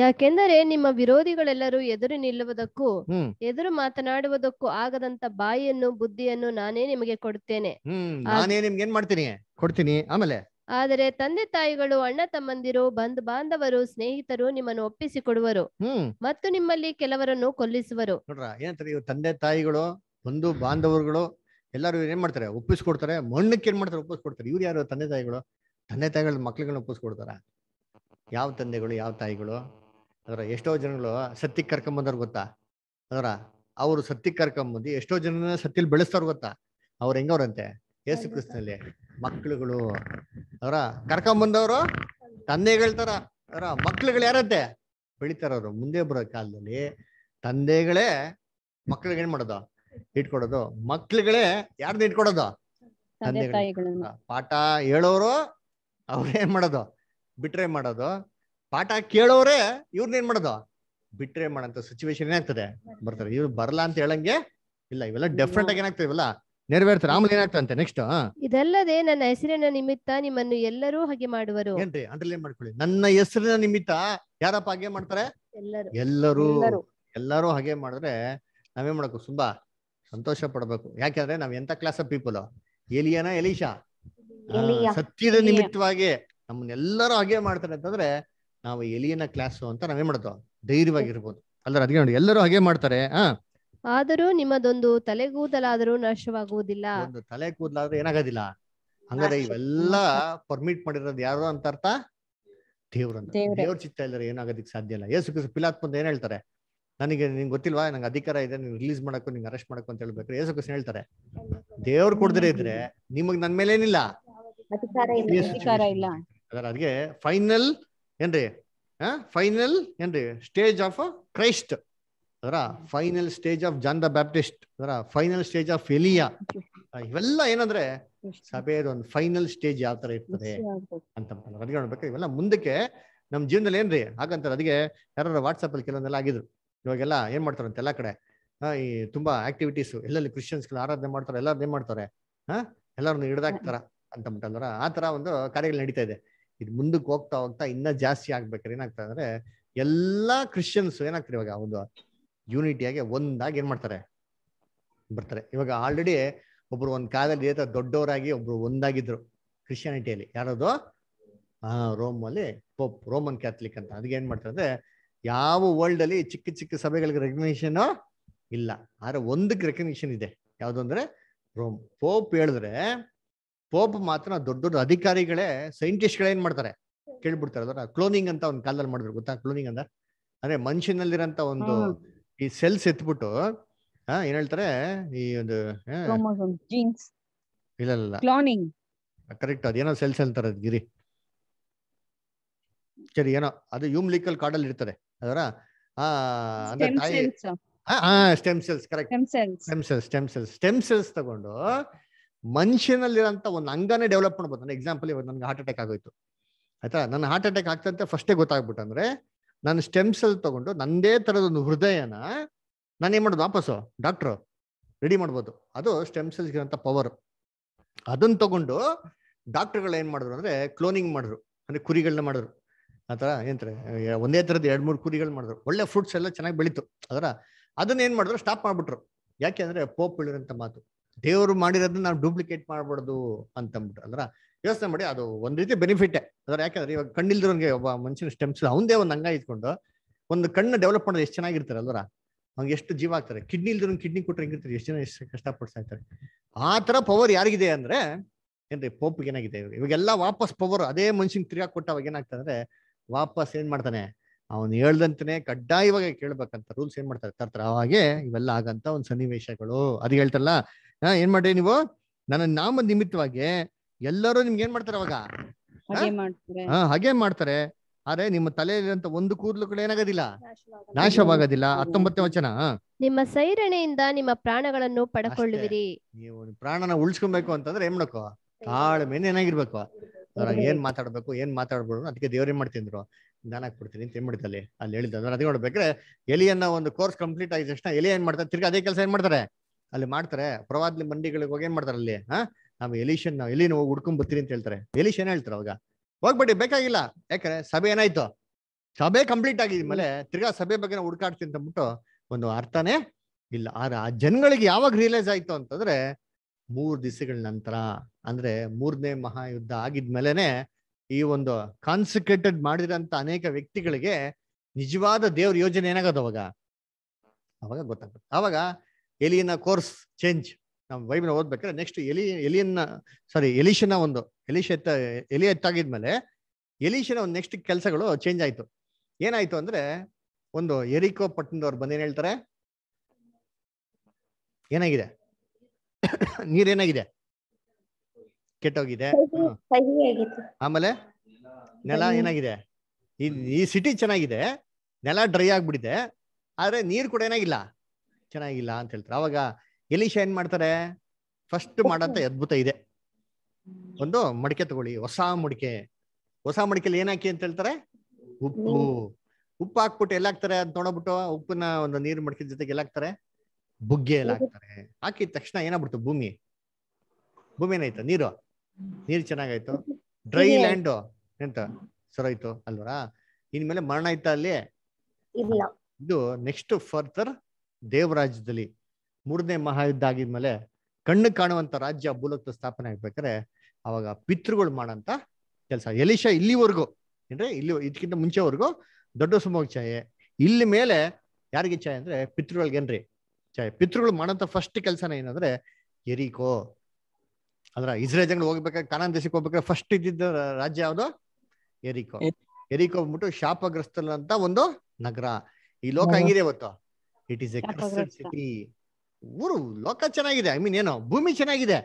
ಯಾಕೆಂದರೆ ನಿಮ್ಮ ವಿರೋಧಿಗಳೆಲ್ಲರೂ ಎದುರು ನಿಲ್ಲುವುದಕ್ಕೂ ಎದುರು ಮಾತನಾಡುವುದಕ್ಕೂ ಆಗದಂತ ಬಾಯಿಯನ್ನು ಬುದ್ಧಿಯನ್ನು ನಾನೇ ನಿಮಗೆ ಕೊಡ್ತೇನೆ ನಾನೇ ನಿಮ್ಗೆ ಏನ್ ಮಾಡ್ತೀನಿ ಕೊಡ್ತೀನಿ ಆಮೇಲೆ ಆದರೆ ತಂದೆ ತಾಯಿಗಳು ಅಣ್ಣ ತಮ್ಮಂದಿರು ಬಂಧು ಬಾಂಧವರು ಸ್ನೇಹಿತರು ನಿಮ್ಮನ್ನು ಒಪ್ಪಿಸಿಕೊಡುವರು ಹ್ಮ್ ಮತ್ತು ನಿಮ್ಮಲ್ಲಿ ಕೆಲವರನ್ನು ಕೊಲ್ಲಿಸುವರು ತಂದೆ ತಾಯಿಗಳು ಬಂಧು ಬಾಂಧವರುಗಳು ಎಲ್ಲರೂ ಏನ್ ಮಾಡ್ತಾರೆ ಒಪ್ಪಿಸ್ಕೊಡ್ತಾರೆ ಮಣ್ಣಕ್ಕೆ ಏನ್ ಮಾಡ್ತಾರೆ ಒಪ್ಪಿಸ್ಕೊಡ್ತಾರೆ ಇವ್ರು ಯಾರು ತಂದೆ ತಾಯಿಗಳು ತಂದೆ ತಾಯಿಗಳ ಮಕ್ಳುಗಳನ್ನ ಒಪ್ಪಿಸ್ಕೊಡ್ತಾರ ಯಾವ ತಂದೆಗಳು ಯಾವ ತಾಯಿಗಳು ಅದರ ಎಷ್ಟೋ ಜನಗಳು ಕರ್ಕೊಂಡ್ ಕರ್ಕೊಂಬಂದವ್ರು ಗೊತ್ತಾ ಅದರ ಅವರು ಸತ್ತಿಗೆ ಕರ್ಕೊಂಬಂದು ಎಷ್ಟೋ ಜನ ಸತ್ತಿಲ್ ಬೆಳೆಸ್ತಾರ ಗೊತ್ತಾ ಅವ್ರ ಹೆಂಗವ್ರಂತೆ ಯೇಸು ಕ್ರಿಸ್ತಲ್ಲಿ ಮಕ್ಳುಗಳು ಅವರ ಕರ್ಕೊಂಬಂದವರು ತಂದೆಗಳ್ತಾರ ಅವರ ಮಕ್ಳುಗಳು ಯಾರತ್ತೆ ಬೆಳಿತಾರವ್ರು ಮುಂದೆ ಬರೋ ಕಾಲದಲ್ಲಿ ತಂದೆಗಳೇ ಮಕ್ಳಿಗೆ ಏನ್ ಮಾಡೋದು ಇಟ್ಕೊಡೋದು ಮಕ್ಳುಗಳೇ ಯಾರ್ದು ಇಟ್ಕೊಡೋದು ಪಾಠ ಹೇಳೋರು ಏನ್ ಮಾಡೋದು ಬಿಟ್ರೆ ಮಾಡೋದು ಪಾಠ ಕೇಳೋರೇ ಏನ್ ಮಾಡೋದು ಬಿಟ್ರೆ ಮಾಡಂತ ಸಿಚುವೇಶನ್ ಏನಾಗ್ತದೆ ಬರ್ತಾರೆ ಇವ್ರು ಬರಲ್ಲ ಅಂತ ಹೇಳಂಗೆ ಇಲ್ಲ ಇವೆಲ್ಲ ಡೆಫ್ರೆಂಟ್ ಆಗಿ ಏನಾಗ್ತದೆ ಇವೆಲ್ಲ ನೆರವೇರ್ತಾರೆ ಆಮೇಲೆ ಏನಾಗ್ತಂತೆ ನೆಕ್ಸ್ಟ್ ಇದಲ್ಲದೆ ನನ್ನ ಹೆಸರಿನ ನಿಮಿತ್ತ ನಿಮ್ಮನ್ನು ಎಲ್ಲರೂ ಹಾಗೆ ಮಾಡುವರು ಏನ್ರಿ ಮಾಡ್ಕೊಳ್ಳಿ ನನ್ನ ಹೆಸರಿನ ನಿಮಿತ್ತ ಯಾರಪ್ಪ ಹಾಗೆ ಮಾಡ್ತಾರೆ ಎಲ್ಲರೂ ಎಲ್ಲರೂ ಹಾಗೆ ಮಾಡಿದ್ರೆ ನಾವೇನ್ ಮಾಡಬೇಕು ತುಂಬಾ ಸಂತೋಷ ಪಡ್ಬೇಕು ಯಾಕಂದ್ರೆ ನಾವ್ ಎಂತ ಕ್ಲಾಸ್ ಆಫ್ ಪೀಪಲ್ ಎಲಿಯನ ಎಲಿಶಾ ಸತ್ಯದ ನಿಮಿತ್ತವಾಗಿ ನಮ್ಮನ್ನೆಲ್ಲರೂ ಹಾಗೆ ಮಾಡ್ತಾರೆ ಅಂತಂದ್ರೆ ನಾವು ಎಲಿಯನ ಕ್ಲಾಸ್ ಅಂತ ನಾವೇನ್ ಧೈರ್ಯವಾಗಿ ಧೈರ್ಯವಾಗಿರ್ಬೋದು ಅಲ್ಲರ ಅದಕ್ಕೆ ನೋಡಿ ಎಲ್ಲರೂ ಹಾಗೆ ಮಾಡ್ತಾರೆ ಹಾ ಆದರೂ ನಿಮ್ಮದೊಂದು ತಲೆ ಕೂದಲಾದರೂ ನಾಶವಾಗುವುದಿಲ್ಲ ಒಂದು ತಲೆ ಕೂದಲಾದ್ರೆ ಏನಾಗೋದಿಲ್ಲ ಹಂಗಾದ್ರೆ ಇವೆಲ್ಲ ಪರ್ಮಿಟ್ ಮಾಡಿರೋದು ಯಾರು ಅಂತ ಅರ್ಥ ದೇವ್ರಂತ ದೇವ್ರ ಚಿತ್ತ ಇಲ್ಲದ್ರೆ ಏನಾಗೋದಕ್ಕೆ ಸಾಧ್ಯ ಇಲ್ಲ ಏಸು ಕ್ರಿಸ್ತು ಪಿಲಾತ್ ಮುಂದೆ ಏನ್ ಹೇಳ್ತಾರೆ ನನಗೆ ನಿಂಗೆ ಗೊತ್ತಿಲ್ವಾ ನಂಗೆ ಅಧಿಕಾರ ಇದೆ ನೀವು ರಿಲೀಸ್ ಮಾಡಕ್ಕೂ ನಿಂಗೆ ಅರೆಸ್ಟ್ ಮಾಡಕ್ಕೂ ಅಂತ ಹೇಳ್ಬೇಕು ಏಸು ಕ್ರಿಸ್ತು ಹೇಳ್ತಾರೆ ದೇವ್ರು ಕೊಡದ್ರೆ ಇದ್ರೆ ನಿಮಗ್ ನನ್ ಮೇಲೆ ಏನಿಲ್ಲ ಅದರ ಅದಕ್ಕೆ ಫೈನಲ್ ಏನ್ರಿ ಫೈನಲ್ ಏನ್ರಿ ಸ್ಟೇಜ್ ಆಫ್ ಕ್ರೈಸ್ಟ್ ಅದರ final stage of John the Baptist ಅದರ ಫೈನಲ್ ಸ್ಟೇಜ್ ಆಫ್ ಎಲಿಯಾ ಇವೆಲ್ಲ ಏನಂದ್ರೆ ಒಂದು ಫೈನಲ್ ಸ್ಟೇಜ್ ಯಾವ ತರ ಇರ್ತದೆ ಅಂತ ಅದಕ್ಕೆ ಇವೆಲ್ಲ ಮುಂದಕ್ಕೆ ನಮ್ ಜೀವನದಲ್ಲಿ ಏನ್ರಿ ಹಾಗಂತಾರೆ ಅದಕ್ಕೆ ಯಾರು ವಾಟ್ಸಪ್ ಅಲ್ಲಿ ಕೆಲವೊಂದೆಲ್ಲ ಆಗಿದ್ರು ಇವಾಗೆಲ್ಲ ಏನ್ ಮಾಡ್ತಾರಂತೆ ಎಲ್ಲಾ ಕಡೆ ಈ ತುಂಬಾ ಆಕ್ಟಿವಿಟೀಸ್ ಎಲ್ಲೆಲ್ಲಿ ಕ್ರಿಶ್ಚಿಯನ್ಸ್ ಆರಾಧನೆ ಮಾಡ್ತಾರೆ ಎಲ್ಲಾರು ಏನ್ ಮಾಡ್ತಾರೆ ಹಾ ಎಲ್ಲರನ್ನು ಹಿಡ್ದಾಕ್ತಾರ ಅಂತ ಅಂತಂದ್ರ ಆ ತರ ಒಂದು ಕಾರ್ಯಗಳು ನಡೀತಾ ಇದೆ ಇದು ಮುಂದಕ್ಕೆ ಹೋಗ್ತಾ ಹೋಗ್ತಾ ಇನ್ನ ಜಾಸ್ತಿ ಆಗ್ಬೇಕಾದ್ರೆ ಏನಾಗ್ತಾ ಅಂದ್ರೆ ಎಲ್ಲಾ ಕ್ರಿಶ್ಚಿಯನ್ಸ್ ಏನಾಗ್ತಾರೆ ಇವಾಗ ಒಂದು ಯೂನಿಟಿಯಾಗಿ ಒಂದಾಗಿ ಏನ್ ಮಾಡ್ತಾರೆ ಬರ್ತಾರೆ ಇವಾಗ ಆಲ್ರೆಡಿ ಒಬ್ರು ಒಂದ್ ಕಾಲದಲ್ಲಿ ಏತ ದೊಡ್ಡವರಾಗಿ ಒಬ್ರು ಒಂದಾಗಿದ್ರು ಕ್ರಿಶ್ಚಿಯಾನಿಟಿಯಲ್ಲಿ ಯಾರದು ಆ ರೋಮ್ ಅಲ್ಲಿ ಪೋಪ್ ರೋಮನ್ ಕ್ಯಾಥಲಿಕ್ ಅಂತ ಅದಕ್ಕೆ ಏನ್ ಮಾಡ್ತಾರೆ ಅಂದ್ರೆ ಯಾವ ವರ್ಲ್ಡ್ ಅಲ್ಲಿ ಚಿಕ್ಕ ಚಿಕ್ಕ ಸಭೆಗಳಿಗೆ ರೆಕಗ್ನಿಷನ್ ಇಲ್ಲ ಆದ್ರೆ ಒಂದಕ್ಕೆ ರೆಕಗ್ನಿಷನ್ ಇದೆ ಯಾವ್ದು ಅಂದ್ರೆ ರೋಮ್ ಪೋಪ್ ಹೇಳಿದ್ರೆ ಪೋಪ್ ಮಾತ್ರ ದೊಡ್ಡ ದೊಡ್ಡ ಅಧಿಕಾರಿಗಳೇ ಸೈಂಟಿಸ್ಟ್ಗಳೇ ಏನ್ ಮಾಡ್ತಾರೆ ಕೇಳ್ಬಿಡ್ತಾರೆ ಅದರ ಕ್ಲೋನಿಂಗ್ ಅಂತ ಒಂದು ಕಾಲದಲ್ಲಿ ಮಾಡಿದ್ರು ಗೊತ್ತಾ ಕ್ಲೋನಿಂಗ್ ಅಂದ್ರೆ ಅಂದ್ರೆ ಮನುಷ್ಯನಲ್ಲಿರಂತ ಒಂದು ಈ ಸೆಲ್ಸ್ ಎತ್ಬಿಟ್ಟು ಏನ್ ಹೇಳ್ತಾರೆ ಈ ಒಂದು ಇಲ್ಲ ಇಲ್ಲ ಕ್ಲಾನಿಂಗ್ ಕರೆಕ್ಟ್ ಅದೇನೋ ಸೆಲ್ಸ್ ಅಂತಾರೆ ಗಿರಿ ಸರಿ ಏನೋ ಅದು ಯೂಮ್ಲಿಕಲ್ ಕಾರ್ಡ್ ಅಲ್ಲಿ ಇರ್ತಾರೆ ಅದರ stem cells correct stem cells stem cells stem cells ತಗೊಂಡು ಮನುಷ್ಯನಲ್ಲಿರೋಂಥ ಒಂದು ಅಂಗನೇ ಡೆವಲಪ್ ಮಾಡ್ಬೋದು ನನ್ನ ಎಕ್ಸಾಂಪಲ್ ಇವಾಗ ನನಗೆ ಹಾರ್ಟ್ ಅಟ್ಯಾಕ್ ಆಗೋಯ್ತು ಆಯ್ತಾ ನನ್ನ ಹಾರ್ಟ್ ಅಟ್ಯಾಕ್ ಆಗ್ತಂತೆ ಫಸ್ಟೇ ಗೊತ್ತಾಗ್ಬಿಟ್ಟು ಅಂದ್ರೆ ನಾನು ಸ್ಟೆಮ್ ಸೆಲ್ ತಗೊಂಡು ನಂದೇ ಒಂದು ಹೃದಯನ ನಾನು ಏನ್ ಮಾಡೋದು ವಾಪಸ್ಸು ಡಾಕ್ಟ್ರು ರೆಡಿ ಮಾಡ್ಬೋದು ಅದು ಸ್ಟೆಮ್ ಸೆಲ್ಸ್ ಇರೋಂಥ ಪವರ್ ಅದನ್ನು ತಗೊಂಡು ಡಾಕ್ಟರ್ಗಳು ಏನು ಮಾಡಿದ್ರು ಅಂದ್ರೆ ಕ್ಲೋನಿಂಗ್ ಮಾಡಿದ್ರು ಅಂದ್ರೆ ಕುರಿಗಳನ್ನ ಮಾಡಿದ್ರು ಆತರ ಥರ ಏನಂತಾರೆ ಒಂದೇ ಥರದ ಎರಡ್ ಮೂರು ಕುರಿಗಳು ಮಾಡಿದ್ರು ಒಳ್ಳೆ ಫ್ರೂಟ್ಸ್ ಎಲ್ಲ ಚೆನ್ನಾಗಿ ಬೆಳೀತು ಅದರ ಅದನ್ನ ಏನು ಮಾಡಿದ್ರು ಸ್ಟಾಪ್ ಮಾಡ್ಬಿಟ್ರು ಯಾಕೆ ಅಂದ್ರೆ ಪೋಪ್ ಇಳಿರೋಂಥ ಮಾತು ದೇವರು ಮಾಡಿರೋದನ್ನ ನಾವು ಡೂಪ್ಲಿಕೇಟ್ ಮಾಡಬಾರ್ದು ಅಂತಂದ್ಬಿಟ್ರು ಅಂದ್ರ ಯೋಚನೆ ಮಾಡಿ ಅದು ಒಂದ್ ರೀತಿ ಬೆನಿಫಿಟ್ ಅದ್ರ ಯಾಕಂದ್ರೆ ಇವಾಗ ಕಣ್ಣಿಲ್ದಿರೋನ್ಗೆ ಒಬ್ಬ ಮನುಷ್ಯನ ಸ್ಟೆಮ್ಸ್ ಅವಂದೇ ಒಂದು ಅಂಗ ಇಟ್ಕೊಂಡು ಒಂದು ಕಣ್ಣು ಡೆವಲಪ್ ಮಾಡೋದು ಎಷ್ಟು ಚೆನ್ನಾಗಿರ್ತಾರೆ ಅಲ್ವರ ಅವ್ಗೆ ಎಷ್ಟು ಜೀವ ಆಗ್ತಾರೆ ಕಿಡ್ನಿ ಇಲ್ದ್ರ ಕಿಡ್ನಿ ಕೊಟ್ಟರೆ ಹೆಂಗಿರ್ತಾರೆ ಎಷ್ಟು ಜನ ಎಷ್ಟು ಕಷ್ಟಪಡ್ತಾ ಇರ್ತಾರೆ ಆ ತರ ಪವರ್ ಯಾರಿಗಿದೆ ಅಂದ್ರೆ ಏನ್ರಿ ಪೋಪ್ ಏನಾಗಿದೆ ಇವಾಗೆಲ್ಲ ವಾಪಸ್ ಪವರ್ ಅದೇ ಮನುಷ್ಯನ್ ತಿರ್ಗಾ ಅವಾಗ ಏನಾಗ್ತದೆ ಅಂದ್ರೆ ವಾಪಸ್ ಏನ್ ಮಾಡ್ತಾನೆ ಅವನು ಹೇಳ್ದಂತಾನೆ ಕಡ್ಡಾಯವಾಗಿ ಕೇಳ್ಬೇಕಂತ ರೂಲ್ಸ್ ಏನ್ ಮಾಡ್ತಾರೆ ತರ್ತಾರೆ ಅವಾಗೆ ಇವೆಲ್ಲ ಆಗಂತ ಒಂದು ಸನ್ನಿವೇಶಗಳು ಅದು ಹೇಳ್ತಾರಲ್ಲ ಏನ್ ಮಾಡ್ರಿ ನೀವು ನನ್ನ ನಾಮ ನಿಮಿತ್ತವಾಗಿ ಎಲ್ಲರೂ ನಿಮ್ಗೆ ಏನ್ ಮಾಡ್ತಾರೆ ಅವಾಗ ಹಾಗೇನ್ ಮಾಡ್ತಾರೆ ಆದ್ರೆ ನಿಮ್ಮ ತಲೆಯಲ್ಲಿ ಒಂದು ಕೂದಲು ಕೂಡ ಏನಾಗೋದಿಲ್ಲ ನಾಶವಾಗೋದಿಲ್ಲ ಹತ್ತೊಂಬತ್ತನೇ ವಚನ ನಿಮ್ಮ ಸೈರಣೆಯಿಂದ ನಿಮ್ಮ ಪ್ರಾಣಗಳನ್ನು ಪಡ್ಕೊಳ್ಳುವಿರಿ ನೀವು ಪ್ರಾಣನ ಉಳ್ಸ್ಕೊಬೇಕು ಅಂತಂದ್ರೆ ಏನ್ ಮಾಡ್ಕೋ ಮೇನ್ ಏನಾಗಿರ್ಬೇಕು ಅದ್ರಾಗ ಏನ್ ಮಾತಾಡ್ಬೇಕು ಏನ್ ಮಾತಾಡ್ಬೋದು ಅದಕ್ಕೆ ದೇವ್ರೇನ್ ಮಾಡ್ತಿದ್ರು ನಾನು ಹಾಕ್ಬಿಡ್ತೀನಿ ಅಂತ ಏನ್ ಅಲ್ಲಿ ಹೇಳಿದ್ದ ಅದ್ರ ಅದೇ ನೋಡ್ಬೇಕ್ರೆ ಎಲಿಯನ್ನ ಒಂದು ಕೋರ್ಸ್ ಕಂಪ್ಲೀಟ್ ಆಗಿದ ತಕ್ಷಣ ಎಲಿ ಏನ್ ಮಾಡ್ತಾರೆ ತಿರ್ಗಿ ಅದೇ ಕೆಲಸ ಏನ್ ಮಾಡ್ತಾರೆ ಅಲ್ಲಿ ಮಾಡ್ತಾರೆ ಪ್ರವಾದಿ ಮಂಡಿಗಳಿಗೆ ಹೋಗಿ ಏನ್ ಮಾಡ್ತಾರೆ ಅಲ್ಲಿ ಹಾ ನಾವು ಎಲಿಷನ್ ನಾವು ಎಲ್ಲಿ ಹೋಗಿ ಹುಡ್ಕೊಂಡ್ ಬರ್ತೀರಿ ಅಂತ ಹೇಳ್ತಾರೆ ಎಲಿಷನ್ ಹೇಳ್ತಾರೆ ಅವಾಗ ಹೋಗ್ಬಿಟ್ಟು ಬೇಕಾಗಿಲ್ಲ ಯಾಕಂದ್ರೆ ಸಭೆ ಏನಾಯ್ತು ಸಭೆ ಕಂಪ್ಲೀಟ್ ಆಗಿದ್ಮೇಲೆ ತಿರ್ಗಾ ಸಭೆ ಬಗ್ಗೆ ನಾವು ಹುಡ್ಕಾಡ್ತೀನಿ ಅಂದ್ಬಿಟ್ಟು ಒಂದು ಅರ್ಥನೇ ಇಲ್ಲ ಆದ್ರೆ ಆ ಜನಗಳಿಗೆ ಯಾವಾಗ ರಿಯಲೈಸ್ ಆಯ್ತು ಅಂತಂದ್ರೆ ಮೂರ್ ದಿವಸಗಳ ನಂತರ ಅಂದ್ರೆ ಮೂರನೇ ಮಹಾಯುದ್ಧ ಆಗಿದ್ಮೇಲೆನೆ ಈ ಒಂದು ಕಾನ್ಸಂಟ್ರೇಟೆಡ್ ಮಾಡಿದಂತ ಅನೇಕ ವ್ಯಕ್ತಿಗಳಿಗೆ ನಿಜವಾದ ದೇವ್ರ ಯೋಜನೆ ಏನಾಗದ ಅವಾಗ ಅವಾಗ ಗೊತ್ತಾಗುತ್ತೆ ಅವಾಗ ಎಲಿಯನ್ ಕೋರ್ಸ್ ಚೇಂಜ್ ನಾವು ಬೈಬಲ್ ಓದ್ಬೇಕಾದ್ರೆ ನೆಕ್ಸ್ಟ್ ಎಲಿ ಎಲಿಯನ್ನ ಸಾರಿ ಎಲಿಶನ ಒಂದು ಎಲಿಶ ಎತ್ತ ಎಲಿ ಎತ್ತಾಗಿದ್ಮೇಲೆ ಎಲಿಶನ ಒಂದು ನೆಕ್ಸ್ಟ್ ಕೆಲಸಗಳು ಚೇಂಜ್ ಆಯಿತು ಏನಾಯ್ತು ಅಂದ್ರೆ ಒಂದು ಎರಿಕೋ ಪಟ್ಟಣದವ್ರು ಏನ್ ಹೇಳ್ತಾರೆ ಏನಾಗಿದೆ ನೀರೇನಾಗಿದೆ ಕೆಟ್ಟೋಗಿದೆ ಆಮೇಲೆ ನೆಲ ಏನಾಗಿದೆ ಈ ಈ ಸಿಟಿ ಚೆನ್ನಾಗಿದೆ ನೆಲ ಡ್ರೈ ಆಗ್ಬಿಟ್ಟಿದೆ ಆದ್ರೆ ನೀರು ಕೂಡ ಏನಾಗಿಲ್ಲ ಚೆನ್ನಾಗಿಲ್ಲ ಅಂತ ಹೇಳ್ತಾರೆ ಅವಾಗ ಎಲಿಶಾ ಏನ್ ಮಾಡ್ತಾರೆ ಫಸ್ಟ್ ಮಾಡಂತ ಅದ್ಭುತ ಇದೆ ಒಂದು ಮಡಿಕೆ ತಗೊಳ್ಳಿ ಹೊಸ ಮಡಿಕೆ ಹೊಸ ಮಡಿಕೆಲಿ ಏನಾಕಿ ಅಂತ ಹೇಳ್ತಾರೆ ಉಪ್ಪು ಉಪ್ಪು ಹಾಕ್ಬಿಟ್ಟು ಹಾಕ್ತಾರೆ ಅದ್ ನೋಡಬಿಟ್ಟು ಉಪ್ಪನ್ನ ಒಂದು ನೀರು ಮಡಿಕೆ ಜೊತೆಗೆ ಎಲ್ಲ ಹಾಕ್ತಾರೆ ಬುಗ್ಗೆ ಎಲ್ಲ ಹಾಕ್ತಾರೆ ಹಾಕಿದ ತಕ್ಷಣ ಏನಾಗ್ಬಿಡ್ತು ಭೂಮಿ ಭೂಮಿ ಏನಾಯ್ತು ನೀರು ನೀರು ಚೆನ್ನಾಗಾಯ್ತು ಡ್ರೈ ಲ್ಯಾಂಡ್ ಎಂತ ಸರಾಯ್ತು ಅಲ್ವರಾ ಇನ್ಮೇಲೆ ಮರಣ ಆಯ್ತಾ ಅಲ್ಲಿ ಇದು ನೆಕ್ಸ್ಟ್ ಫರ್ದರ್ ದೇವರಾಜ್ಯದಲ್ಲಿ ಮೂರನೇ ಮಹಾಯುದ್ಧ ಆಗಿದ್ಮೇಲೆ ಕಣ್ಣು ಕಾಣುವಂತ ರಾಜ್ಯ ಭೂಲೋಕದ ಸ್ಥಾಪನೆ ಆಗ್ಬೇಕಾದ್ರೆ ಅವಾಗ ಪಿತೃಗಳು ಮಾಡಂತ ಕೆಲಸ ಎಲಿಶ ಇಲ್ಲಿವರೆಗೂ ಅಂದ್ರೆ ಇಲ್ಲಿ ಇದಕ್ಕಿಂತ ಮುಂಚೆವರೆಗೂ ದೊಡ್ಡ ಸುಮೋಗ್ ಛಾಯೆ ಇಲ್ಲಿ ಮೇಲೆ ಯಾರಿಗೆ ಛಾಯೆ ಅಂದ್ರೆ ಪಿತೃಗಳಿಗೇನ್ರಿ ಛಾಯೆ ಪಿತೃಗಳು ಮಾಡಂತ ಫಸ್ಟ್ ಕೆಲಸನ ಏನಂದ್ರೆ ಎರಿಕೋ ಅಂದ್ರ ಇಸ್ರೇಲ್ ಜನ ಹೋಗ್ಬೇಕಾದ್ರೆ ಕಾನನ್ ದೇಶಕ್ಕೆ ಹೋಗ್ಬೇಕಾದ್ರೆ ಫಸ್ಟ್ ಇದ್ದಿದ್ದ ರಾಜ್ಯ ಯಾವುದು ಎರಿಕೋ ಎರಿಕೋ ಬಂದ್ಬಿಟ್ಟು ಶಾಪಗ್ರಸ್ತಂತ ಒಂದು ನಗರ ಈ ಲೋಕ ಹೆಂಗಿದೆ ಇವತ್ತು ಇಟ್ ಇಸ್ ಎ ಸಿಟಿ ಊರು ಲೋಕ ಚೆನ್ನಾಗಿದೆ ಐ ಮೀನ್ ಏನೋ ಭೂಮಿ ಚೆನ್ನಾಗಿದೆ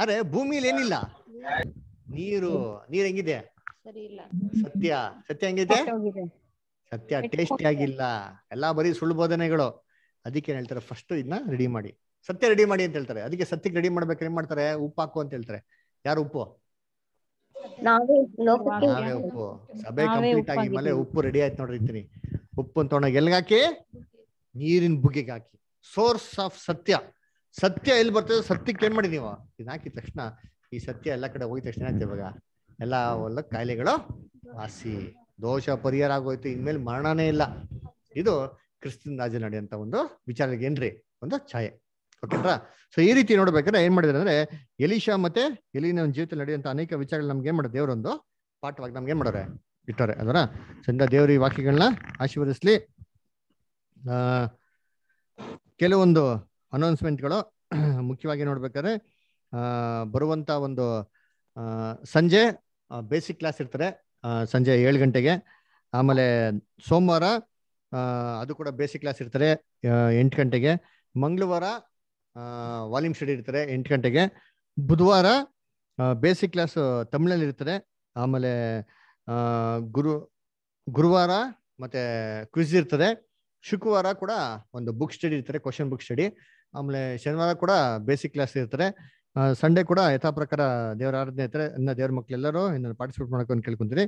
ಆದ್ರೆ ಭೂಮಿಲಿ ಏನಿಲ್ಲ ನೀರು ನೀರ್ ಹೆಂಗಿದೆ ಸತ್ಯ ಸತ್ಯ ಹೆಂಗಿದೆ ಸತ್ಯ ಟೇಸ್ಟಿ ಆಗಿಲ್ಲ ಎಲ್ಲಾ ಬರೀ ಸುಳ್ಳು ಬೋಧನೆಗಳು ಅದಕ್ಕೆ ಹೇಳ್ತಾರೆ ಫಸ್ಟ್ ಇದನ್ನ ರೆಡಿ ಮಾಡಿ ಸತ್ಯ ರೆಡಿ ಮಾಡಿ ಅಂತ ಹೇಳ್ತಾರೆ ಅದಕ್ಕೆ ಸತ್ಯ ರೆಡಿ ಮಾಡ್ಬೇಕು ಏನ್ ಮಾಡ್ತಾರೆ ಉಪ್ಪು ಹಾಕು ಅಂತ ಹೇಳ್ತಾರೆ ಯಾರು ಉಪ್ಪು ನಾವೇ ಉಪ್ಪು ಸಭೆ ಕಂಪ್ಲೀಟ್ ಆಗಿ ಮೇಲೆ ಉಪ್ಪು ರೆಡಿ ಆಯ್ತು ನೋಡ್ರಿ ಉಪ್ಪು ಅಂತ ಎಲ್ಗಾಕಿ ನೀರಿನ ಬುಗ್ಗೆಗೆ ಹಾಕಿ ಸೋರ್ಸ್ ಆಫ್ ಸತ್ಯ ಸತ್ಯ ಎಲ್ಲಿ ಬರ್ತದೆ ಸತ್ಯಕ್ಕೆ ಏನ್ ಮಾಡಿ ನೀವು ಹಾಕಿದ ತಕ್ಷಣ ಈ ಸತ್ಯ ಎಲ್ಲ ಕಡೆ ಹೋಗಿದ ತಕ್ಷಣ ಆಯ್ತು ಇವಾಗ ಎಲ್ಲ ಒಳ್ಳೆ ಕಾಯಿಲೆಗಳು ವಾಸಿ ದೋಷ ಪರಿಹಾರ ಆಗೋಯ್ತು ಇನ್ಮೇಲೆ ಮರಣನೇ ಇಲ್ಲ ಇದು ಕ್ರಿಸ್ತನ್ ರಾಜ ನಡೆಯುವಂತ ಒಂದು ವಿಚಾರ ಏನ್ರಿ ಒಂದು ಛಾಯೆ ಓಕೆ ಸೊ ಈ ರೀತಿ ನೋಡ್ಬೇಕಂದ್ರೆ ಏನ್ ಮಾಡಿದ್ರೆ ಅಂದ್ರೆ ಎಲಿಶಾ ಮತ್ತೆ ಎಲಿನ ಜೀವಿತ ನಡೆಯುವಂತ ಅನೇಕ ವಿಚಾರಗಳು ನಮ್ಗೆ ಏನ್ ಮಾಡೋದು ದೇವರೊಂದು ಪಾಠವಾಗಿ ನಮ್ಗೆ ಏನ್ ಮಾಡೋರೆ ಇಟ್ಟವ್ರೆ ಅದರ ಚಂದ ದೇವ್ರ ಈ ವಾಕ್ಯಗಳನ್ನ ಆಶೀರ್ವದಿಸ್ಲಿ ಆ ಕೆಲವೊಂದು ಅನೌನ್ಸ್ಮೆಂಟ್ಗಳು ಮುಖ್ಯವಾಗಿ ನೋಡ್ಬೇಕಾದ್ರೆ ಬರುವಂಥ ಒಂದು ಸಂಜೆ ಬೇಸಿಕ್ ಕ್ಲಾಸ್ ಇರ್ತಾರೆ ಸಂಜೆ ಏಳು ಗಂಟೆಗೆ ಆಮೇಲೆ ಸೋಮವಾರ ಅದು ಕೂಡ ಬೇಸಿಕ್ ಕ್ಲಾಸ್ ಇರ್ತಾರೆ ಎಂಟು ಗಂಟೆಗೆ ಮಂಗಳವಾರ ವಾಲ್ಯೂಮ್ ಸ್ಟಡಿ ಇರ್ತಾರೆ ಎಂಟು ಗಂಟೆಗೆ ಬುಧವಾರ ಬೇಸಿಕ್ ಕ್ಲಾಸ್ ತಮಿಳಲ್ಲಿ ಇರ್ತಾರೆ ಆಮೇಲೆ ಗುರು ಗುರುವಾರ ಮತ್ತು ಕ್ವಿಜ್ ಇರ್ತದೆ ಶುಕ್ರವಾರ ಕೂಡ ಒಂದು ಬುಕ್ ಸ್ಟಡಿ ಇರ್ತಾರೆ ಕ್ವಶನ್ ಬುಕ್ ಸ್ಟಡಿ ಆಮೇಲೆ ಶನಿವಾರ ಕೂಡ ಬೇಸಿಕ್ ಕ್ಲಾಸ್ ಇರ್ತಾರೆ ಸಂಡೇ ಕೂಡ ಯಥಾ ಪ್ರಕಾರ ದೇವರ ಆರಾಧನೆ ಇರ್ತಾರೆ ಇನ್ನ ದೇವ್ರ ಮಕ್ಕಳೆಲ್ಲರೂ ಇನ್ನು ಪಾರ್ಟಿಸಿಪೇಟ್ ಮಾಡೋಕೆ ಕೇಳ್ಕೊಂತೀನಿ